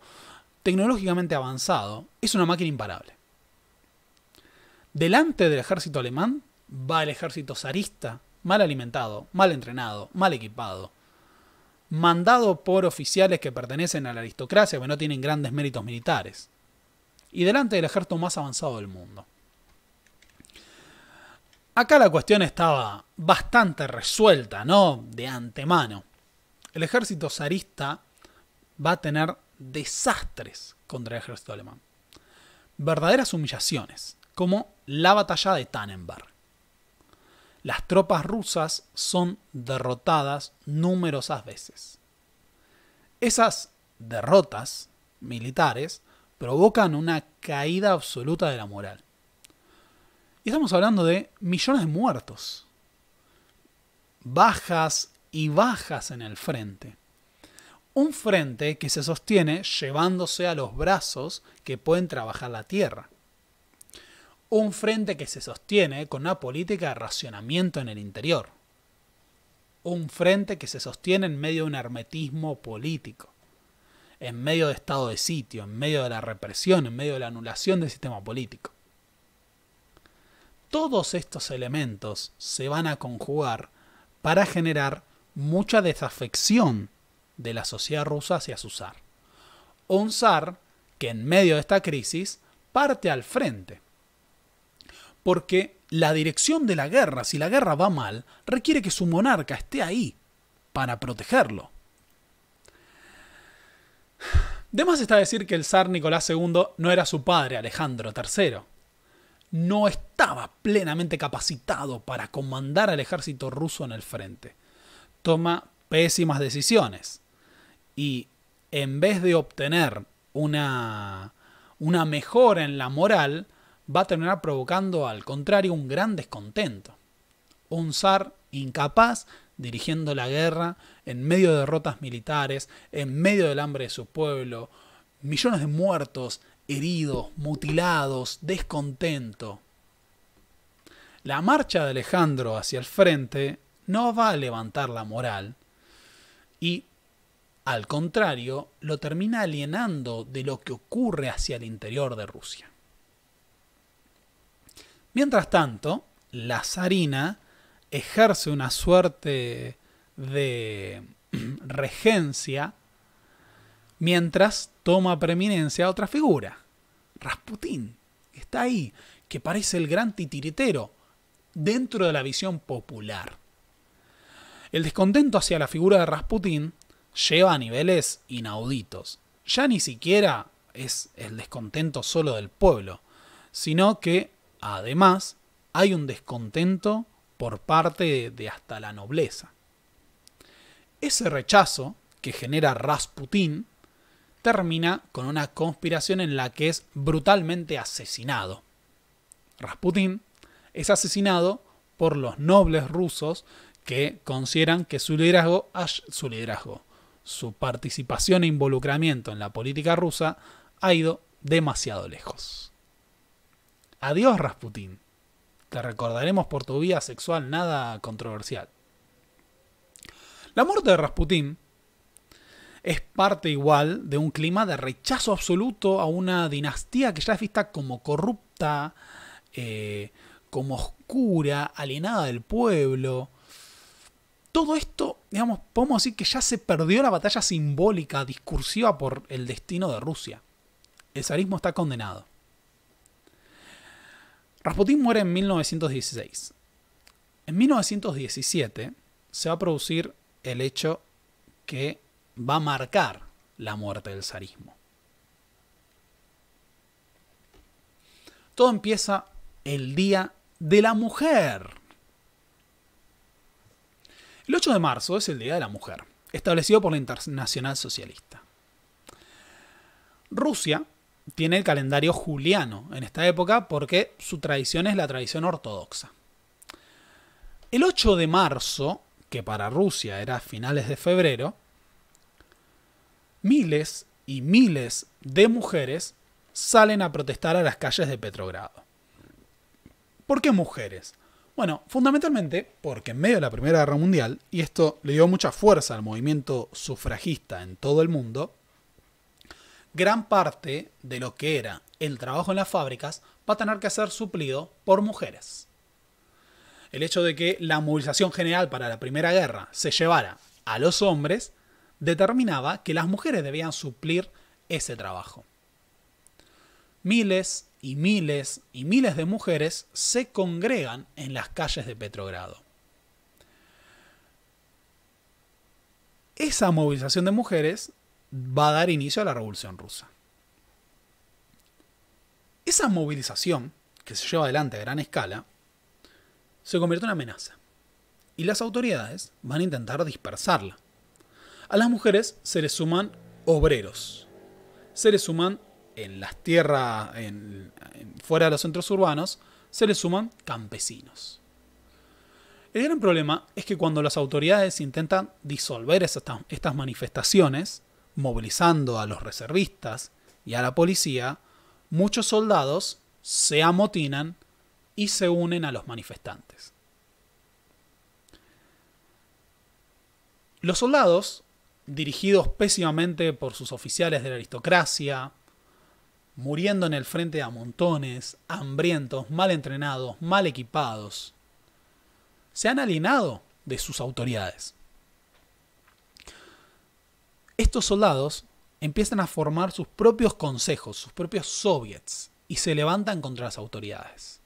tecnológicamente avanzado, es una máquina imparable. Delante del ejército alemán va el ejército zarista, mal alimentado, mal entrenado, mal equipado, mandado por oficiales que pertenecen a la aristocracia, que no tienen grandes méritos militares, y delante del ejército más avanzado del mundo. Acá la cuestión estaba bastante resuelta, ¿no? De antemano. El ejército zarista va a tener desastres contra el ejército alemán. Verdaderas humillaciones, como la batalla de Tannenberg. Las tropas rusas son derrotadas numerosas veces. Esas derrotas militares provocan una caída absoluta de la moral. Y estamos hablando de millones de muertos. Bajas y bajas en el frente un frente que se sostiene llevándose a los brazos que pueden trabajar la tierra. Un frente que se sostiene con una política de racionamiento en el interior. Un frente que se sostiene en medio de un hermetismo político, en medio de estado de sitio, en medio de la represión, en medio de la anulación del sistema político. Todos estos elementos se van a conjugar para generar mucha desafección de la sociedad rusa hacia su zar. Un zar que en medio de esta crisis parte al frente. Porque la dirección de la guerra, si la guerra va mal, requiere que su monarca esté ahí para protegerlo. De está decir que el zar Nicolás II no era su padre Alejandro III. No estaba plenamente capacitado para comandar al ejército ruso en el frente. Toma pésimas decisiones y en vez de obtener una, una mejora en la moral, va a terminar provocando al contrario un gran descontento. Un zar incapaz dirigiendo la guerra en medio de derrotas militares, en medio del hambre de su pueblo, millones de muertos, heridos, mutilados, descontento. La marcha de Alejandro hacia el frente no va a levantar la moral y al contrario, lo termina alienando de lo que ocurre hacia el interior de Rusia. Mientras tanto, la zarina ejerce una suerte de regencia mientras toma preeminencia otra figura, Rasputín, está ahí, que parece el gran titiritero dentro de la visión popular. El descontento hacia la figura de Rasputín lleva a niveles inauditos. Ya ni siquiera es el descontento solo del pueblo, sino que además hay un descontento por parte de hasta la nobleza. Ese rechazo que genera Rasputin termina con una conspiración en la que es brutalmente asesinado. Rasputín es asesinado por los nobles rusos que consideran que su liderazgo, su liderazgo, su participación e involucramiento en la política rusa ha ido demasiado lejos. Adiós Rasputín. Te recordaremos por tu vida sexual nada controversial. La muerte de Rasputín es parte igual de un clima de rechazo absoluto a una dinastía que ya es vista como corrupta, eh, como oscura, alienada del pueblo, todo esto, digamos, podemos decir que ya se perdió la batalla simbólica, discursiva por el destino de Rusia. El zarismo está condenado. Rasputín muere en 1916. En 1917 se va a producir el hecho que va a marcar la muerte del zarismo. Todo empieza el Día de la Mujer el 8 de marzo es el Día de la Mujer, establecido por la Internacional Socialista. Rusia tiene el calendario juliano en esta época porque su tradición es la tradición ortodoxa. El 8 de marzo, que para Rusia era finales de febrero, miles y miles de mujeres salen a protestar a las calles de Petrogrado. ¿Por qué mujeres? Bueno, fundamentalmente porque en medio de la Primera Guerra Mundial, y esto le dio mucha fuerza al movimiento sufragista en todo el mundo, gran parte de lo que era el trabajo en las fábricas va a tener que ser suplido por mujeres. El hecho de que la movilización general para la Primera Guerra se llevara a los hombres determinaba que las mujeres debían suplir ese trabajo. Miles y miles y miles de mujeres se congregan en las calles de Petrogrado. Esa movilización de mujeres va a dar inicio a la Revolución Rusa. Esa movilización, que se lleva adelante a gran escala, se convierte en una amenaza. Y las autoridades van a intentar dispersarla. A las mujeres se les suman obreros, se les suman en las tierras, fuera de los centros urbanos, se le suman campesinos. El gran problema es que cuando las autoridades intentan disolver estas manifestaciones, movilizando a los reservistas y a la policía, muchos soldados se amotinan y se unen a los manifestantes. Los soldados, dirigidos pésimamente por sus oficiales de la aristocracia, muriendo en el frente a montones, hambrientos, mal entrenados, mal equipados. Se han alienado de sus autoridades. Estos soldados empiezan a formar sus propios consejos, sus propios soviets, y se levantan contra las autoridades.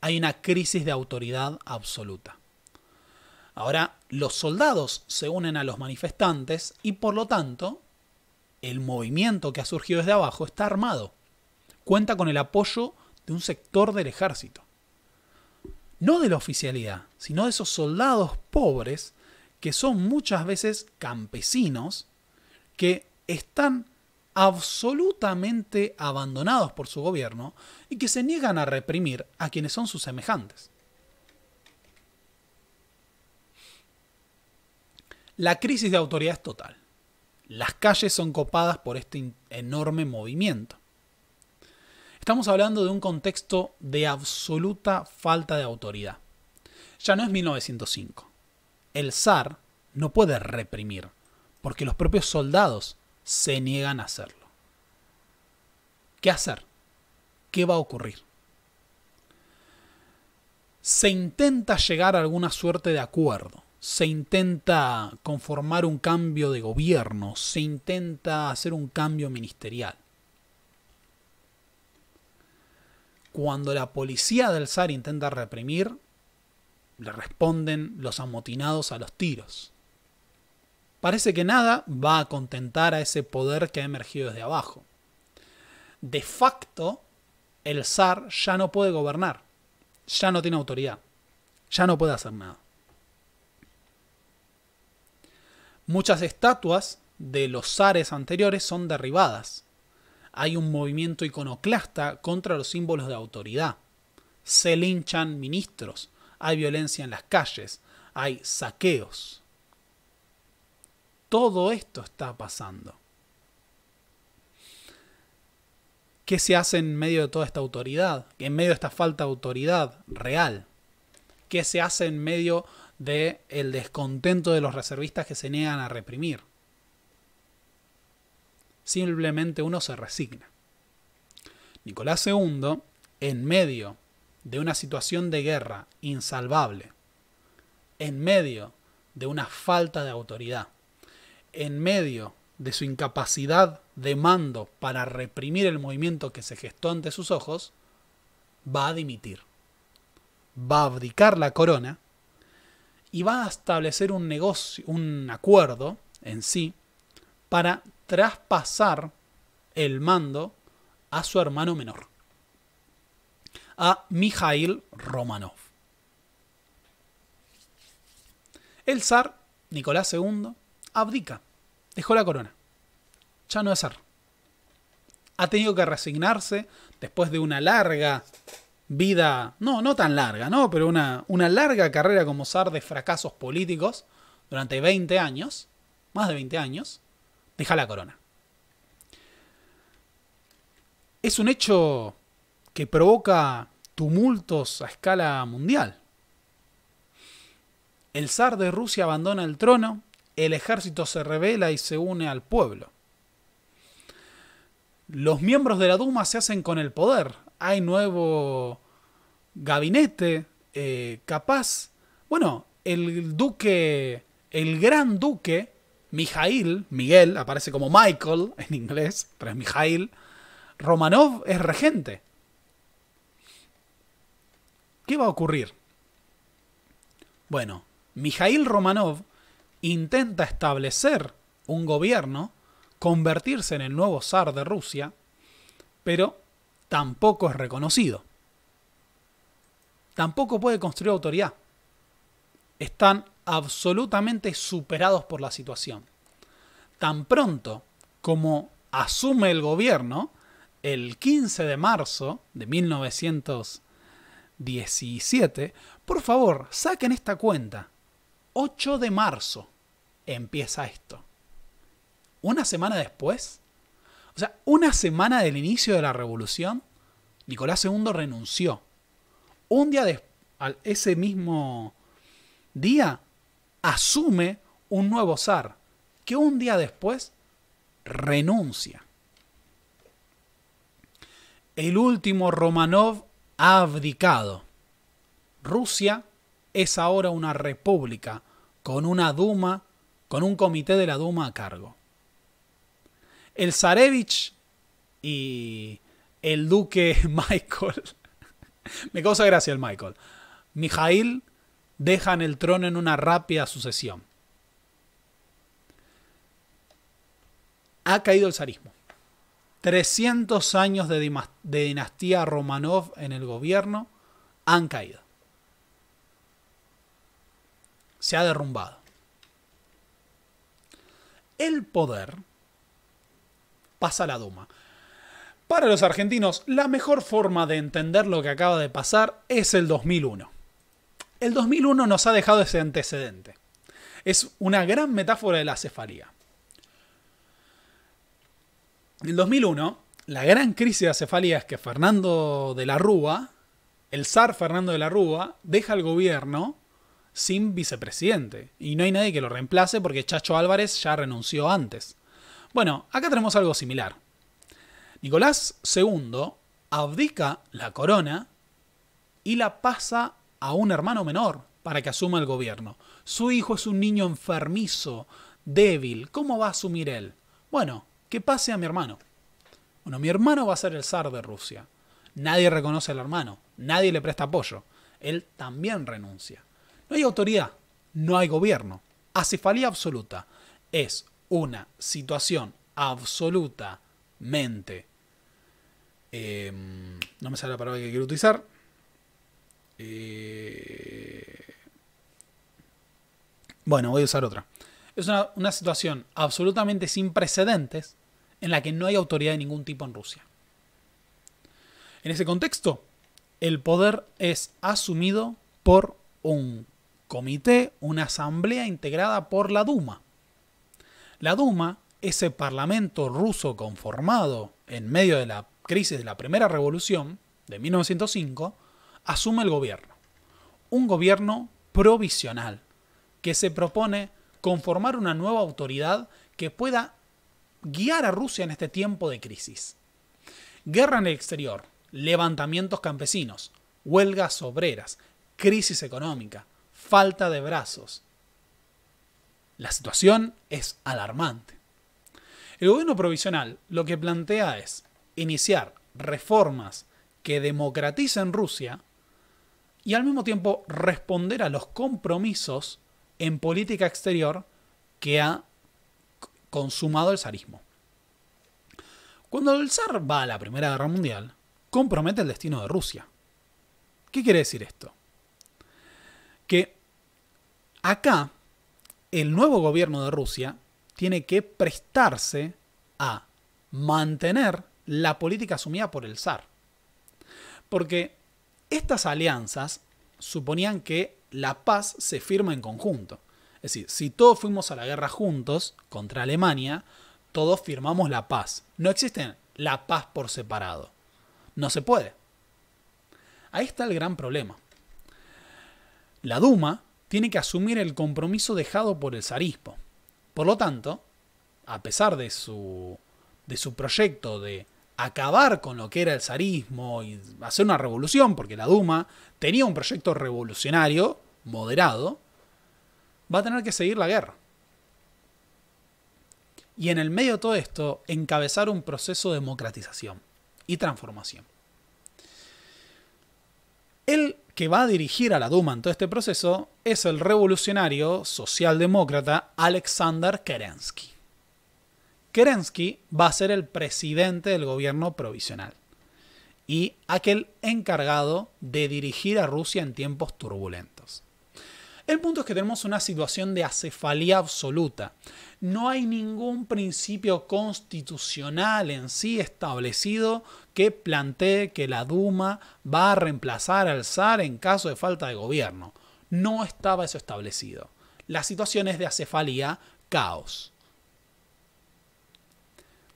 Hay una crisis de autoridad absoluta. Ahora, los soldados se unen a los manifestantes y por lo tanto el movimiento que ha surgido desde abajo está armado. Cuenta con el apoyo de un sector del ejército. No de la oficialidad, sino de esos soldados pobres que son muchas veces campesinos que están absolutamente abandonados por su gobierno y que se niegan a reprimir a quienes son sus semejantes. La crisis de autoridad es total. Las calles son copadas por este enorme movimiento. Estamos hablando de un contexto de absoluta falta de autoridad. Ya no es 1905. El zar no puede reprimir, porque los propios soldados se niegan a hacerlo. ¿Qué hacer? ¿Qué va a ocurrir? Se intenta llegar a alguna suerte de acuerdo se intenta conformar un cambio de gobierno, se intenta hacer un cambio ministerial. Cuando la policía del zar intenta reprimir, le responden los amotinados a los tiros. Parece que nada va a contentar a ese poder que ha emergido desde abajo. De facto, el zar ya no puede gobernar, ya no tiene autoridad, ya no puede hacer nada. Muchas estatuas de los zares anteriores son derribadas. Hay un movimiento iconoclasta contra los símbolos de autoridad. Se linchan ministros. Hay violencia en las calles. Hay saqueos. Todo esto está pasando. ¿Qué se hace en medio de toda esta autoridad? En medio de esta falta de autoridad real. ¿Qué se hace en medio de el descontento de los reservistas que se niegan a reprimir. Simplemente uno se resigna. Nicolás II, en medio de una situación de guerra insalvable, en medio de una falta de autoridad, en medio de su incapacidad de mando para reprimir el movimiento que se gestó ante sus ojos, va a dimitir. Va a abdicar la corona y va a establecer un negocio, un acuerdo en sí para traspasar el mando a su hermano menor, a Mikhail Romanov. El zar, Nicolás II, abdica, dejó la corona, ya no es zar. Ha tenido que resignarse después de una larga vida, no, no tan larga, ¿no? Pero una, una larga carrera como zar de fracasos políticos durante 20 años, más de 20 años, deja la corona. Es un hecho que provoca tumultos a escala mundial. El zar de Rusia abandona el trono, el ejército se revela y se une al pueblo. Los miembros de la Duma se hacen con el poder, hay nuevo gabinete, eh, capaz. Bueno, el duque, el gran duque, Mijail, Miguel, aparece como Michael en inglés, pero es Mijail, Romanov es regente. ¿Qué va a ocurrir? Bueno, Mijail Romanov intenta establecer un gobierno, convertirse en el nuevo zar de Rusia, pero tampoco es reconocido. Tampoco puede construir autoridad. Están absolutamente superados por la situación. Tan pronto como asume el gobierno, el 15 de marzo de 1917, por favor, saquen esta cuenta. 8 de marzo empieza esto. Una semana después, o sea, una semana del inicio de la revolución, Nicolás II renunció. Un día después, ese mismo día, asume un nuevo zar, que un día después renuncia. El último Romanov ha abdicado. Rusia es ahora una república, con una Duma, con un comité de la Duma a cargo el Zarevich y el duque Michael. Me causa gracia el Michael. Mijail dejan el trono en una rápida sucesión. Ha caído el zarismo. 300 años de, de dinastía Romanov en el gobierno han caído. Se ha derrumbado. El poder pasa la Duma. Para los argentinos, la mejor forma de entender lo que acaba de pasar es el 2001. El 2001 nos ha dejado ese antecedente. Es una gran metáfora de la cefalía. En el 2001, la gran crisis de cefalía es que Fernando de la Rúa, el zar Fernando de la Rúa, deja el gobierno sin vicepresidente. Y no hay nadie que lo reemplace porque Chacho Álvarez ya renunció antes. Bueno, acá tenemos algo similar. Nicolás II abdica la corona y la pasa a un hermano menor para que asuma el gobierno. Su hijo es un niño enfermizo, débil. ¿Cómo va a asumir él? Bueno, que pase a mi hermano. Bueno, mi hermano va a ser el zar de Rusia. Nadie reconoce al hermano, nadie le presta apoyo. Él también renuncia. No hay autoridad, no hay gobierno. Acefalía absoluta. Es una situación absolutamente... Em, no me sale la palabra que quiero utilizar. Eh, bueno, voy a usar otra. Es una situación absolutamente sin precedentes en la que no hay autoridad de ningún tipo en Rusia. En ese contexto, el poder es asumido por un comité, una asamblea integrada por la Duma. La Duma, ese parlamento ruso conformado en medio de la crisis de la primera revolución de 1905, asume el gobierno. Un gobierno provisional que se propone conformar una nueva autoridad que pueda guiar a Rusia en este tiempo de crisis. Guerra en el exterior, levantamientos campesinos, huelgas obreras, crisis económica, falta de brazos, la situación es alarmante. El gobierno provisional lo que plantea es iniciar reformas que democraticen Rusia y al mismo tiempo responder a los compromisos en política exterior que ha consumado el zarismo. Cuando el zar va a la Primera Guerra Mundial, compromete el destino de Rusia. ¿Qué quiere decir esto? Que acá el nuevo gobierno de Rusia tiene que prestarse a mantener la política asumida por el zar. Porque estas alianzas suponían que la paz se firma en conjunto. Es decir, si todos fuimos a la guerra juntos contra Alemania, todos firmamos la paz. No existe la paz por separado. No se puede. Ahí está el gran problema. La Duma, tiene que asumir el compromiso dejado por el zarismo. Por lo tanto, a pesar de su, de su proyecto de acabar con lo que era el zarismo y hacer una revolución, porque la Duma tenía un proyecto revolucionario, moderado, va a tener que seguir la guerra. Y en el medio de todo esto, encabezar un proceso de democratización y transformación. El que va a dirigir a la Duma en todo este proceso es el revolucionario socialdemócrata Alexander Kerensky. Kerensky va a ser el presidente del gobierno provisional y aquel encargado de dirigir a Rusia en tiempos turbulentos. El punto es que tenemos una situación de acefalía absoluta. No hay ningún principio constitucional en sí establecido que plantee que la Duma va a reemplazar al zar en caso de falta de gobierno. No estaba eso establecido. La situación es de acefalía, caos.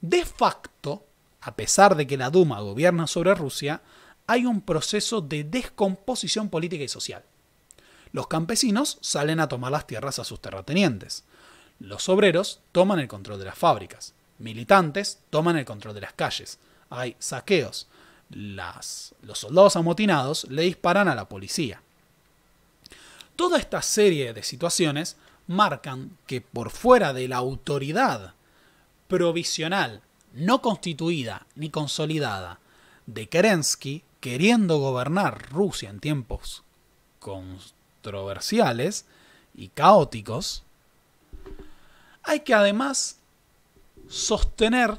De facto, a pesar de que la Duma gobierna sobre Rusia, hay un proceso de descomposición política y social. Los campesinos salen a tomar las tierras a sus terratenientes. Los obreros toman el control de las fábricas. Militantes toman el control de las calles. Hay saqueos. Las, los soldados amotinados le disparan a la policía. Toda esta serie de situaciones marcan que por fuera de la autoridad provisional, no constituida ni consolidada, de Kerensky, queriendo gobernar Rusia en tiempos con controversiales y caóticos, hay que además sostener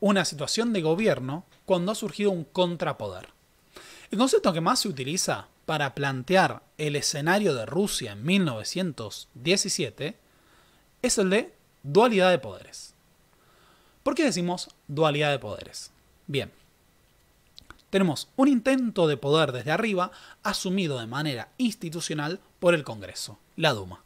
una situación de gobierno cuando ha surgido un contrapoder. El concepto que más se utiliza para plantear el escenario de Rusia en 1917 es el de dualidad de poderes. ¿Por qué decimos dualidad de poderes? Bien, tenemos un intento de poder desde arriba asumido de manera institucional por el Congreso, la Duma.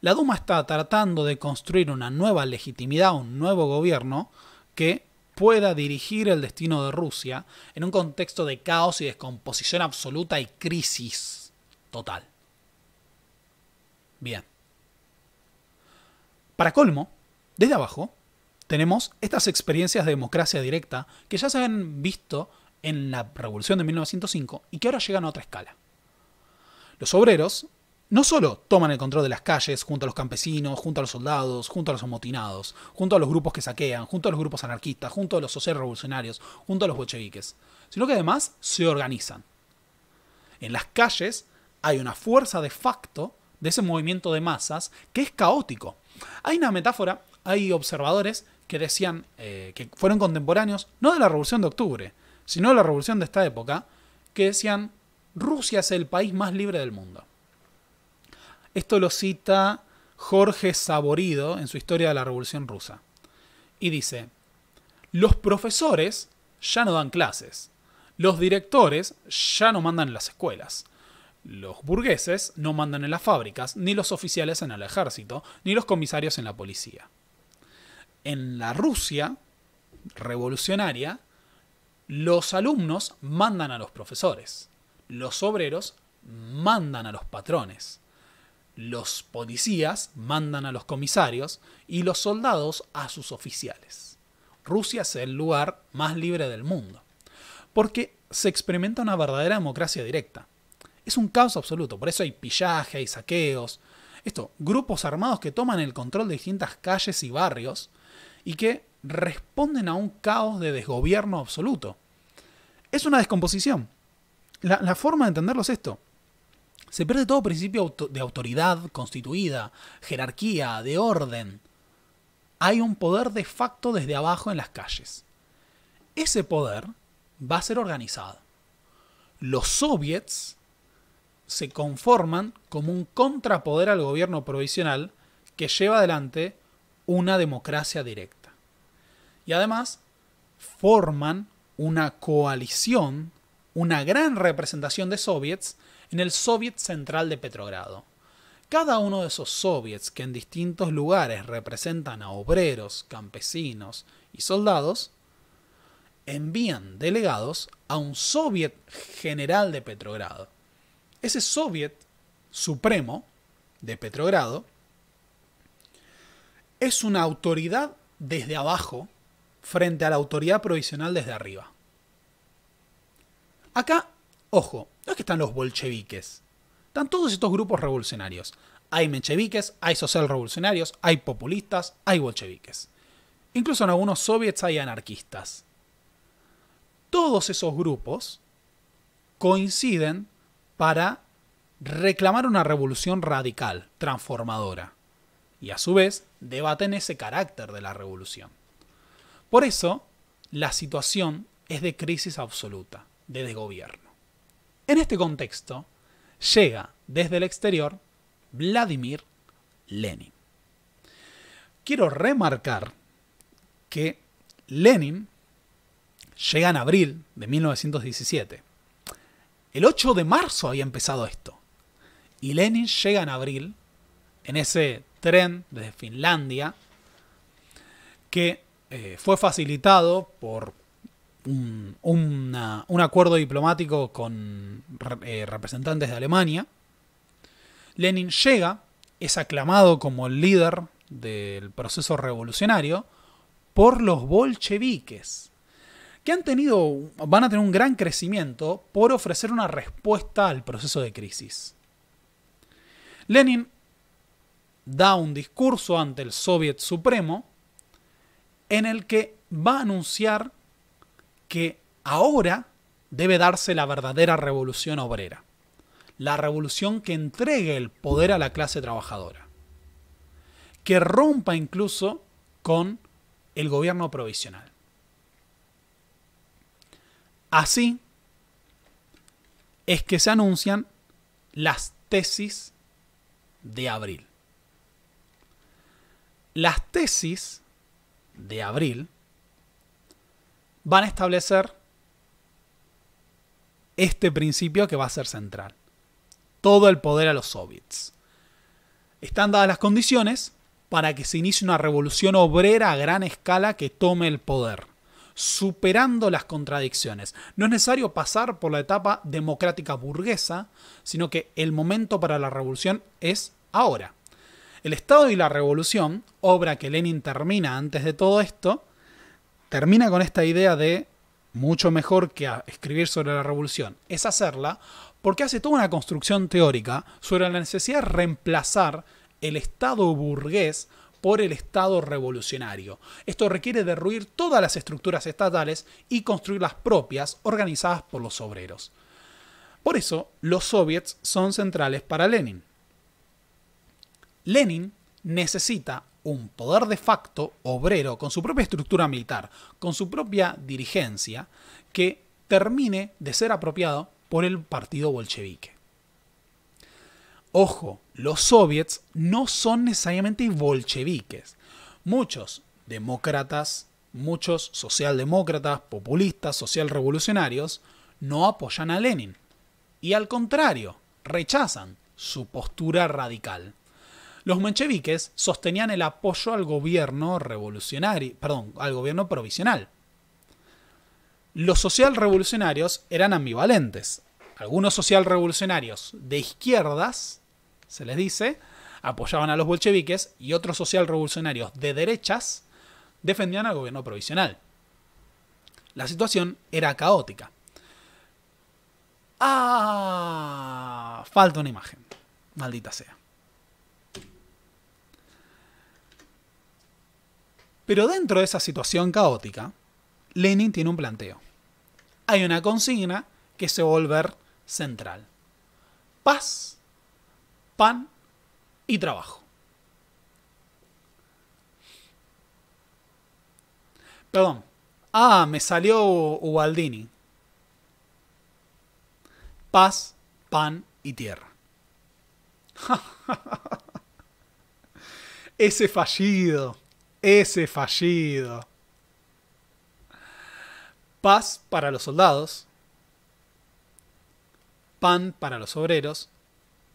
La Duma está tratando de construir una nueva legitimidad, un nuevo gobierno que pueda dirigir el destino de Rusia en un contexto de caos y descomposición absoluta y crisis total. Bien. Para colmo, desde abajo tenemos estas experiencias de democracia directa que ya se han visto en la Revolución de 1905 y que ahora llegan a otra escala. Los obreros no solo toman el control de las calles junto a los campesinos, junto a los soldados, junto a los amotinados, junto a los grupos que saquean, junto a los grupos anarquistas, junto a los revolucionarios junto a los bolcheviques, sino que además se organizan. En las calles hay una fuerza de facto de ese movimiento de masas que es caótico. Hay una metáfora, hay observadores que decían eh, que fueron contemporáneos, no de la Revolución de Octubre, sino la revolución de esta época, que decían, Rusia es el país más libre del mundo. Esto lo cita Jorge Saborido en su Historia de la Revolución Rusa. Y dice, los profesores ya no dan clases, los directores ya no mandan en las escuelas, los burgueses no mandan en las fábricas, ni los oficiales en el ejército, ni los comisarios en la policía. En la Rusia revolucionaria, los alumnos mandan a los profesores. Los obreros mandan a los patrones. Los policías mandan a los comisarios y los soldados a sus oficiales. Rusia es el lugar más libre del mundo, porque se experimenta una verdadera democracia directa. Es un caos absoluto, por eso hay pillaje, hay saqueos, esto, grupos armados que toman el control de distintas calles y barrios y que responden a un caos de desgobierno absoluto. Es una descomposición. La, forma de entenderlo es esto. Se pierde todo principio de autoridad constituida, jerarquía, de orden. Hay un poder de facto desde abajo en las calles. Ese poder va a ser organizado. Los soviets se conforman como un contrapoder al gobierno provisional que lleva adelante una democracia directa. Y además forman una coalición, una gran representación de soviets en el Soviet Central de Petrogrado. Cada uno de esos soviets que en distintos lugares representan a obreros, campesinos y soldados, envían delegados a un soviet general de Petrogrado. Ese soviet supremo de Petrogrado es una autoridad desde abajo frente a la autoridad provisional desde arriba. Acá, ojo, no es que están los bolcheviques. Están todos estos grupos revolucionarios. Hay mencheviques, hay social revolucionarios, hay populistas, hay bolcheviques. Incluso en algunos soviets hay anarquistas. Todos esos grupos coinciden para reclamar una revolución radical, transformadora. Y a su vez, debaten ese carácter de la revolución. Por eso, la situación es de crisis absoluta, de desgobierno. En este contexto, llega desde el exterior Vladimir Lenin. Quiero remarcar que Lenin llega en abril de 1917. El 8 de marzo había empezado esto. Y Lenin llega en abril, en ese tren desde Finlandia, que eh, fue facilitado por un, acuerdo diplomático con eh, representantes de Alemania. Lenin llega, es aclamado como el líder del proceso revolucionario por los bolcheviques, que han tenido, van a tener un gran crecimiento por ofrecer una respuesta al proceso de crisis. Lenin da un discurso ante el Soviet Supremo en el que va a anunciar que ahora debe darse la verdadera revolución obrera, la revolución que entregue el poder a la clase trabajadora, que rompa incluso con el gobierno provisional. Así es que se anuncian las tesis de abril. Las tesis de abril, van a establecer este principio que va a ser central. Todo el poder a los soviets. Están dadas las condiciones para que se inicie una revolución obrera a gran escala que tome el poder, superando las contradicciones. No es necesario pasar por la etapa democrática burguesa, sino que el momento para la revolución es ahora. El Estado y la Revolución, obra que Lenin termina antes de todo esto, termina con esta idea de mucho mejor que escribir sobre la revolución, es hacerla porque hace toda una construcción teórica sobre la necesidad de reemplazar el Estado burgués por el Estado revolucionario. Esto requiere derruir todas las estructuras estatales y construir las propias organizadas por los obreros. Por eso, los soviets son centrales para Lenin. Lenin necesita un poder de facto obrero con su propia estructura militar, con su propia dirigencia, que termine de ser apropiado por el partido bolchevique. Ojo, los soviets no son necesariamente bolcheviques. Muchos demócratas, muchos socialdemócratas, populistas, socialrevolucionarios, no apoyan a Lenin. Y al contrario, rechazan su postura radical. Los mencheviques sostenían el apoyo al gobierno revolucionario, perdón, al gobierno provisional. Los social revolucionarios eran ambivalentes. Algunos social revolucionarios de izquierdas, se les dice, apoyaban a los bolcheviques y otros social revolucionarios de derechas defendían al gobierno provisional. La situación era caótica. Ah, falta una imagen. Maldita sea. Pero dentro de esa situación caótica, Lenin tiene un planteo. Hay una consigna que se va volver central. Paz, pan y trabajo. Perdón. Ah, me salió Ubaldini. Paz, pan y tierra. Ese fallido. Ese fallido. Paz para los soldados. Pan para los obreros.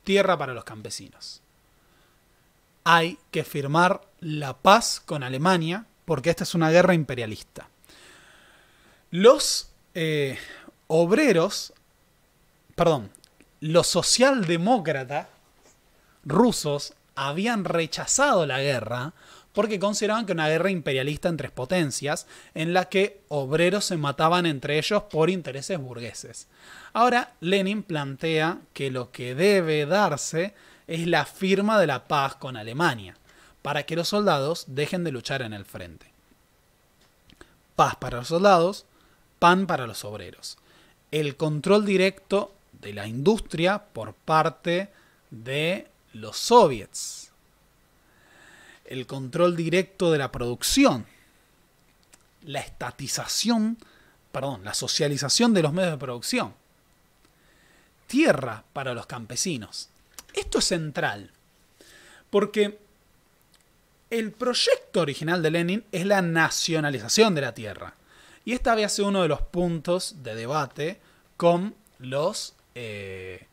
Tierra para los campesinos. Hay que firmar la paz con Alemania porque esta es una guerra imperialista. Los eh, obreros, perdón, los socialdemócratas rusos habían rechazado la guerra porque consideraban que una guerra imperialista entre potencias, en la que obreros se mataban entre ellos por intereses burgueses. Ahora, Lenin plantea que lo que debe darse es la firma de la paz con Alemania, para que los soldados dejen de luchar en el frente. Paz para los soldados, pan para los obreros. El control directo de la industria por parte de los soviets el control directo de la producción, la estatización, perdón, la socialización de los medios de producción, tierra para los campesinos. Esto es central, porque el proyecto original de Lenin es la nacionalización de la tierra. Y esta había sido uno de los puntos de debate con los eh,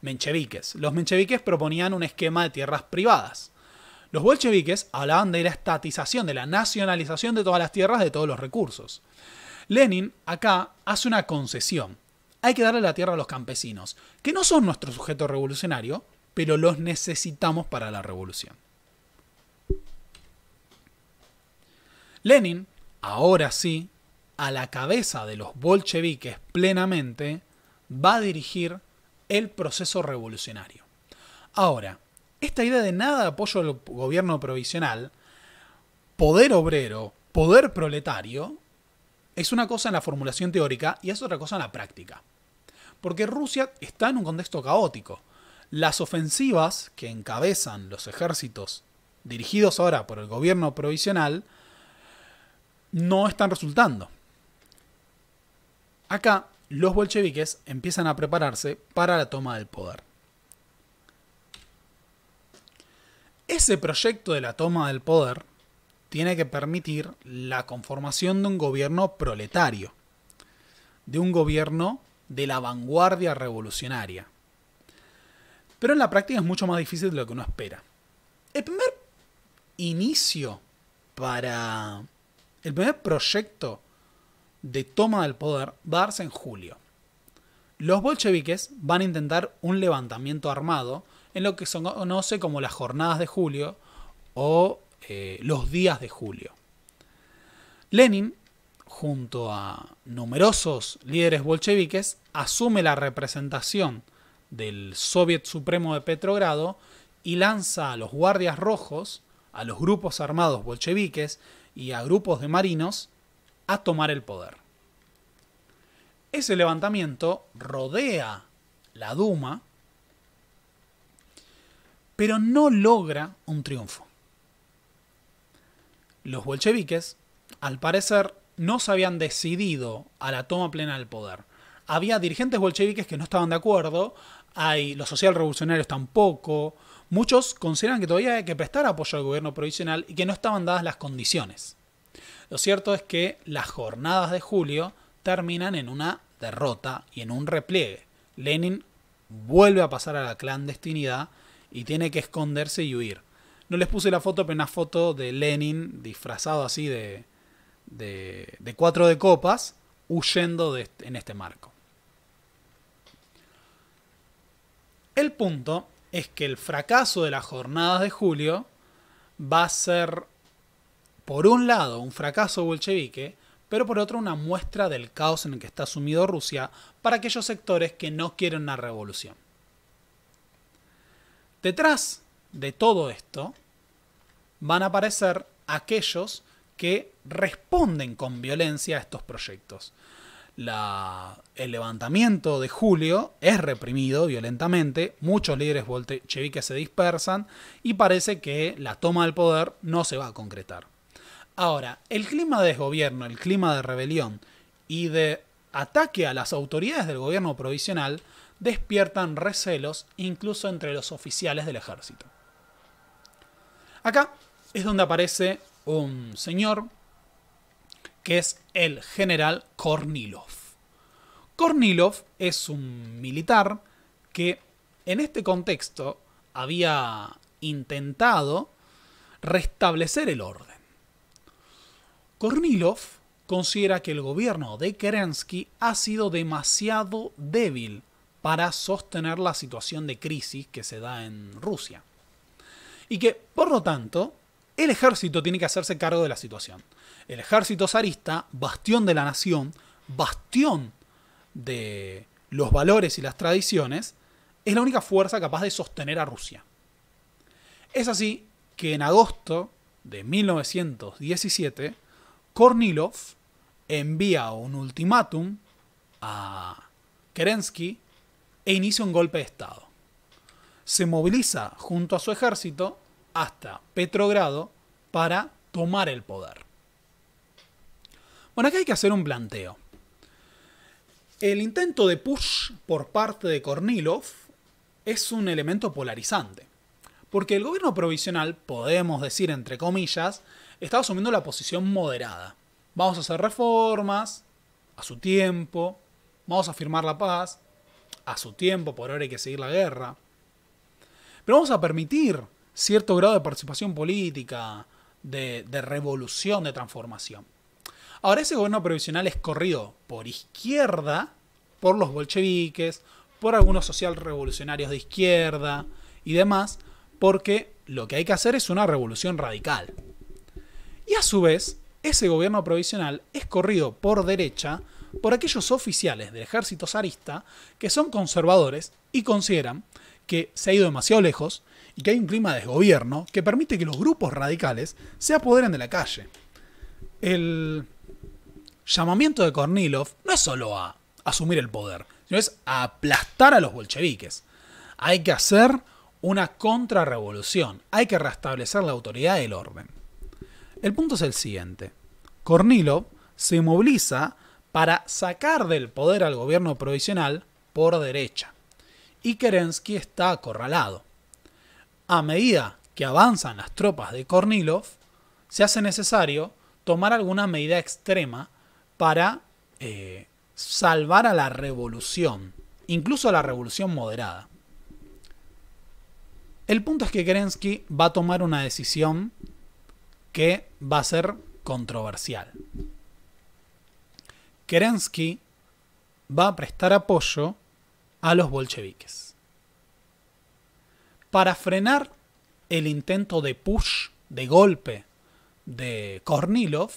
mencheviques. Los mencheviques proponían un esquema de tierras privadas. Los bolcheviques hablaban de la estatización, de la nacionalización de todas las tierras, de todos los recursos. Lenin acá hace una concesión. Hay que darle la tierra a los campesinos, que no son nuestro sujeto revolucionario, pero los necesitamos para la revolución. Lenin, ahora sí, a la cabeza de los bolcheviques plenamente, va a dirigir el proceso revolucionario. Ahora, esta idea de nada de apoyo al gobierno provisional, poder obrero, poder proletario, es una cosa en la formulación teórica y es otra cosa en la práctica. Porque Rusia está en un contexto caótico. Las ofensivas que encabezan los ejércitos dirigidos ahora por el gobierno provisional no están resultando. Acá los bolcheviques empiezan a prepararse para la toma del poder. Ese proyecto de la toma del poder tiene que permitir la conformación de un gobierno proletario, de un gobierno de la vanguardia revolucionaria. Pero en la práctica es mucho más difícil de lo que uno espera. El primer inicio para... El primer proyecto de toma del poder va a darse en julio. Los bolcheviques van a intentar un levantamiento armado en lo que se conoce como las jornadas de julio o eh, los días de julio. Lenin, junto a numerosos líderes bolcheviques, asume la representación del Soviet Supremo de Petrogrado y lanza a los guardias rojos, a los grupos armados bolcheviques y a grupos de marinos a tomar el poder. Ese levantamiento rodea la Duma pero no logra un triunfo. Los bolcheviques, al parecer, no se habían decidido a la toma plena del poder. Había dirigentes bolcheviques que no estaban de acuerdo, hay los social revolucionarios tampoco, muchos consideran que todavía hay que prestar apoyo al gobierno provisional y que no estaban dadas las condiciones. Lo cierto es que las jornadas de julio terminan en una derrota y en un repliegue. Lenin vuelve a pasar a la clandestinidad y tiene que esconderse y huir. No les puse la foto, pero una foto de Lenin disfrazado así de, de, cuatro de copas, huyendo en este marco. El punto es que el fracaso de las jornadas de julio va a ser, por un lado, un fracaso bolchevique, pero por otro una muestra del caos en el que está sumido Rusia para aquellos sectores que no quieren una revolución. Detrás de todo esto van a aparecer aquellos que responden con violencia a estos proyectos. el levantamiento de julio es reprimido violentamente, muchos líderes bolcheviques se dispersan y parece que la toma del poder no se va a concretar. Ahora, el clima de desgobierno, el clima de rebelión y de ataque a las autoridades del gobierno provisional despiertan recelos incluso entre los oficiales del ejército. Acá es donde aparece un señor que es el general Kornilov. Kornilov es un militar que en este contexto había intentado restablecer el orden. Kornilov considera que el gobierno de Kerensky ha sido demasiado débil para sostener la situación de crisis que se da en Rusia. Y que, por lo tanto, el ejército tiene que hacerse cargo de la situación. El ejército zarista, bastión de la nación, bastión de los valores y las tradiciones, es la única fuerza capaz de sostener a Rusia. Es así que en agosto de 1917, Kornilov envía un ultimátum a Kerensky e inicia un golpe de Estado. Se moviliza junto a su ejército hasta Petrogrado para tomar el poder. Bueno, aquí hay que hacer un planteo. El intento de push por parte de Kornilov es un elemento polarizante, porque el gobierno provisional, podemos decir entre comillas, está asumiendo la posición moderada. Vamos a hacer reformas a su tiempo, vamos a firmar la paz, a su tiempo, por ahora hay que seguir la guerra. Pero vamos a permitir cierto grado de participación política, de, revolución, de transformación. Ahora ese gobierno provisional es corrido por izquierda, por los bolcheviques, por algunos social revolucionarios de izquierda y demás, porque lo que hay que hacer es una revolución radical. Y a su vez, ese gobierno provisional es corrido por derecha por aquellos oficiales del ejército zarista que son conservadores y consideran que se ha ido demasiado lejos y que hay un clima de desgobierno que permite que los grupos radicales se apoderen de la calle. El llamamiento de Kornilov no es solo a asumir el poder, sino es a aplastar a los bolcheviques. Hay que hacer una contrarrevolución, hay que restablecer la autoridad y el orden. El punto es el siguiente. Kornilov se moviliza para sacar del poder al gobierno provisional por derecha. Y Kerensky está acorralado. A medida que avanzan las tropas de Kornilov, se hace necesario tomar alguna medida extrema para eh, salvar a la revolución, incluso a la revolución moderada. El punto es que Kerensky va a tomar una decisión que va a ser controversial. Kerensky va a prestar apoyo a los bolcheviques. Para frenar el intento de push, de golpe, de Kornilov,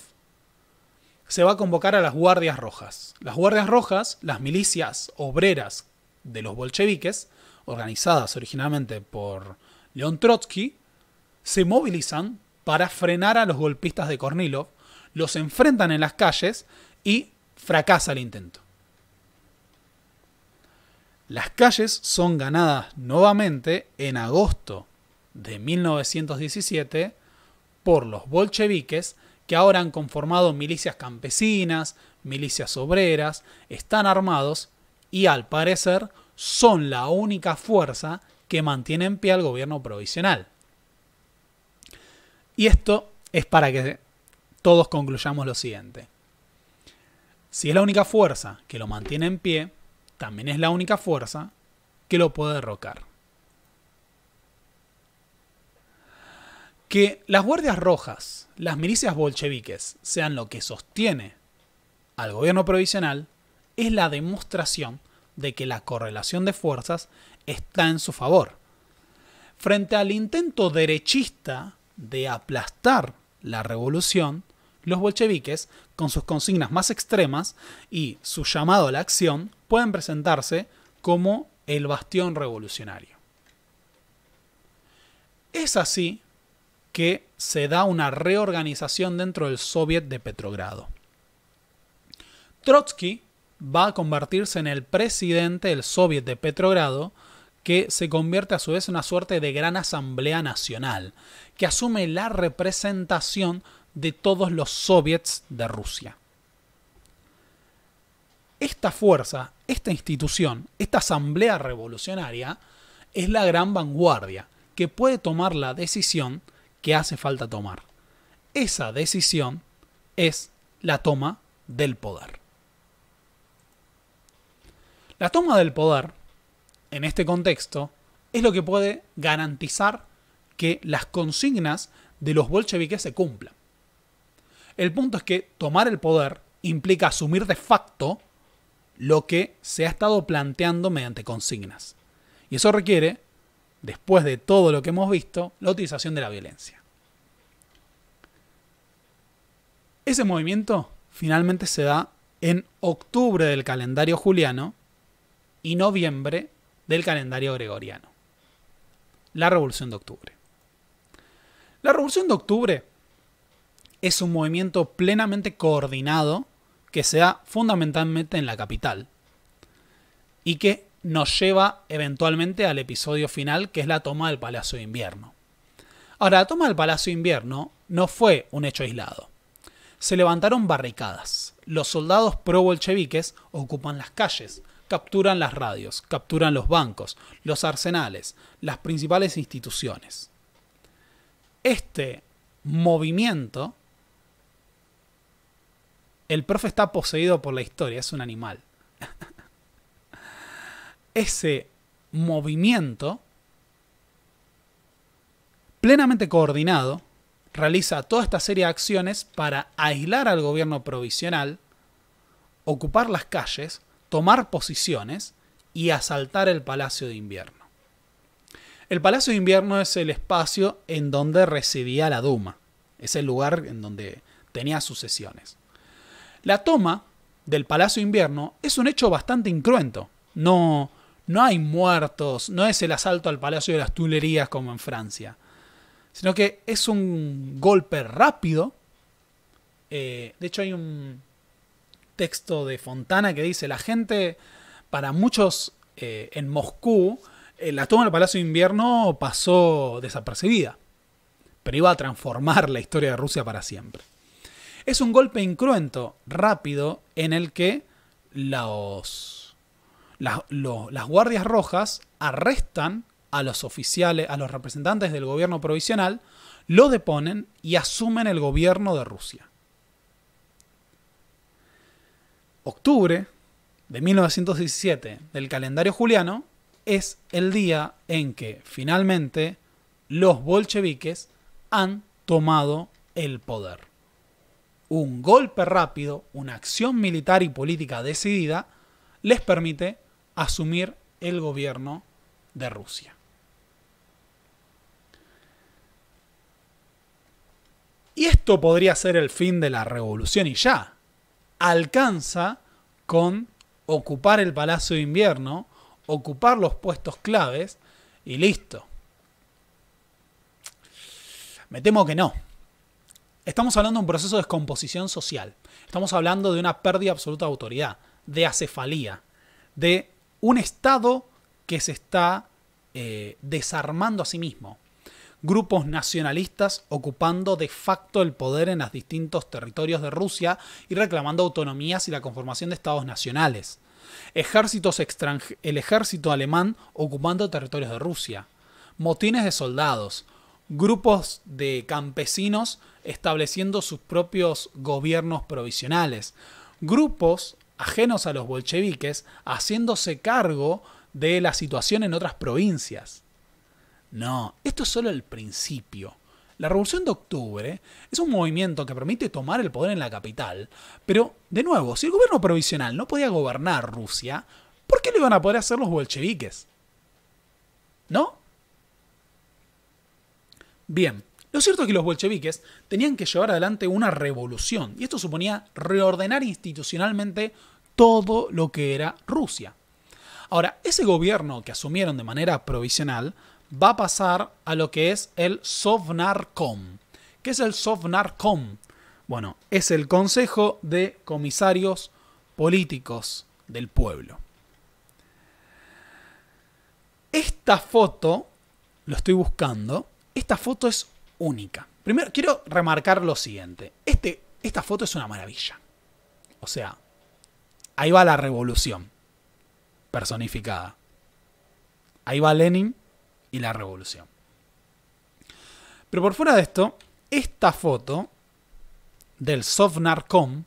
se va a convocar a las Guardias Rojas. Las Guardias Rojas, las milicias obreras de los bolcheviques, organizadas originalmente por León Trotsky, se movilizan para frenar a los golpistas de Kornilov, los enfrentan en las calles y fracasa el intento. Las calles son ganadas nuevamente en agosto de 1917 por los bolcheviques que ahora han conformado milicias campesinas, milicias obreras, están armados y al parecer son la única fuerza que mantiene en pie al gobierno provisional. Y esto es para que todos concluyamos lo siguiente. Si es la única fuerza que lo mantiene en pie, también es la única fuerza que lo puede derrocar. Que las guardias rojas, las milicias bolcheviques, sean lo que sostiene al gobierno provisional, es la demostración de que la correlación de fuerzas está en su favor. Frente al intento derechista de aplastar la revolución, los bolcheviques, con sus consignas más extremas y su llamado a la acción, pueden presentarse como el bastión revolucionario. Es así que se da una reorganización dentro del Soviet de Petrogrado. Trotsky va a convertirse en el presidente del Soviet de Petrogrado, que se convierte a su vez en una suerte de gran asamblea nacional, que asume la representación de todos los soviets de Rusia. Esta fuerza, esta institución, esta asamblea revolucionaria es la gran vanguardia que puede tomar la decisión que hace falta tomar. Esa decisión es la toma del poder. La toma del poder, en este contexto, es lo que puede garantizar que las consignas de los bolcheviques se cumplan. El punto es que tomar el poder implica asumir de facto lo que se ha estado planteando mediante consignas. Y eso requiere, después de todo lo que hemos visto, la utilización de la violencia. Ese movimiento finalmente se da en octubre del calendario juliano y noviembre del calendario gregoriano. La Revolución de Octubre. La Revolución de Octubre es un movimiento plenamente coordinado que se da fundamentalmente en la capital y que nos lleva eventualmente al episodio final que es la toma del Palacio de Invierno. Ahora, la toma del Palacio de Invierno no fue un hecho aislado. Se levantaron barricadas. Los soldados pro-bolcheviques ocupan las calles, capturan las radios, capturan los bancos, los arsenales, las principales instituciones. Este movimiento el profe está poseído por la historia, es un animal. Ese movimiento, plenamente coordinado, realiza toda esta serie de acciones para aislar al gobierno provisional, ocupar las calles, tomar posiciones y asaltar el Palacio de Invierno. El Palacio de Invierno es el espacio en donde residía la Duma, es el lugar en donde tenía sus sesiones. La toma del Palacio de Invierno es un hecho bastante incruento. No, no hay muertos, no es el asalto al Palacio de las Tulerías como en Francia, sino que es un golpe rápido. Eh, de hecho hay un texto de Fontana que dice, la gente, para muchos eh, en Moscú, eh, la toma del Palacio de Invierno pasó desapercibida, pero iba a transformar la historia de Rusia para siempre. Es un golpe incruento, rápido, en el que las, las guardias rojas arrestan a los oficiales, a los representantes del gobierno provisional, lo deponen y asumen el gobierno de Rusia. Octubre de 1917 del calendario juliano es el día en que finalmente los bolcheviques han tomado el poder un golpe rápido, una acción militar y política decidida, les permite asumir el gobierno de Rusia. Y esto podría ser el fin de la revolución y ya. Alcanza con ocupar el Palacio de Invierno, ocupar los puestos claves y listo. Me temo que no. Estamos hablando de un proceso de descomposición social. Estamos hablando de una pérdida absoluta de autoridad, de acefalía, de un Estado que se está eh, desarmando a sí mismo. Grupos nacionalistas ocupando de facto el poder en los distintos territorios de Rusia y reclamando autonomías y la conformación de estados nacionales. Ejércitos el ejército alemán ocupando territorios de Rusia. Motines de soldados. Grupos de campesinos estableciendo sus propios gobiernos provisionales, grupos ajenos a los bolcheviques haciéndose cargo de la situación en otras provincias. No, esto es solo el principio. La Revolución de Octubre es un movimiento que permite tomar el poder en la capital, pero, de nuevo, si el gobierno provisional no podía gobernar Rusia, ¿por qué lo iban a poder hacer los bolcheviques? ¿No? Bien, lo cierto es que los bolcheviques tenían que llevar adelante una revolución y esto suponía reordenar institucionalmente todo lo que era Rusia. Ahora, ese gobierno que asumieron de manera provisional va a pasar a lo que es el Sovnarkom. ¿Qué es el Sovnarkom? Bueno, es el Consejo de Comisarios Políticos del Pueblo. Esta foto, lo estoy buscando, esta foto es única. Primero, quiero remarcar lo siguiente. Este, esta foto es una maravilla. O sea, ahí va la revolución personificada. Ahí va Lenin y la revolución. Pero por fuera de esto, esta foto del Sovnarcom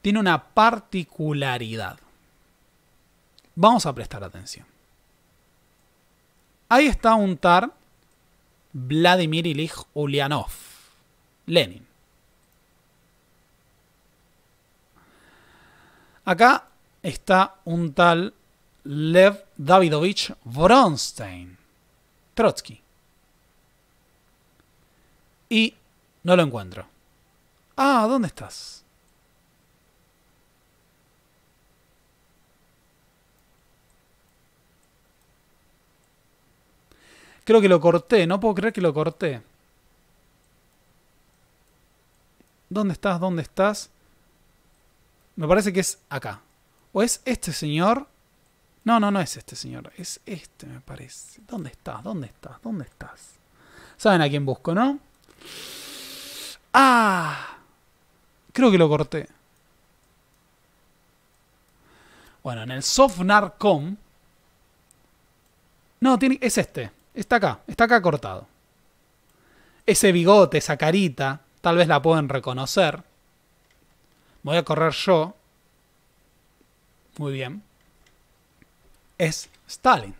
tiene una particularidad. Vamos a prestar atención. Ahí está un TAR Vladimir Ilich Ulyanov, Lenin. Acá está un tal Lev Davidovich Bronstein, Trotsky. Y no lo encuentro. Ah, ¿dónde estás? Creo que lo corté, no puedo creer que lo corté. ¿Dónde estás? ¿Dónde estás? Me parece que es acá. ¿O es este señor? No, no, no es este señor. Es este, me parece. ¿Dónde estás? ¿Dónde estás? ¿Dónde estás? Saben a quién busco, ¿no? ¡Ah! Creo que lo corté. Bueno, en el softnarcom... No, tiene, es este. Está acá, está acá cortado. Ese bigote, esa carita, tal vez la pueden reconocer. Voy a correr yo. Muy bien. Es Stalin.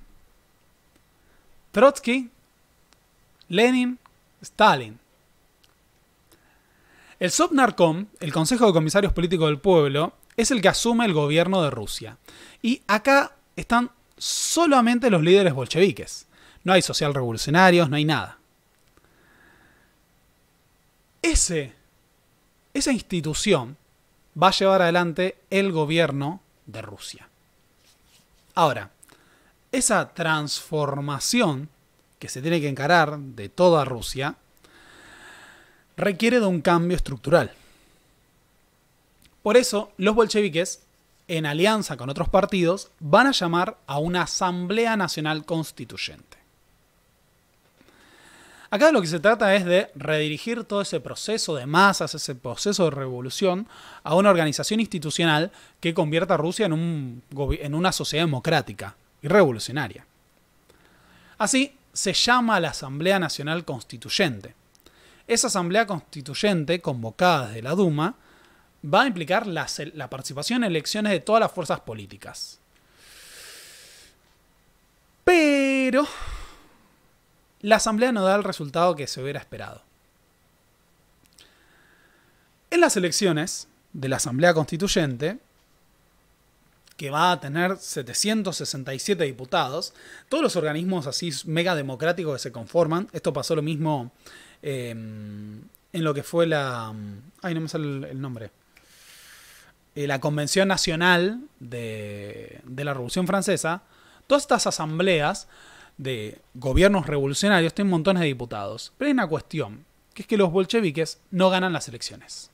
Trotsky, Lenin, Stalin. El Sovnarkom, el Consejo de Comisarios Políticos del Pueblo, es el que asume el gobierno de Rusia. Y acá están solamente los líderes bolcheviques. No hay social revolucionarios, no hay nada. Ese, esa institución va a llevar adelante el gobierno de Rusia. Ahora, esa transformación que se tiene que encarar de toda Rusia requiere de un cambio estructural. Por eso, los bolcheviques, en alianza con otros partidos, van a llamar a una Asamblea Nacional Constituyente. Acá lo que se trata es de redirigir todo ese proceso de masas, ese proceso de revolución, a una organización institucional que convierta a Rusia en, una sociedad democrática y revolucionaria. Así, se llama la Asamblea Nacional Constituyente. Esa Asamblea Constituyente, convocada desde la Duma, va a implicar la participación en elecciones de todas las fuerzas políticas. Pero la asamblea no da el resultado que se hubiera esperado. En las elecciones de la asamblea constituyente, que va a tener 767 diputados, todos los organismos así mega democráticos que se conforman, esto pasó lo mismo em, en lo que fue la... Ay, no me sale el nombre eh, la Convención Nacional de, de, la Revolución Francesa, todas estas asambleas de gobiernos revolucionarios tienen montones de diputados. Pero hay una cuestión, que es que los bolcheviques no ganan las elecciones.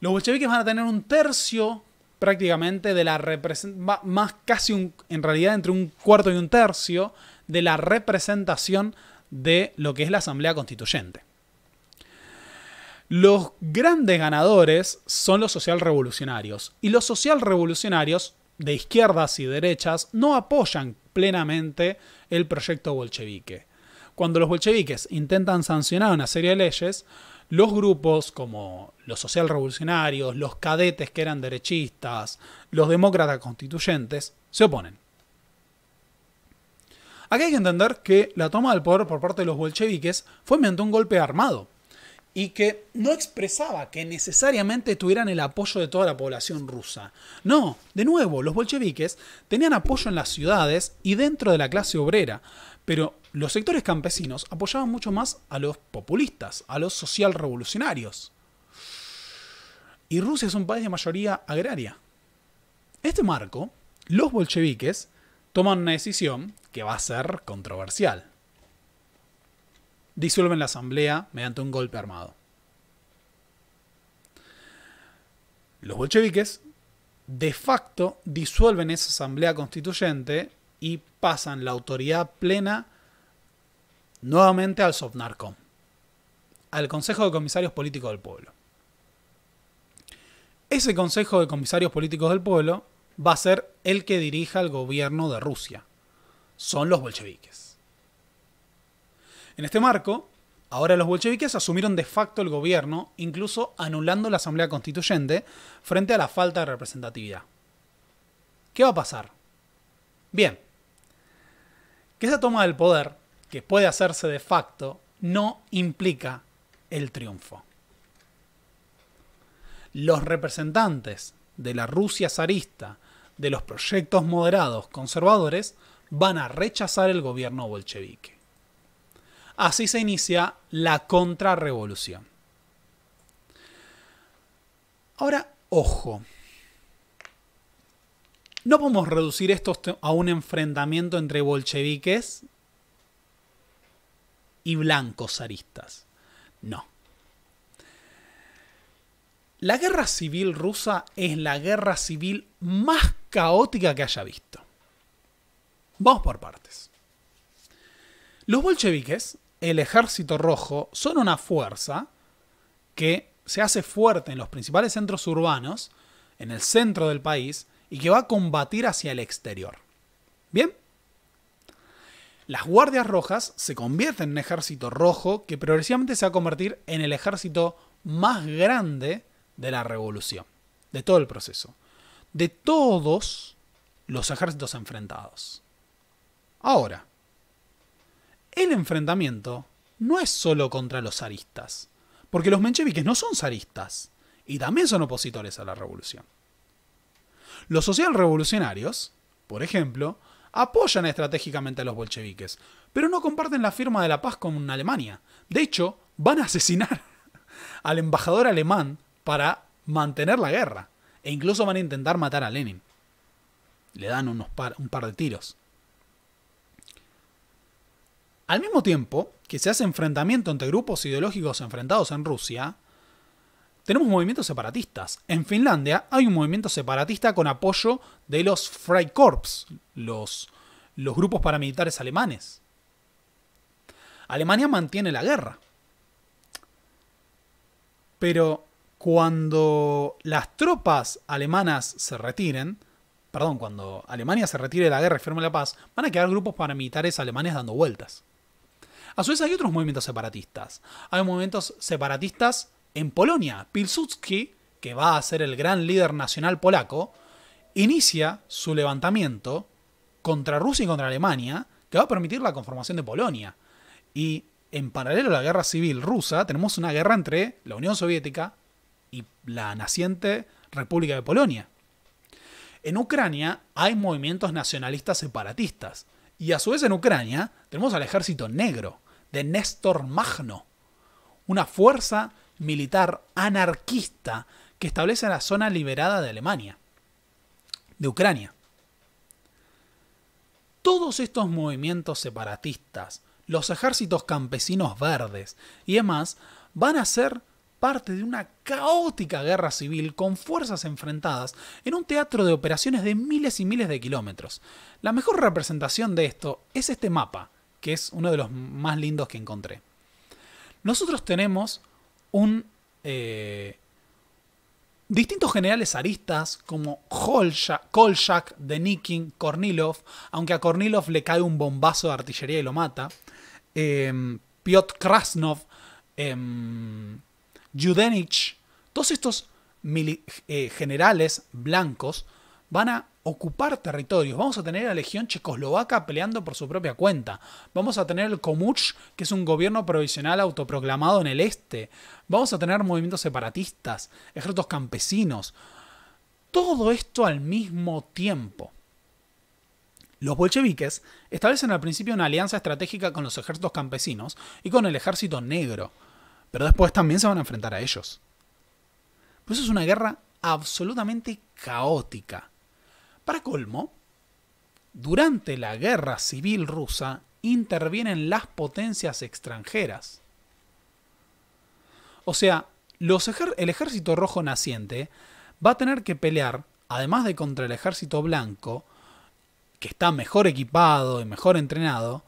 Los bolcheviques van a tener un tercio prácticamente de la representación, más casi un, en realidad entre un cuarto y un tercio de la representación de lo que es la Asamblea Constituyente. Los grandes ganadores son los social revolucionarios y los social revolucionarios de izquierdas y derechas no apoyan plenamente el proyecto bolchevique. Cuando los bolcheviques intentan sancionar una serie de leyes, los grupos como los social revolucionarios, los cadetes que eran derechistas, los demócratas constituyentes, se oponen. Aquí hay que entender que la toma del poder por parte de los bolcheviques fue mediante un golpe armado y que no expresaba que necesariamente tuvieran el apoyo de toda la población rusa. No, de nuevo, los bolcheviques tenían apoyo en las ciudades y dentro de la clase obrera, pero los sectores campesinos apoyaban mucho más a los populistas, a los social revolucionarios. Y Rusia es un país de mayoría agraria. Este marco, los bolcheviques toman una decisión que va a ser controversial disuelven la asamblea mediante un golpe armado. Los bolcheviques de facto disuelven esa asamblea constituyente y pasan la autoridad plena nuevamente al Sovnarkom, al Consejo de Comisarios Políticos del Pueblo. Ese Consejo de Comisarios Políticos del Pueblo va a ser el que dirija el gobierno de Rusia. Son los bolcheviques. En este marco, ahora los bolcheviques asumieron de facto el gobierno, incluso anulando la Asamblea Constituyente frente a la falta de representatividad. ¿Qué va a pasar? Bien, que esa toma del poder, que puede hacerse de facto, no implica el triunfo. Los representantes de la Rusia zarista, de los proyectos moderados conservadores, van a rechazar el gobierno bolchevique. Así se inicia la contrarrevolución. Ahora, ojo. No podemos reducir esto a un enfrentamiento entre bolcheviques y blancos aristas. No. La guerra civil rusa es la guerra civil más caótica que haya visto. Vamos por partes. Los bolcheviques el ejército rojo son una fuerza que se hace fuerte en los principales centros urbanos, en el centro del país, y que va a combatir hacia el exterior. ¿Bien? Las Guardias Rojas se convierten en un ejército rojo que progresivamente se va a convertir en el ejército más grande de la revolución, de todo el proceso, de todos los ejércitos enfrentados. Ahora, el enfrentamiento no es solo contra los zaristas, porque los mencheviques no son zaristas y también son opositores a la revolución. Los revolucionarios, por ejemplo, apoyan estratégicamente a los bolcheviques, pero no comparten la firma de la paz con Alemania. De hecho, van a asesinar al embajador alemán para mantener la guerra, e incluso van a intentar matar a Lenin. Le dan unos un par de tiros. Al mismo tiempo que se hace enfrentamiento entre grupos ideológicos enfrentados en Rusia, tenemos movimientos separatistas. En Finlandia hay un movimiento separatista con apoyo de los Freikorps, los, grupos paramilitares alemanes. Alemania mantiene la guerra. Pero cuando las tropas alemanas se retiren, perdón, cuando Alemania se retire de la guerra y firme la paz, van a quedar grupos paramilitares alemanes dando vueltas. A su vez hay otros movimientos separatistas. Hay movimientos separatistas en Polonia. Pilsudski, que va a ser el gran líder nacional polaco, inicia su levantamiento contra Rusia y contra Alemania, que va a permitir la conformación de Polonia. Y en paralelo a la guerra civil rusa, tenemos una guerra entre la Unión Soviética y la naciente República de Polonia. En Ucrania hay movimientos nacionalistas separatistas. Y a su vez en Ucrania tenemos al ejército negro, de Néstor Magno, una fuerza militar anarquista que establece la zona liberada de Alemania, de Ucrania. Todos estos movimientos separatistas, los ejércitos campesinos verdes y demás, van a ser parte de una caótica guerra civil con fuerzas enfrentadas en un teatro de operaciones de miles y miles de kilómetros. La mejor representación de esto es este mapa, que es uno de los más lindos que encontré. Nosotros tenemos un... Eh, distintos generales aristas como Kolchak, Denikin, Kornilov, aunque a Kornilov le cae un bombazo de artillería y lo mata, eh, em, Piotr Krasnov, em, Judenich, todos estos eh, generales blancos van a ocupar territorios. Vamos a tener a la Legión Checoslovaca peleando por su propia cuenta. Vamos a tener el Komuch, que es un gobierno provisional autoproclamado en el este. Vamos a tener movimientos separatistas, ejércitos campesinos. Todo esto al mismo tiempo. Los bolcheviques establecen al principio una alianza estratégica con los ejércitos campesinos y con el ejército negro, pero después también se van a enfrentar a ellos. Por eso es una guerra absolutamente caótica para colmo, durante la guerra civil rusa intervienen las potencias extranjeras. O sea, el ejército rojo naciente va a tener que pelear, además de contra el ejército blanco, que está mejor equipado y mejor entrenado,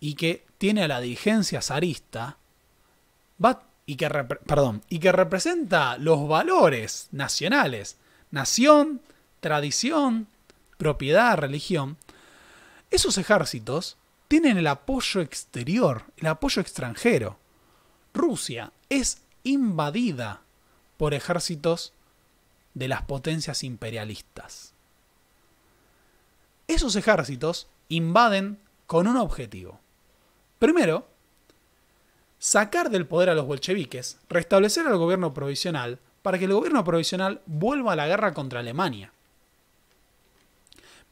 y que tiene a la dirigencia zarista, y, que y que representa los valores nacionales, nación, tradición, propiedad, religión, esos ejércitos tienen el apoyo exterior, el apoyo extranjero. Rusia es invadida por ejércitos de las potencias imperialistas. Esos ejércitos invaden con un objetivo. Primero, sacar del poder a los bolcheviques, restablecer al gobierno provisional para que el gobierno provisional vuelva a la guerra contra Alemania.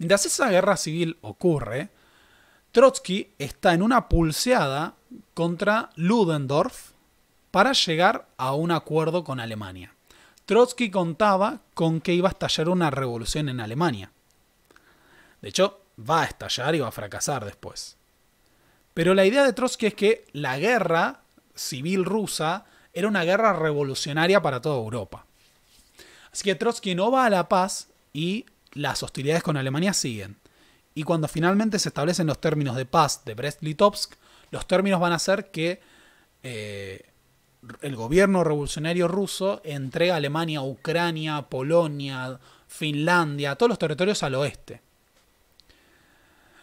Mientras esa guerra civil ocurre, Trotsky está en una pulseada contra Ludendorff para llegar a un acuerdo con Alemania. Trotsky contaba con que iba a estallar una revolución en Alemania. De hecho, va a estallar y va a fracasar después. Pero la idea de Trotsky es que la guerra civil rusa era una guerra revolucionaria para toda Europa. Así que Trotsky no va a la paz y las hostilidades con Alemania siguen. Y cuando finalmente se establecen los términos de paz de Brest-Litovsk, los términos van a ser que eh, el gobierno revolucionario ruso entrega a Alemania, Ucrania, Polonia, Finlandia, todos los territorios al oeste.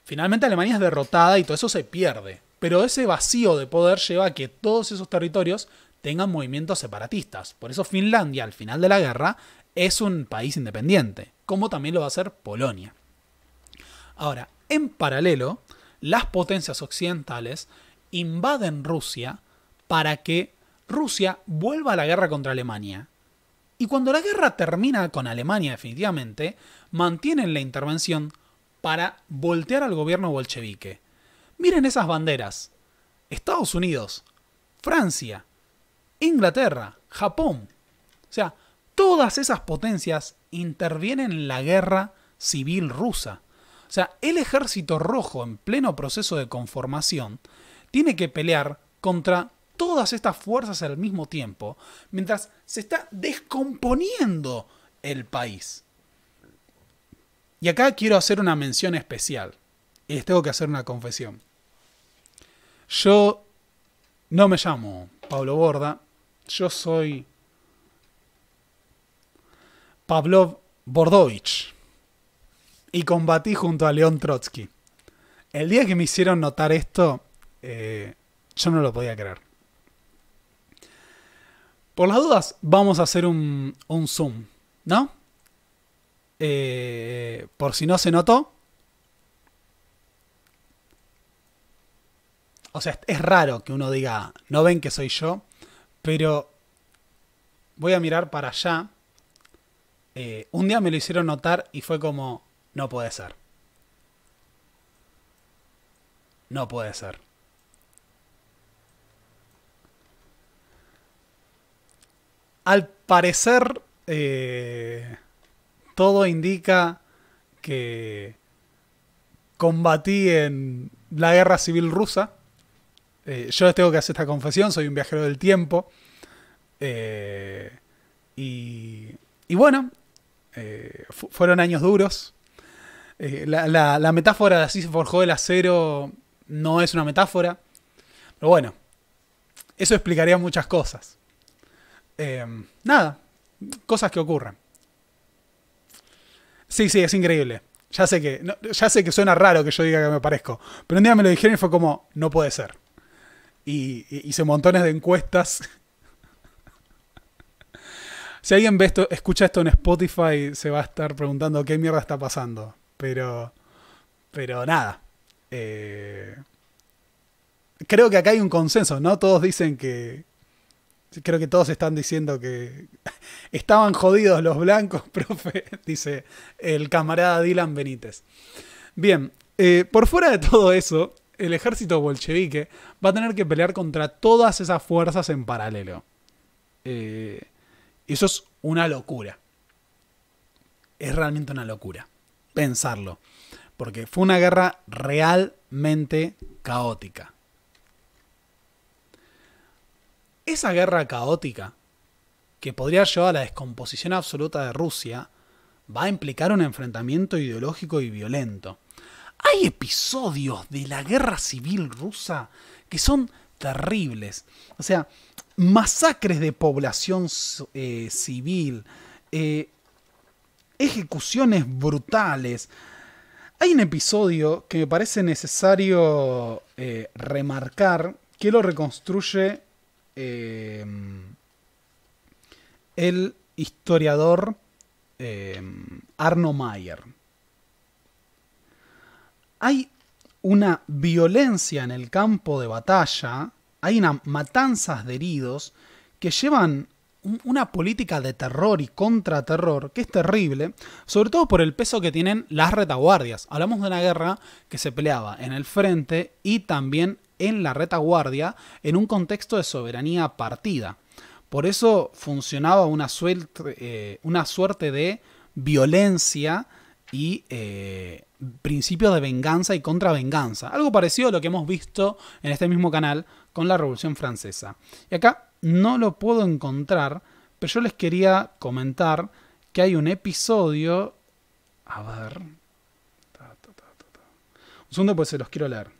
Finalmente Alemania es derrotada y todo eso se pierde. Pero ese vacío de poder lleva a que todos esos territorios tengan movimientos separatistas. Por eso Finlandia, al final de la guerra, es un país independiente como también lo va a hacer Polonia. Ahora, en paralelo, las potencias occidentales invaden Rusia para que Rusia vuelva a la guerra contra Alemania. Y cuando la guerra termina con Alemania definitivamente, mantienen la intervención para voltear al gobierno bolchevique. Miren esas banderas. Estados Unidos, Francia, Inglaterra, Japón. O sea, todas esas potencias intervienen en la guerra civil rusa. O sea, el ejército rojo en pleno proceso de conformación tiene que pelear contra todas estas fuerzas al mismo tiempo, mientras se está descomponiendo el país. Y acá quiero hacer una mención especial. Y les tengo que hacer una confesión. Yo no me llamo Pablo Borda. Yo soy Pavlov Bordovich y combatí junto a León Trotsky. El día que me hicieron notar esto, eh, yo no lo podía creer. Por las dudas, vamos a hacer un, zoom, ¿no? Eh, por si no se notó. O sea, es raro que uno diga, no ven que soy yo, pero voy a mirar para allá eh, un día me lo hicieron notar y fue como, no puede ser. No puede ser. Al parecer, eh, todo indica que combatí en la guerra civil rusa. Eh, yo les tengo que hacer esta confesión, soy un viajero del tiempo. y, bueno, eh, fueron años duros. Eh, la, metáfora de así se forjó el acero no es una metáfora. Pero bueno, eso explicaría muchas cosas. Eh, nada, cosas que ocurren. Sí, sí, es increíble. Ya sé, que, ya sé que suena raro que yo diga que me parezco. Pero un día me lo dijeron y fue como, no puede ser. Y, y hice montones de encuestas si alguien ve esto, escucha esto en Spotify, se va a estar preguntando qué mierda está pasando. Pero. Pero nada. Eh, creo que acá hay un consenso, ¿no? Todos dicen que. Creo que todos están diciendo que. Estaban jodidos los blancos, profe. Dice el camarada Dylan Benítez. Bien. Eh, por fuera de todo eso, el ejército bolchevique va a tener que pelear contra todas esas fuerzas en paralelo. Eh, eso es una locura. Es realmente una locura. Pensarlo. Porque fue una guerra realmente caótica. Esa guerra caótica, que podría llevar a la descomposición absoluta de Rusia, va a implicar un enfrentamiento ideológico y violento. Hay episodios de la guerra civil rusa que son terribles. O sea, masacres de población eh, civil, eh, ejecuciones brutales. Hay un episodio que me parece necesario eh, remarcar que lo reconstruye el historiador Arno Mayer. Hay una violencia en el campo de batalla, hay matanzas de heridos que llevan una política de terror y contraterror que es terrible, sobre todo por el peso que tienen las retaguardias. Hablamos de una guerra que se peleaba en el frente y también en la retaguardia en un contexto de soberanía partida. Por eso funcionaba una, suerte, eh, una suerte de violencia y eh, principios de venganza y contravenganza. Algo parecido a lo que hemos visto en este mismo canal con la Revolución Francesa. Y acá no lo puedo encontrar, pero yo les quería comentar que hay un episodio... A ver... Un segundo, pues se los quiero leer.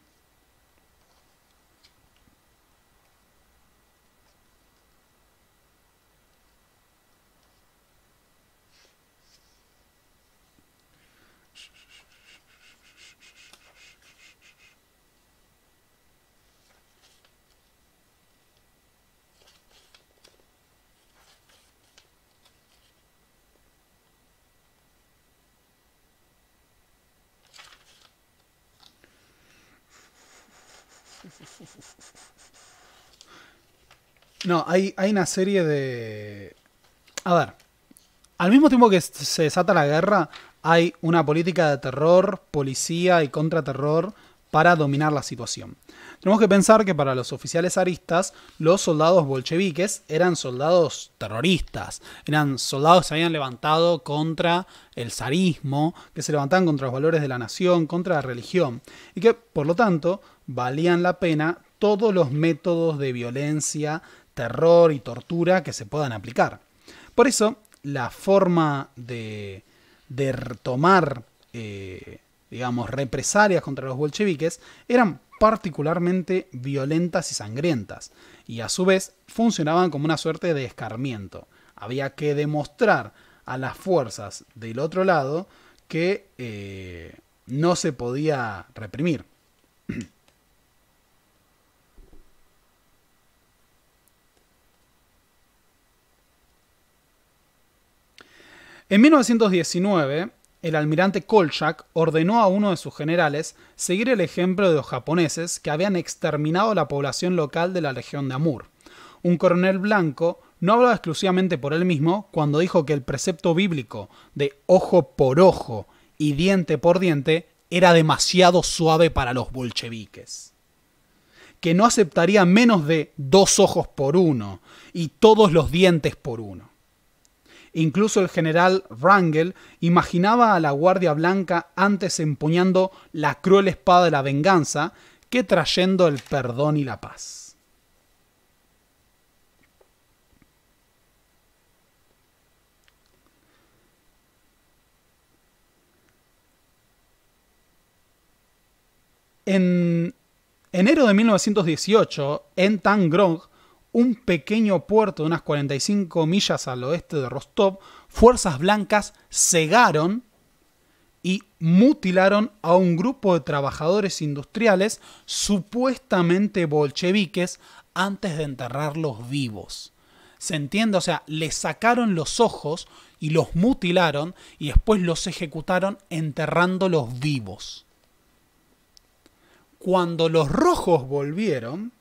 No, hay, una serie de... A ver, al mismo tiempo que se desata la guerra, hay una política de terror, policía y contraterror para dominar la situación. Tenemos que pensar que para los oficiales zaristas, los soldados bolcheviques eran soldados terroristas, eran soldados que se habían levantado contra el zarismo, que se levantaban contra los valores de la nación, contra la religión, y que, por lo tanto, valían la pena todos los métodos de violencia, terror y tortura que se puedan aplicar. Por eso, la forma de, tomar, eh, digamos, represalias contra los bolcheviques eran particularmente violentas y sangrientas, y a su vez funcionaban como una suerte de escarmiento. Había que demostrar a las fuerzas del otro lado que eh, no se podía reprimir. En 1919, el almirante Kolchak ordenó a uno de sus generales seguir el ejemplo de los japoneses que habían exterminado la población local de la región de Amur. Un coronel blanco no hablaba exclusivamente por él mismo cuando dijo que el precepto bíblico de ojo por ojo y diente por diente era demasiado suave para los bolcheviques, que no aceptaría menos de dos ojos por uno y todos los dientes por uno. Incluso el general Wrangel imaginaba a la Guardia Blanca antes empuñando la cruel espada de la venganza que trayendo el perdón y la paz. En enero de 1918, en Tangrong, un pequeño puerto de unas 45 millas al oeste de Rostov, fuerzas blancas cegaron y mutilaron a un grupo de trabajadores industriales supuestamente bolcheviques antes de enterrarlos vivos. ¿Se entiende? O sea, les sacaron los ojos y los mutilaron y después los ejecutaron enterrándolos vivos. Cuando los rojos volvieron,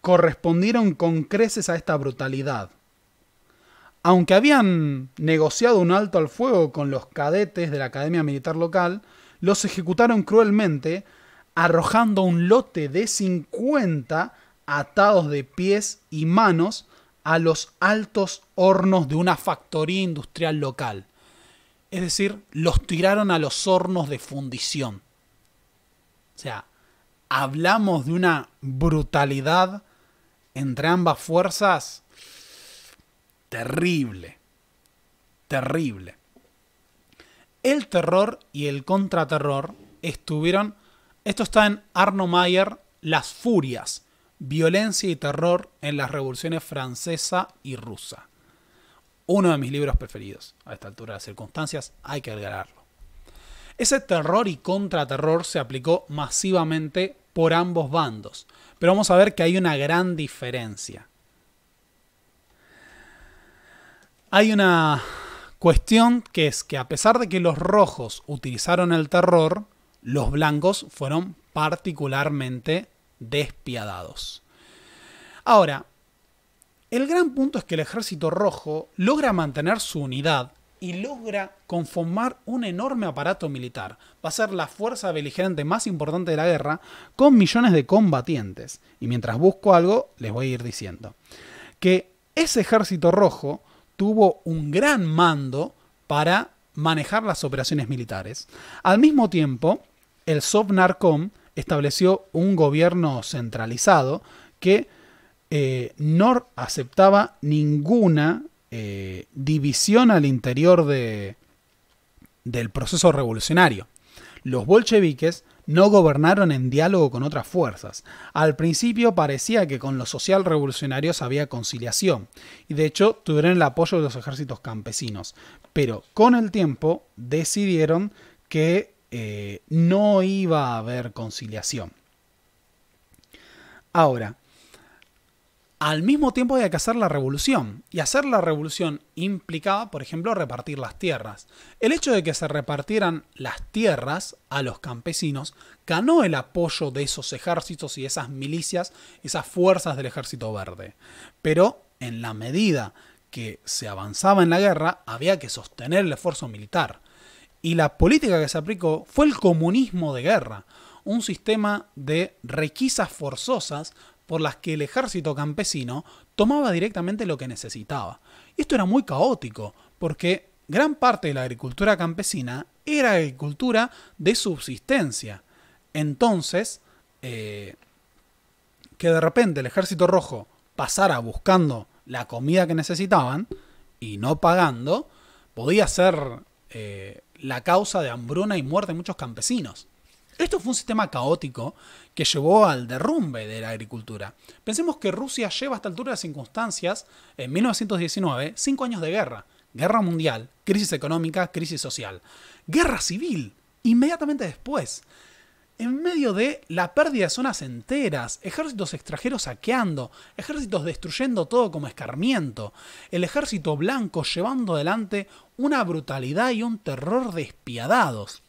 correspondieron con creces a esta brutalidad. Aunque habían negociado un alto al fuego con los cadetes de la Academia Militar local, los ejecutaron cruelmente, arrojando un lote de 50 atados de pies y manos a los altos hornos de una factoría industrial local. Es decir, los tiraron a los hornos de fundición. O sea, hablamos de una brutalidad entre ambas fuerzas terrible, terrible. El terror y el contraterror estuvieron, esto está en Arno Mayer, Las Furias, Violencia y Terror en las Revoluciones Francesa y Rusa. Uno de mis libros preferidos a esta altura de las circunstancias, hay que agregarlo. Ese terror y contraterror se aplicó masivamente por ambos bandos, pero vamos a ver que hay una gran diferencia. Hay una cuestión que es que a pesar de que los rojos utilizaron el terror, los blancos fueron particularmente despiadados. Ahora, el gran punto es que el ejército rojo logra mantener su unidad y logra conformar un enorme aparato militar. Va a ser la fuerza beligerante más importante de la guerra, con millones de combatientes. Y mientras busco algo, les voy a ir diciendo. Que ese ejército rojo tuvo un gran mando para manejar las operaciones militares. Al mismo tiempo, el Sovnarcom estableció un gobierno centralizado que eh, no aceptaba ninguna eh, división al interior de, del proceso revolucionario. Los bolcheviques no gobernaron en diálogo con otras fuerzas. Al principio parecía que con los social revolucionarios había conciliación, y de hecho tuvieron el apoyo de los ejércitos campesinos, pero con el tiempo decidieron que eh, no iba a haber conciliación. Ahora, al mismo tiempo había que hacer la revolución. Y hacer la revolución implicaba, por ejemplo, repartir las tierras. El hecho de que se repartieran las tierras a los campesinos ganó el apoyo de esos ejércitos y esas milicias, esas fuerzas del ejército verde. Pero en la medida que se avanzaba en la guerra, había que sostener el esfuerzo militar. Y la política que se aplicó fue el comunismo de guerra, un sistema de requisas forzosas por las que el ejército campesino tomaba directamente lo que necesitaba. Y esto era muy caótico, porque gran parte de la agricultura campesina era agricultura de subsistencia. Entonces, eh, que de repente el ejército rojo pasara buscando la comida que necesitaban y no pagando, podía ser eh, la causa de hambruna y muerte de muchos campesinos. Esto fue un sistema caótico que llevó al derrumbe de la agricultura. Pensemos que Rusia lleva a esta altura de las circunstancias, en 1919, cinco años de guerra. Guerra mundial, crisis económica, crisis social. Guerra civil, inmediatamente después. En medio de la pérdida de zonas enteras, ejércitos extranjeros saqueando, ejércitos destruyendo todo como escarmiento, el ejército blanco llevando adelante una brutalidad y un terror despiadados.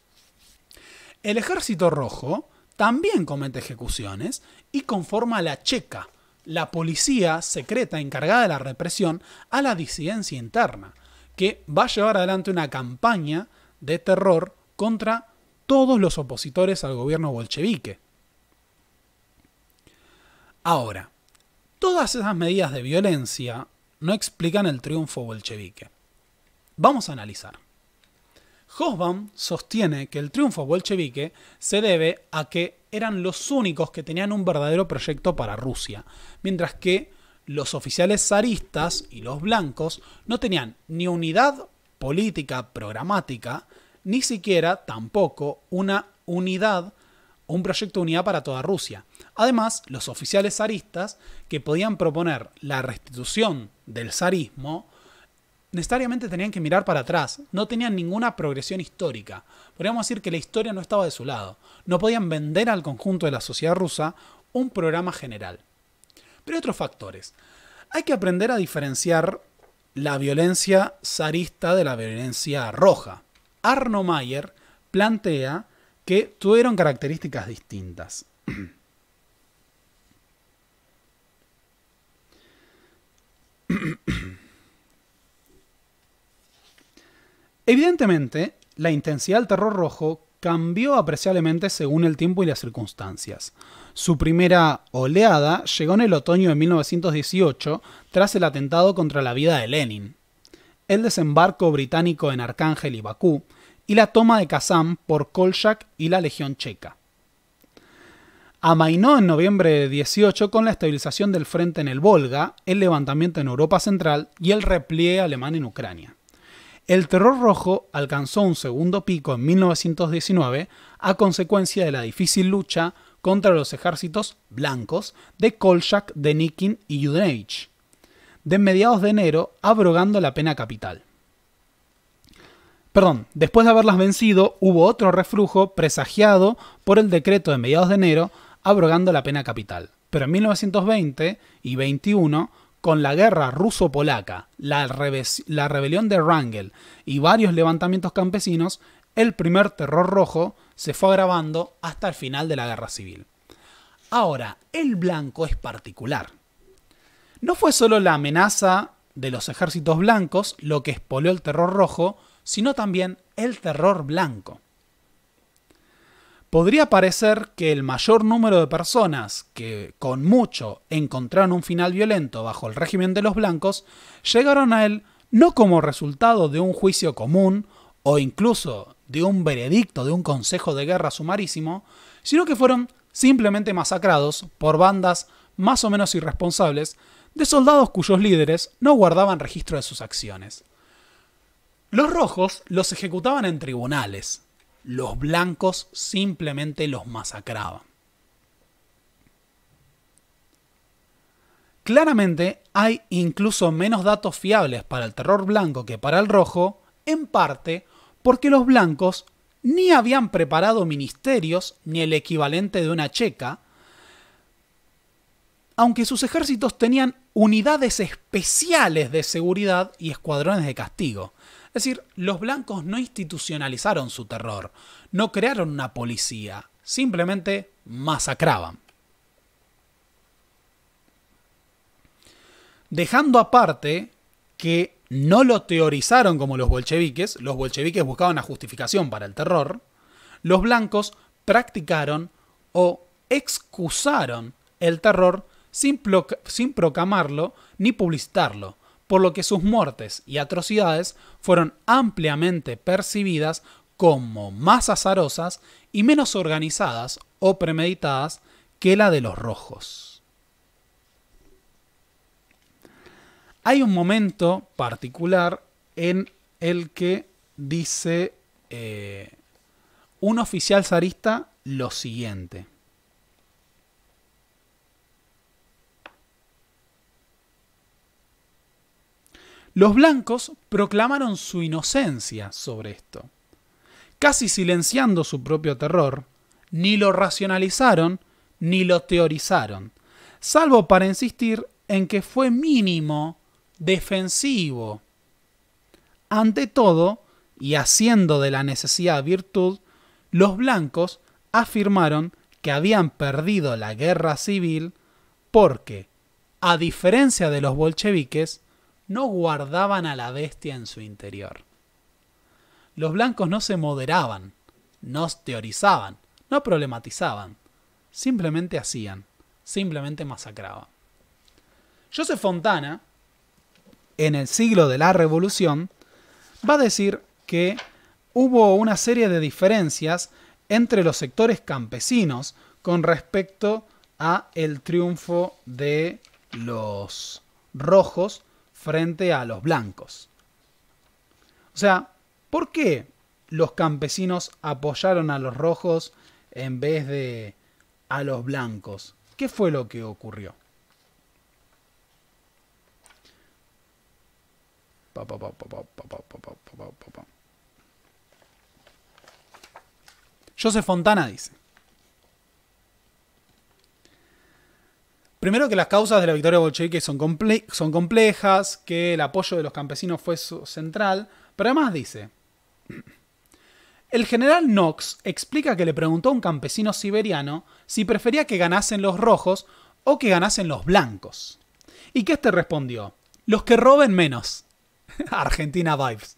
El ejército rojo también comete ejecuciones y conforma la Checa, la policía secreta encargada de la represión a la disidencia interna, que va a llevar adelante una campaña de terror contra todos los opositores al gobierno bolchevique. Ahora, todas esas medidas de violencia no explican el triunfo bolchevique. Vamos a analizar. Cosbam sostiene que el triunfo bolchevique se debe a que eran los únicos que tenían un verdadero proyecto para Rusia, mientras que los oficiales zaristas y los blancos no tenían ni unidad política programática, ni siquiera tampoco una unidad, un proyecto de unidad para toda Rusia. Además, los oficiales zaristas que podían proponer la restitución del zarismo necesariamente tenían que mirar para atrás, no tenían ninguna progresión histórica. Podríamos decir que la historia no estaba de su lado, no podían vender al conjunto de la sociedad rusa un programa general. Pero hay otros factores. Hay que aprender a diferenciar la violencia zarista de la violencia roja. Arno Mayer plantea que tuvieron características distintas. Evidentemente, la intensidad del terror rojo cambió apreciablemente según el tiempo y las circunstancias. Su primera oleada llegó en el otoño de 1918 tras el atentado contra la vida de Lenin, el desembarco británico en Arcángel y Bakú y la toma de Kazán por Kolchak y la Legión Checa. Amainó en noviembre de 18 con la estabilización del frente en el Volga, el levantamiento en Europa Central y el repliegue alemán en Ucrania. El terror rojo alcanzó un segundo pico en 1919 a consecuencia de la difícil lucha contra los ejércitos blancos de Kolchak, Denikin y Judenich, de mediados de enero abrogando la pena capital. Perdón, después de haberlas vencido, hubo otro reflujo presagiado por el decreto de mediados de enero abrogando la pena capital. Pero en 1920 y 21 con la guerra ruso-polaca, la, rebelión de Wrangel y varios levantamientos campesinos, el primer terror rojo se fue agravando hasta el final de la guerra civil. Ahora, el blanco es particular. No fue solo la amenaza de los ejércitos blancos lo que expolió el terror rojo, sino también el terror blanco. Podría parecer que el mayor número de personas que, con mucho, encontraron un final violento bajo el régimen de los blancos, llegaron a él no como resultado de un juicio común o incluso de un veredicto de un consejo de guerra sumarísimo, sino que fueron simplemente masacrados por bandas más o menos irresponsables de soldados cuyos líderes no guardaban registro de sus acciones. Los rojos los ejecutaban en tribunales, los blancos simplemente los masacraban. Claramente hay incluso menos datos fiables para el terror blanco que para el rojo, en parte porque los blancos ni habían preparado ministerios ni el equivalente de una checa, aunque sus ejércitos tenían unidades especiales de seguridad y escuadrones de castigo. Es decir, los blancos no institucionalizaron su terror, no crearon una policía, simplemente masacraban. Dejando aparte que no lo teorizaron como los bolcheviques, los bolcheviques buscaban una justificación para el terror, los blancos practicaron o excusaron el terror sin, proclamarlo ni publicitarlo, por lo que sus muertes y atrocidades fueron ampliamente percibidas como más azarosas y menos organizadas o premeditadas que la de los rojos. Hay un momento particular en el que dice eh, un oficial zarista lo siguiente. Los blancos proclamaron su inocencia sobre esto. Casi silenciando su propio terror, ni lo racionalizaron ni lo teorizaron, salvo para insistir en que fue mínimo, defensivo. Ante todo, y haciendo de la necesidad virtud, los blancos afirmaron que habían perdido la guerra civil porque, a diferencia de los bolcheviques, no guardaban a la bestia en su interior. Los blancos no se moderaban, no teorizaban, no problematizaban, simplemente hacían, simplemente masacraban. Joseph Fontana, en el siglo de la Revolución, va a decir que hubo una serie de diferencias entre los sectores campesinos con respecto a el triunfo de los rojos frente a los blancos. O sea, ¿por qué los campesinos apoyaron a los rojos en vez de a los blancos? ¿Qué fue lo que ocurrió? Joseph Fontana dice, Primero que las causas de la victoria bolchevique son, complejas, que el apoyo de los campesinos fue central, pero además dice, el general Knox explica que le preguntó a un campesino siberiano si prefería que ganasen los rojos o que ganasen los blancos. Y que este respondió, los que roben menos. Argentina Vibes.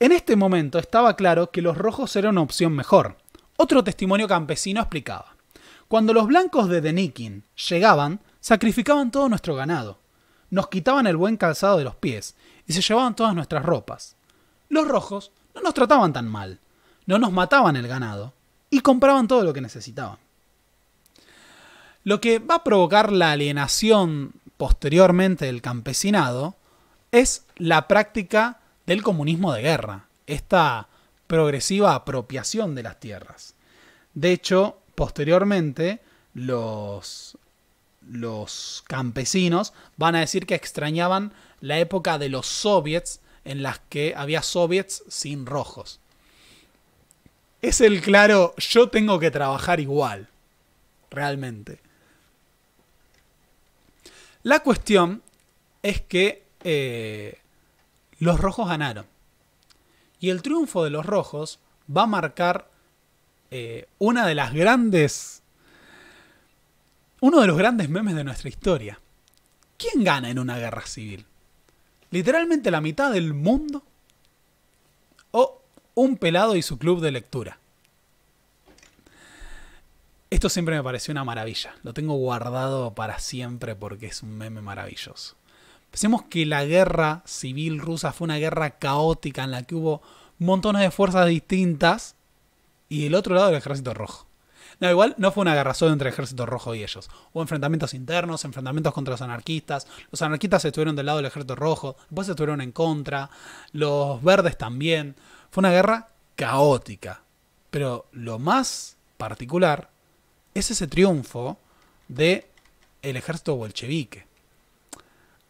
En este momento estaba claro que los rojos eran una opción mejor. Otro testimonio campesino explicaba. Cuando los blancos de Denikin llegaban, sacrificaban todo nuestro ganado, nos quitaban el buen calzado de los pies y se llevaban todas nuestras ropas. Los rojos no nos trataban tan mal, no nos mataban el ganado y compraban todo lo que necesitaban. Lo que va a provocar la alienación posteriormente del campesinado es la práctica del comunismo de guerra, esta progresiva apropiación de las tierras. De hecho, Posteriormente, los, los campesinos van a decir que extrañaban la época de los soviets en las que había soviets sin rojos. Es el claro, yo tengo que trabajar igual, realmente. La cuestión es que eh, los rojos ganaron. Y el triunfo de los rojos va a marcar eh, una de las grandes. Uno de los grandes memes de nuestra historia. ¿Quién gana en una guerra civil? ¿Literalmente la mitad del mundo? ¿O un pelado y su club de lectura? Esto siempre me pareció una maravilla. Lo tengo guardado para siempre porque es un meme maravilloso. Pensemos que la guerra civil rusa fue una guerra caótica en la que hubo montones de fuerzas distintas y el otro lado del ejército rojo. No, igual no fue una guerra entre el ejército rojo y ellos. Hubo enfrentamientos internos, enfrentamientos contra los anarquistas. Los anarquistas estuvieron del lado del ejército rojo, después estuvieron en contra. Los verdes también. Fue una guerra caótica. Pero lo más particular es ese triunfo de el ejército bolchevique.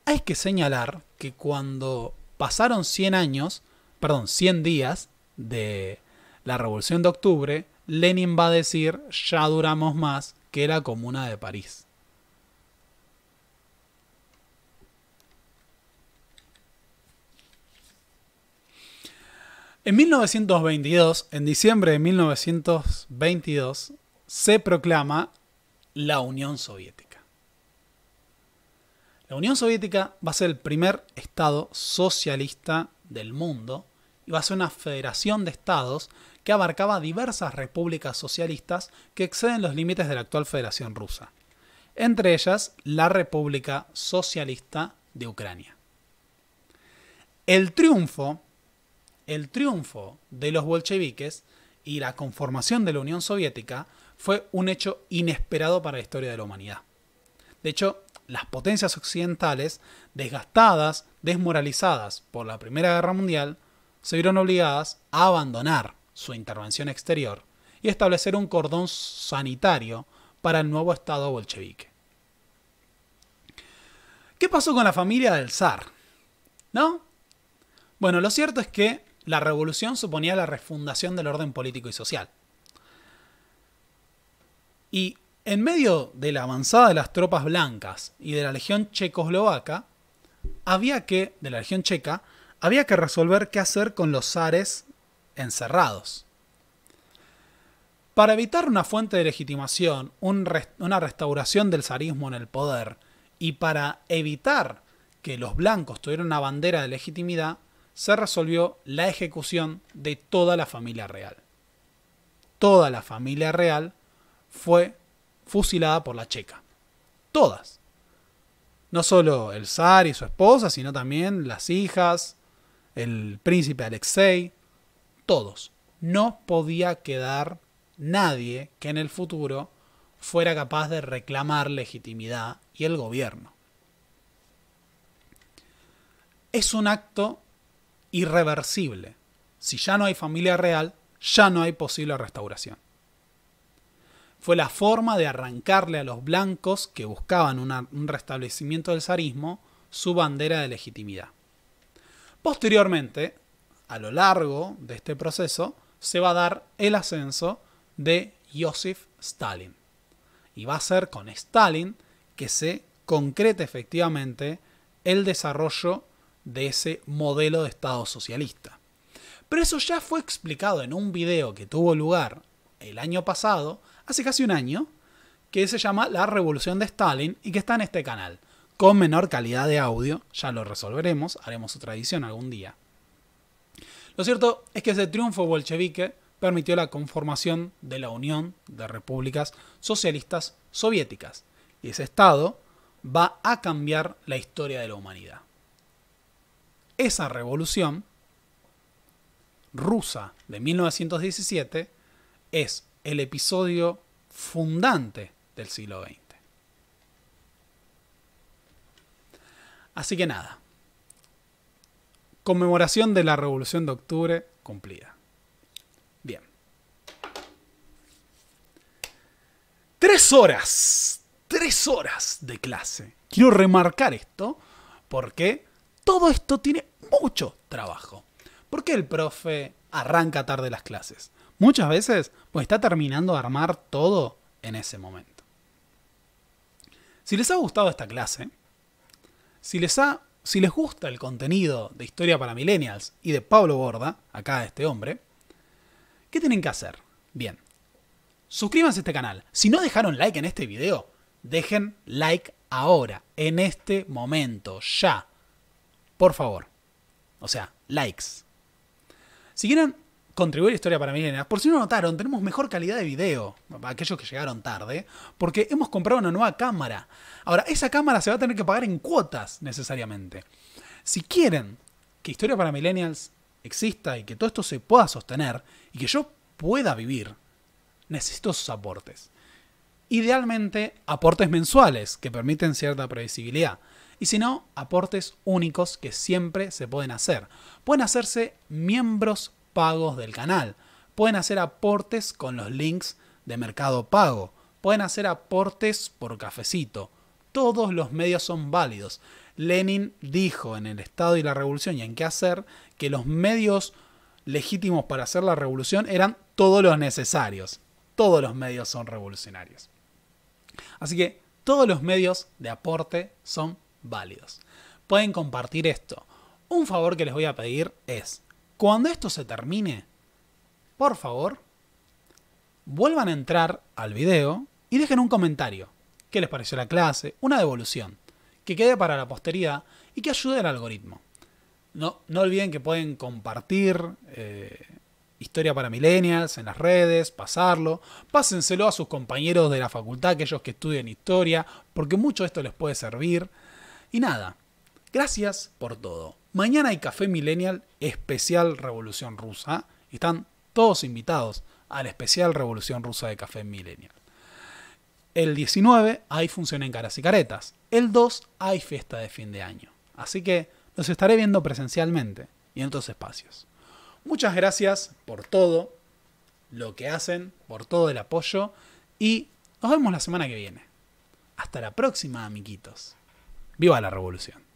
Hay que señalar que cuando pasaron 100 años, perdón, 100 días de la Revolución de Octubre, Lenin va a decir, ya duramos más que la Comuna de París. En 1922, en diciembre de 1922, se proclama la Unión Soviética. La Unión Soviética va a ser el primer Estado socialista del mundo iba a ser una federación de estados que abarcaba diversas repúblicas socialistas que exceden los límites de la actual Federación Rusa, entre ellas la República Socialista de Ucrania. El triunfo, el triunfo de los bolcheviques y la conformación de la Unión Soviética fue un hecho inesperado para la historia de la humanidad. De hecho, las potencias occidentales, desgastadas, desmoralizadas por la Primera Guerra Mundial, se vieron obligadas a abandonar su intervención exterior y establecer un cordón sanitario para el nuevo Estado bolchevique. ¿Qué pasó con la familia del zar? ¿No? Bueno, lo cierto es que la revolución suponía la refundación del orden político y social. Y en medio de la avanzada de las tropas blancas y de la legión checoslovaca, había que, de la legión checa, había que resolver qué hacer con los zares encerrados. Para evitar una fuente de legitimación, una restauración del zarismo en el poder, y para evitar que los blancos tuvieran una bandera de legitimidad, se resolvió la ejecución de toda la familia real. Toda la familia real fue fusilada por la checa. Todas. No solo el zar y su esposa, sino también las hijas, el príncipe Alexei, todos. No podía quedar nadie que en el futuro fuera capaz de reclamar legitimidad y el gobierno. Es un acto irreversible. Si ya no hay familia real, ya no hay posible restauración. Fue la forma de arrancarle a los blancos que buscaban un restablecimiento del zarismo su bandera de legitimidad. Posteriormente, a lo largo de este proceso, se va a dar el ascenso de Joseph Stalin. Y va a ser con Stalin que se concrete efectivamente el desarrollo de ese modelo de Estado socialista. Pero eso ya fue explicado en un video que tuvo lugar el año pasado, hace casi un año, que se llama La Revolución de Stalin y que está en este canal con menor calidad de audio, ya lo resolveremos, haremos otra edición algún día. Lo cierto es que ese triunfo bolchevique permitió la conformación de la Unión de Repúblicas Socialistas Soviéticas, y ese Estado va a cambiar la historia de la humanidad. Esa revolución rusa de 1917 es el episodio fundante del siglo XX. Así que nada. Conmemoración de la Revolución de Octubre cumplida. Bien. Tres horas. Tres horas de clase. Quiero remarcar esto porque todo esto tiene mucho trabajo. ¿Por qué el profe arranca tarde las clases? Muchas veces, pues está terminando de armar todo en ese momento. Si les ha gustado esta clase, si les, ha, si les gusta el contenido de Historia para Millennials y de Pablo Borda, acá este hombre, ¿qué tienen que hacer? Bien, suscríbanse a este canal. Si no dejaron like en este video, dejen like ahora, en este momento, ya. Por favor. O sea, likes. Si quieren contribuir a historia para Millennials Por si no notaron, tenemos mejor calidad de video, aquellos que llegaron tarde, porque hemos comprado una nueva cámara. Ahora, esa cámara se va a tener que pagar en cuotas necesariamente. Si quieren que Historia para Millennials exista y que todo esto se pueda sostener y que yo pueda vivir, necesito sus aportes. Idealmente, aportes mensuales que permiten cierta previsibilidad. Y si no, aportes únicos que siempre se pueden hacer. Pueden hacerse miembros pagos del canal. Pueden hacer aportes con los links de Mercado Pago. Pueden hacer aportes por cafecito. Todos los medios son válidos. Lenin dijo en el Estado y la Revolución y en qué hacer que los medios legítimos para hacer la revolución eran todos los necesarios. Todos los medios son revolucionarios. Así que todos los medios de aporte son válidos. Pueden compartir esto. Un favor que les voy a pedir es cuando esto se termine, por favor, vuelvan a entrar al video y dejen un comentario. ¿Qué les pareció la clase? Una devolución. Que quede para la posteridad y que ayude al algoritmo. No, no olviden que pueden compartir eh, Historia para Millennials en las redes, pasarlo. Pásenselo a sus compañeros de la facultad, aquellos que estudian historia, porque mucho de esto les puede servir. Y nada, gracias por todo. Mañana hay Café Millennial especial Revolución Rusa. Están todos invitados al especial Revolución Rusa de Café Millennial. El 19 hay función en Caras y Caretas. El 2 hay fiesta de fin de año. Así que los estaré viendo presencialmente y en otros espacios. Muchas gracias por todo lo que hacen, por todo el apoyo y nos vemos la semana que viene. Hasta la próxima, amiguitos. Viva la revolución.